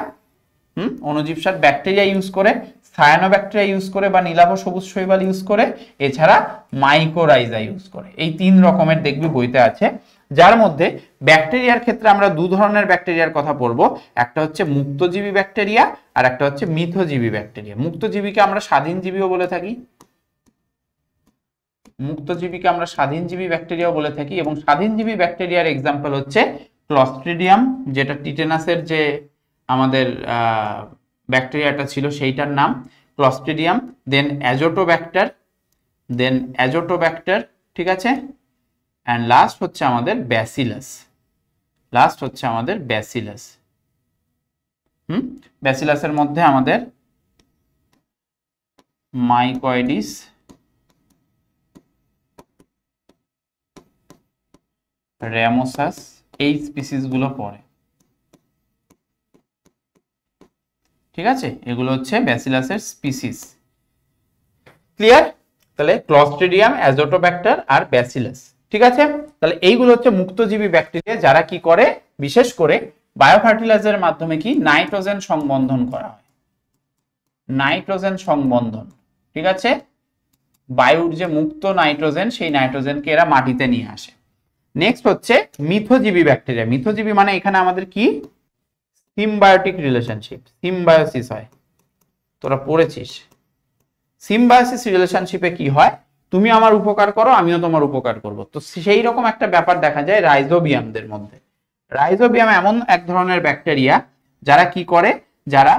হুম অনুজীব সার ব্যাকটেরিয়া ইউজ করে সায়ানো ব্যাকটেরিয়া ইউজ করে বা নীলাভ সবুজ শৈবাল ইউজ করে এছাড়া মাইকোরাইজা ইউজ করে এই তিন রকমের দেখবি বইতে আছে যার মধ্যে ব্যাকটেরিয়ার ক্ষেত্রে আমরা দু ধরনের ব্যাকটেরিয়ার কথা পড়বো একটা হচ্ছে মুক্তজীবী ব্যাকটেরিয়া আর একটা হচ্ছে মিথজীবী ব্যাকটেরিয়া মুক্তজীবীকে আমরা স্বাধীনজীবীও বলে থাকি মুক্তজীবীকে আমরা স্বাধীনজীবী ব্যাকটেরিয়াও বলে থাকি এবং স্বাধীনজীবী ব্যাকটেরিয়ার এক্সাম্পল হচ্ছে ক্লস্ট্রিডিয়াম যেটা টিটেনাসের যে আমাদের ব্যাকটেরিয়াটা ছিল সেইটার নাম clostridium then azotobacter then azotobacter ঠিক আছে অ্যান্ড লাস্ট হচ্ছে আমাদের ব্যাসিলাস লাস্ট হচ্ছে আমাদের ব্যাসিলাস হুম ব্যাসিলাসের মধ্যে আমাদের মাইকয়েডিস র্যামোসাস এই স্পিসিসগুলো পড়ে ঠিক আছে এগুলো হচ্ছে ব্যাসিলাসের স্পিসিস ক্লিয়ার তাহলে ক্লস্ট্রিডিয়াম অ্যাজোটোব্যাক্টার আর ব্যাসিলাস ঠিক আছে তাহলে এইগুলো হচ্ছে মুক্তজীবী ব্যাকটেরিয়া যারা কি করে বিশেষ করে ফার্টিলাইজারের মাধ্যমে কি নাইট্রোজেন সংবন্ধন করা হয় নাইট্রোজেন সংবন্ধন ঠিক আছে বায়ুর যে মুক্ত নাইট্রোজেন সেই নাইট্রোজেনকে এরা মাটিতে নিয়ে আসে নেক্সট হচ্ছে মিথোজীবী ব্যাকটেরিয়া মিথোজীবী মানে এখানে আমাদের কি সিমবায়োটিক রিলেশনশিপ সিমবায়োসিস হয় তোরা পড়েছিস সিমবায়োসিস রিলেশনশিপে কি হয় তুমি আমার উপকার করো আমিও তোমার উপকার করব তো সেই রকম একটা ব্যাপার দেখা যায় রাইজোবিয়ামদের মধ্যে রাইজোবিয়াম এমন এক ধরনের ব্যাকটেরিয়া যারা কি করে যারা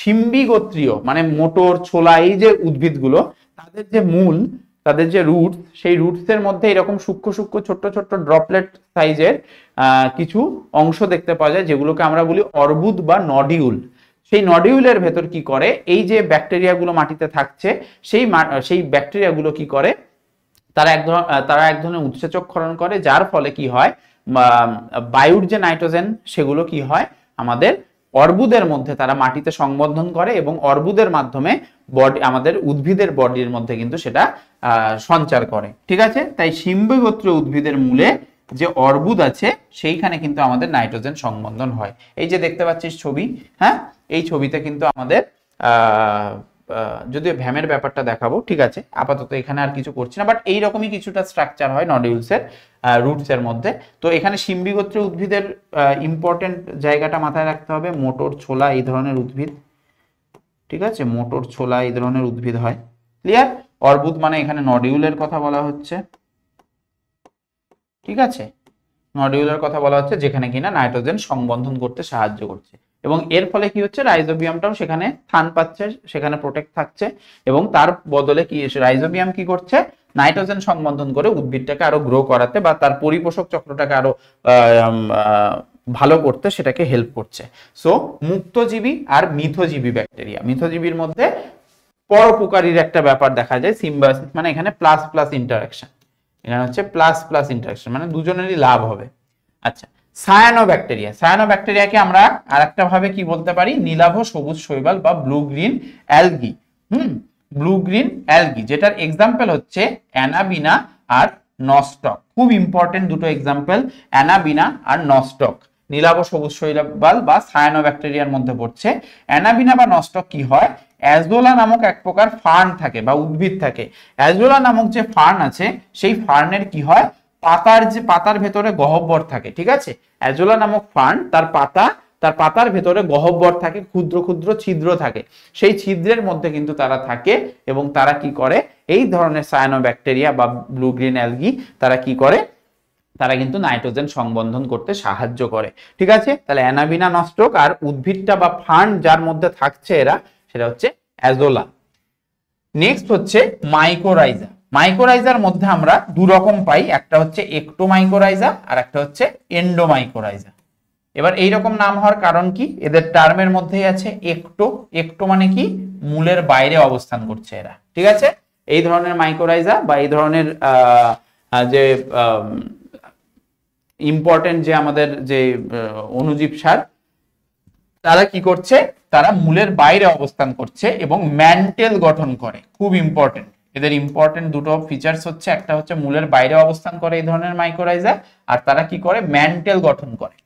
সিম্বি গোত্রীয় মানে মোটর ছোলা এই যে উদ্ভিদগুলো তাদের যে মূল তাদের যে রুটস সেই রুটসের মধ্যে এরকম সূক্ষ্ম সূক্ষ্ম ছোট্ট ছোট্ট ড্রপলেট সাইজের কিছু অংশ দেখতে পাওয়া যায় যেগুলোকে আমরা বলি অর্বুদ বা নডিউল সেই নডিউলের ভেতর কি করে এই যে ব্যাকটেরিয়াগুলো মাটিতে থাকছে সেই সেই ব্যাকটেরিয়াগুলো কি করে তারা এক তারা এক ধরনের উৎসেচক ক্ষরণ করে যার ফলে কি হয় বায়ুর যে নাইট্রোজেন সেগুলো কি হয় আমাদের অর্বুদের মধ্যে তারা মাটিতে সংবর্ধন করে এবং অর্বুদের মাধ্যমে বডি আমাদের উদ্ভিদের বডির মধ্যে কিন্তু সেটা সঞ্চার করে ঠিক আছে তাই সিম্বে গোত্রীয় উদ্ভিদের মূলে যে অর্বুদ আছে সেইখানে কিন্তু আমাদের নাইট্রোজেন সংবন্ধন হয় এই যে দেখতে পাচ্ছিস ছবি হ্যাঁ এই ছবিতে কিন্তু আমাদের যদিও ভ্যামের ব্যাপারটা দেখাবো ঠিক আছে আপাতত এখানে আর কিছু করছি না বাট এইরকমই কিছুটা স্ট্রাকচার হয় নডিউলসের রুটসের মধ্যে তো এখানে সিম্বি গোত্রের উদ্ভিদের ইম্পর্টেন্ট জায়গাটা মাথায় রাখতে হবে মোটর ছোলা এই ধরনের উদ্ভিদ ঠিক আছে মোটর ছোলা এই ধরনের উদ্ভিদ হয় ক্লিয়ার অর্বুদ মানে এখানে নডিউলের কথা বলা হচ্ছে ঠিক আছে নডিউলের কথা বলা হচ্ছে যেখানে কিনা নাইট্রোজেন সংবন্ধন করতে সাহায্য করছে এবং এর ফলে কি হচ্ছে রাইজোবিয়ামটাও সেখানে স্থান পাচ্ছে সেখানে প্রোটেক্ট থাকছে এবং তার বদলে কি রাইজোবিয়াম কি করছে নাইট্রোজেন সংবন্ধন করে উদ্ভিদটাকে আরো গ্রো করাতে বা তার পরিপোষক চক্রটাকে আরো ভালো করতে সেটাকে হেল্প করছে সো মুক্তজীবী আর মিথজীবী ব্যাকটেরিয়া মিথজীবীর মধ্যে পরোপকারীর একটা ব্যাপার দেখা যায় সিম্বাসিস মানে এখানে প্লাস প্লাস ইন্টারাকশন এখানে হচ্ছে প্লাস প্লাস ইন্টারাকশন মানে দুজনেরই লাভ হবে আচ্ছা সায়ানো ব্যাকটেরিয়া সায়ানো ব্যাকটেরিয়াকে আমরা আর একটা ভাবে কি বলতে পারি নীলাভ সবুজ শৈবাল বা blue green algae hmm blue green algae যেটার এক্সাম্পল হচ্ছে অ্যানাবিনা আর নস্টক খুব ইম্পর্টেন্ট দুটো এক্সাম্পল অ্যানাবিনা আর নস্টক নীলাভ সবুজ শৈবাল বা ব্যাকটেরিয়ার মধ্যে পড়ছে অ্যানাবিনা বা নষ্ট কি হয় অ্যাজোলা নামক এক প্রকার ফার্ন থাকে বা উদ্ভিদ থাকে অ্যাজোলা নামক যে ফার্ন আছে সেই ফার্নের কি হয় পাতার যে পাতার ভেতরে গহব্বর থাকে ঠিক আছে অ্যাজোলা নামক ফার্ন তার পাতা তার পাতার ভেতরে গহব্বর থাকে ক্ষুদ্র ক্ষুদ্র ছিদ্র থাকে সেই ছিদ্রের মধ্যে কিন্তু তারা থাকে এবং তারা কি করে এই ধরনের সায়ানো ব্যাকটেরিয়া বা ব্লু গ্রিন অ্যালগি তারা কি করে তারা কিন্তু নাইট্রোজেন সংবন্ধন করতে সাহায্য করে ঠিক আছে তাহলে অ্যানাবিনা নষ্টক আর উদ্ভিদটা বা ফান্ড যার মধ্যে থাকছে এরা সেটা হচ্ছে অ্যাজোলা নেক্সট হচ্ছে মাইকোরাইজা মাইকোরাইজার মধ্যে আমরা দু রকম পাই একটা হচ্ছে একটোমাইকোরাইজা আর একটা হচ্ছে এন্ডোমাইকোরাইজা এবার এই রকম নাম হওয়ার কারণ কি এদের টার্মের মধ্যেই আছে একটো একটো মানে কি মূলের বাইরে অবস্থান করছে এরা ঠিক আছে এই ধরনের মাইকোরাইজা বা এই ধরনের আহ যে ইম্পর্টেন্ট যে আমাদের যে অনুজীব সার তারা কি করছে তারা মূলের বাইরে অবস্থান করছে এবং ম্যান্টেল গঠন করে খুব ইম্পর্টেন্ট এদের ইম্পর্টেন্ট দুটো ফিচার্স হচ্ছে একটা হচ্ছে মূলের বাইরে অবস্থান করে এই ধরনের মাইক্রোরাইজা আর তারা কি করে ম্যান্টেল গঠন করে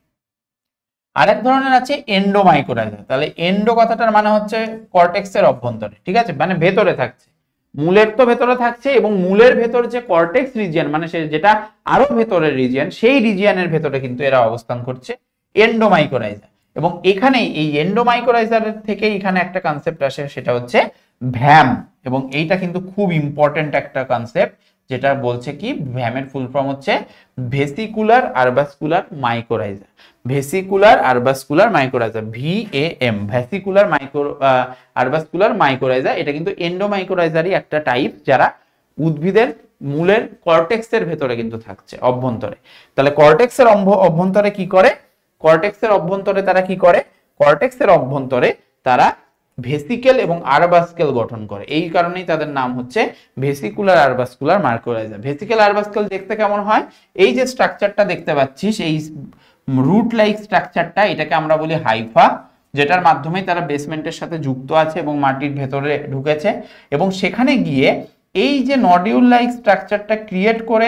আরেক ধরনের আছে এন্ডো মাইক্রোরাইজা তাহলে এন্ডো কথাটার মানে হচ্ছে কর্টেক্সের অভ্যন্তরে ঠিক আছে মানে ভেতরে থাকছে মূলের তো ভেতরে থাকছে এবং মূলের ভেতর যে কর্টেক্স রিজিয়ান মানে সে যেটা আরো ভেতরের রিজিয়ান সেই রিজিয়ানের ভেতরে কিন্তু এরা অবস্থান করছে এন্ডোমাইকোরাইজার এবং এখানে এই এন্ডোমাইকোরাইজার থেকে এখানে একটা কনসেপ্ট আসে সেটা হচ্ছে ভ্যাম এবং এইটা কিন্তু খুব ইম্পর্টেন্ট একটা কনসেপ্ট যেটা বলছে কি ভ্যামের ফুল ফর্ম হচ্ছে ভেসিকুলার আরবাসকুলার মাইকোরাইজার vesicular arbuscular mycorrhiza V A M vesicular micro arbuscular mycorrhiza এটা কিন্তু এন্ডোমাইকোরাইজারই একটা টাইপ যারা উদ্ভিদের মূলের কর্টেক্সের ভেতরে কিন্তু থাকছে অভ্যন্তরে তাহলে কর্টেক্সের অভ্যন্তরে কি করে কর্টেক্সের অভ্যন্তরে তারা কি করে কর্টেক্সের অভ্যন্তরে তারা ভেসিকেল এবং আরবাসকেল গঠন করে এই কারণেই তাদের নাম হচ্ছে ভেসিকুলার আরবাসকুলার মার্কোরাইজা ভেসিকেল আরবাসকেল দেখতে কেমন হয় এই যে স্ট্রাকচারটা দেখতে পাচ্ছিস এই রুট লাইক স্ট্রাকচারটা এটাকে আমরা বলি হাইফা যেটার মাধ্যমে তারা বেসমেন্টের সাথে যুক্ত আছে এবং মাটির ভেতরে ঢুকেছে এবং সেখানে গিয়ে এই যে নডিউল লাইক স্ট্রাকচারটা ক্রিয়েট করে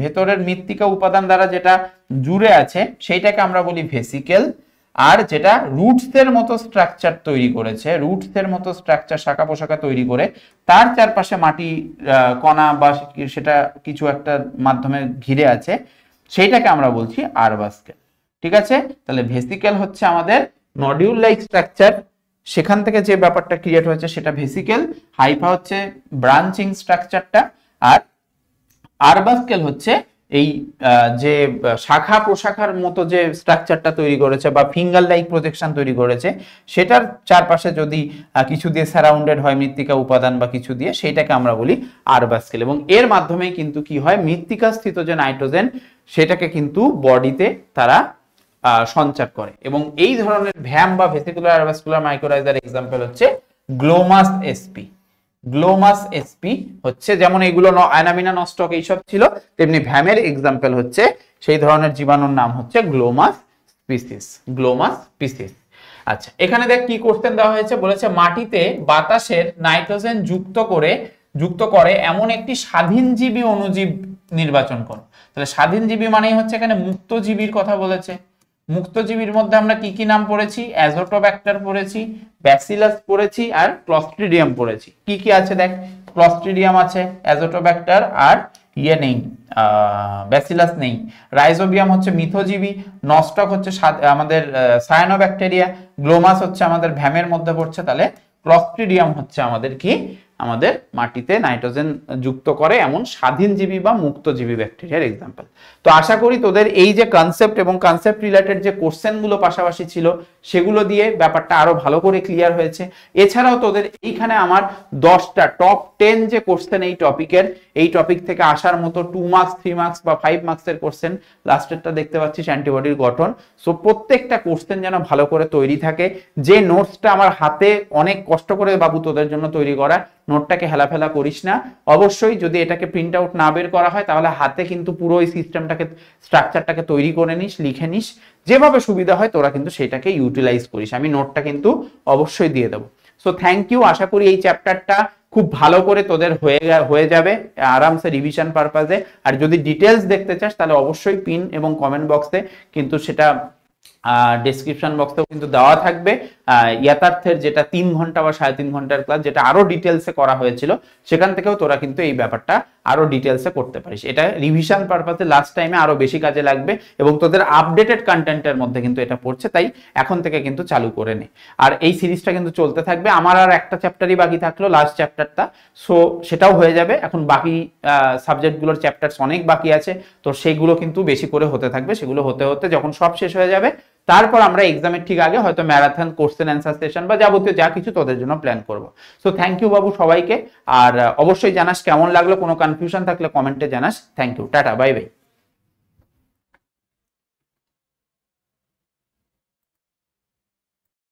ভেতরের মৃত্তিকা উপাদান দ্বারা যেটা জুড়ে আছে সেইটাকে আমরা বলি ভেসিকেল আর যেটা রুটসের মতো স্ট্রাকচার তৈরি করেছে রুটসের মতো স্ট্রাকচার শাখা পোশাখা তৈরি করে তার চারপাশে মাটি কণা বা সেটা কিছু একটা মাধ্যমে ঘিরে আছে সেইটাকে আমরা বলছি আরবাস্কেল ঠিক আছে তাহলে ভেসিকেল হচ্ছে আমাদের নডিউল লাইক স্ট্রাকচার সেখান থেকে যে ব্যাপারটা ক্রিয়েট হয়েছে সেটা ভেসিকেল হাইফা হচ্ছে ব্রাঞ্চিং স্ট্রাকচারটা আর আরবাস্কেল হচ্ছে এই যে শাখা প্রশাখার মতো যে স্ট্রাকচারটা তৈরি করেছে বা ফিঙ্গার লাইক প্রজেকশন তৈরি করেছে সেটার চারপাশে যদি কিছু দিয়ে সারাউন্ডেড হয় মৃত্তিকা উপাদান বা কিছু দিয়ে সেটাকে আমরা বলি আরবাস্কেল এবং এর মাধ্যমে কিন্তু কি হয় মৃত্তিকাস্থিত যে নাইট্রোজেন সেটাকে কিন্তু বডিতে তারা সঞ্চার করে এবং এই ধরনের ভ্যাম বা ভেসিকুলার ভাস্কুলার মাইক্রোরাইজার এক্সাম্পল হচ্ছে গ্লোমাস এসপি গ্লোমাস এসপি হচ্ছে যেমন এগুলো আয়নামিনা নস্টক এইসব ছিল তেমনি ভ্যামের এক্সাম্পল হচ্ছে সেই ধরনের জীবাণুর নাম হচ্ছে গ্লোমাস পিসিস গ্লোমাস পিসিস আচ্ছা এখানে দেখ কি কোশ্চেন দেওয়া হয়েছে বলেছে মাটিতে বাতাসের নাইট্রোজেন যুক্ত করে যুক্ত করে এমন একটি স্বাধীনজীবী অনুজীব নির্বাচন করো তাহলে স্বাধীনজীবী মানেই হচ্ছে এখানে মুক্তজীবীর কথা বলেছে মুক্তজীবীর মধ্যে আমরা কি কি নাম পড়েছি অ্যাজোটোব্যাক্টার পড়েছি ব্যাসিলাস পড়েছি আর ক্লস্ট্রিডিয়াম পড়েছি কি কি আছে দেখ ক্লস্ট্রিডিয়াম আছে অ্যাজোটোব্যাক্টার আর ইয়ে নেই ব্যাসিলাস নেই রাইজোবিয়াম হচ্ছে মিথোজীবী নস্টক হচ্ছে আমাদের সায়ানোব্যাকটেরিয়া গ্লোমাস হচ্ছে আমাদের ভ্যামের মধ্যে পড়ছে তাহলে ক্লস্ট্রিডিয়াম হচ্ছে আমাদের কি আমাদের মাটিতে নাইট্রোজেন যুক্ত করে এমন স্বাধীনজীবী বা মুক্তজীবী ব্যাকটেরিয়ার এক্সাম্পল তো আশা করি তোদের এই যে কনসেপ্ট এবং কনসেপ্ট রিলেটেড যে কোশ্চেনগুলো পাশাপাশি ছিল সেগুলো দিয়ে ব্যাপারটা আরো ভালো করে ক্লিয়ার হয়েছে এছাড়াও তোদের এইখানে আমার দশটা টপ টেন যে কোশ্চেন এই টপিকের এই টপিক থেকে আসার মতো টু মার্কস থ্রি মার্কস বা ফাইভ মার্কসের কোশ্চেন লাস্টেরটা দেখতে পাচ্ছিস অ্যান্টিবডির গঠন সো প্রত্যেকটা কোশ্চেন যেন ভালো করে তৈরি থাকে যে নোটসটা আমার হাতে অনেক কষ্ট করে বাবু তোদের জন্য তৈরি করা নোটটাকে হেলাফেলা করিস না অবশ্যই যদি এটাকে প্রিন্ট আউট না বের করা হয় তাহলে হাতে কিন্তু পুরো এই সিস্টেমটাকে স্ট্রাকচারটাকে তৈরি করে নিস লিখে নিস যেভাবে সুবিধা হয় তোরা কিন্তু সেটাকে ইউটিলাইজ করিস আমি নোটটা কিন্তু অবশ্যই দিয়ে দেবো সো থ্যাংক ইউ আশা করি এই চ্যাপ্টারটা খুব ভালো করে তোদের হয়ে হয়ে যাবে আরামসে রিভিশন পারপাজে আর যদি ডিটেলস দেখতে চাস তাহলে অবশ্যই পিন এবং কমেন্ট বক্সে কিন্তু সেটা ডেসক্রিপশন বক্সেও কিন্তু দেওয়া থাকবে ইয়াতার্থের যেটা তিন ঘন্টা বা সাড়ে তিন ঘন্টার ক্লাস যেটা আরো ডিটেলসে করা হয়েছিল সেখান থেকেও তোরা কিন্তু এই ব্যাপারটা আরো ডিটেলসে করতে পারিস এটা রিভিশন পারপাসে লাস্ট টাইমে আরো বেশি কাজে লাগবে এবং তোদের আপডেটেড কন্টেন্টের মধ্যে কিন্তু এটা পড়ছে তাই এখন থেকে কিন্তু চালু করে নে আর এই সিরিজটা কিন্তু চলতে থাকবে আমার আর একটা চ্যাপ্টারই বাকি থাকলো লাস্ট চ্যাপ্টারটা সো সেটাও হয়ে যাবে এখন বাকি সাবজেক্টগুলোর চ্যাপ্টারস অনেক বাকি আছে তো সেগুলো কিন্তু বেশি করে হতে থাকবে সেগুলো হতে হতে যখন সব শেষ হয়ে যাবে তারপর আমরা এক্সামের ঠিক আগে হয়তো ম্যারাথন কোশ্চেন অ্যান্সার সেশন বা যাবতীয় যা কিছু তোদের জন্য প্ল্যান করব সো থ্যাংক ইউ বাবু সবাইকে আর অবশ্যই জানাস কেমন লাগলো কোনো কনফিউশন থাকলে কমেন্টে জানাস thank you tata bye by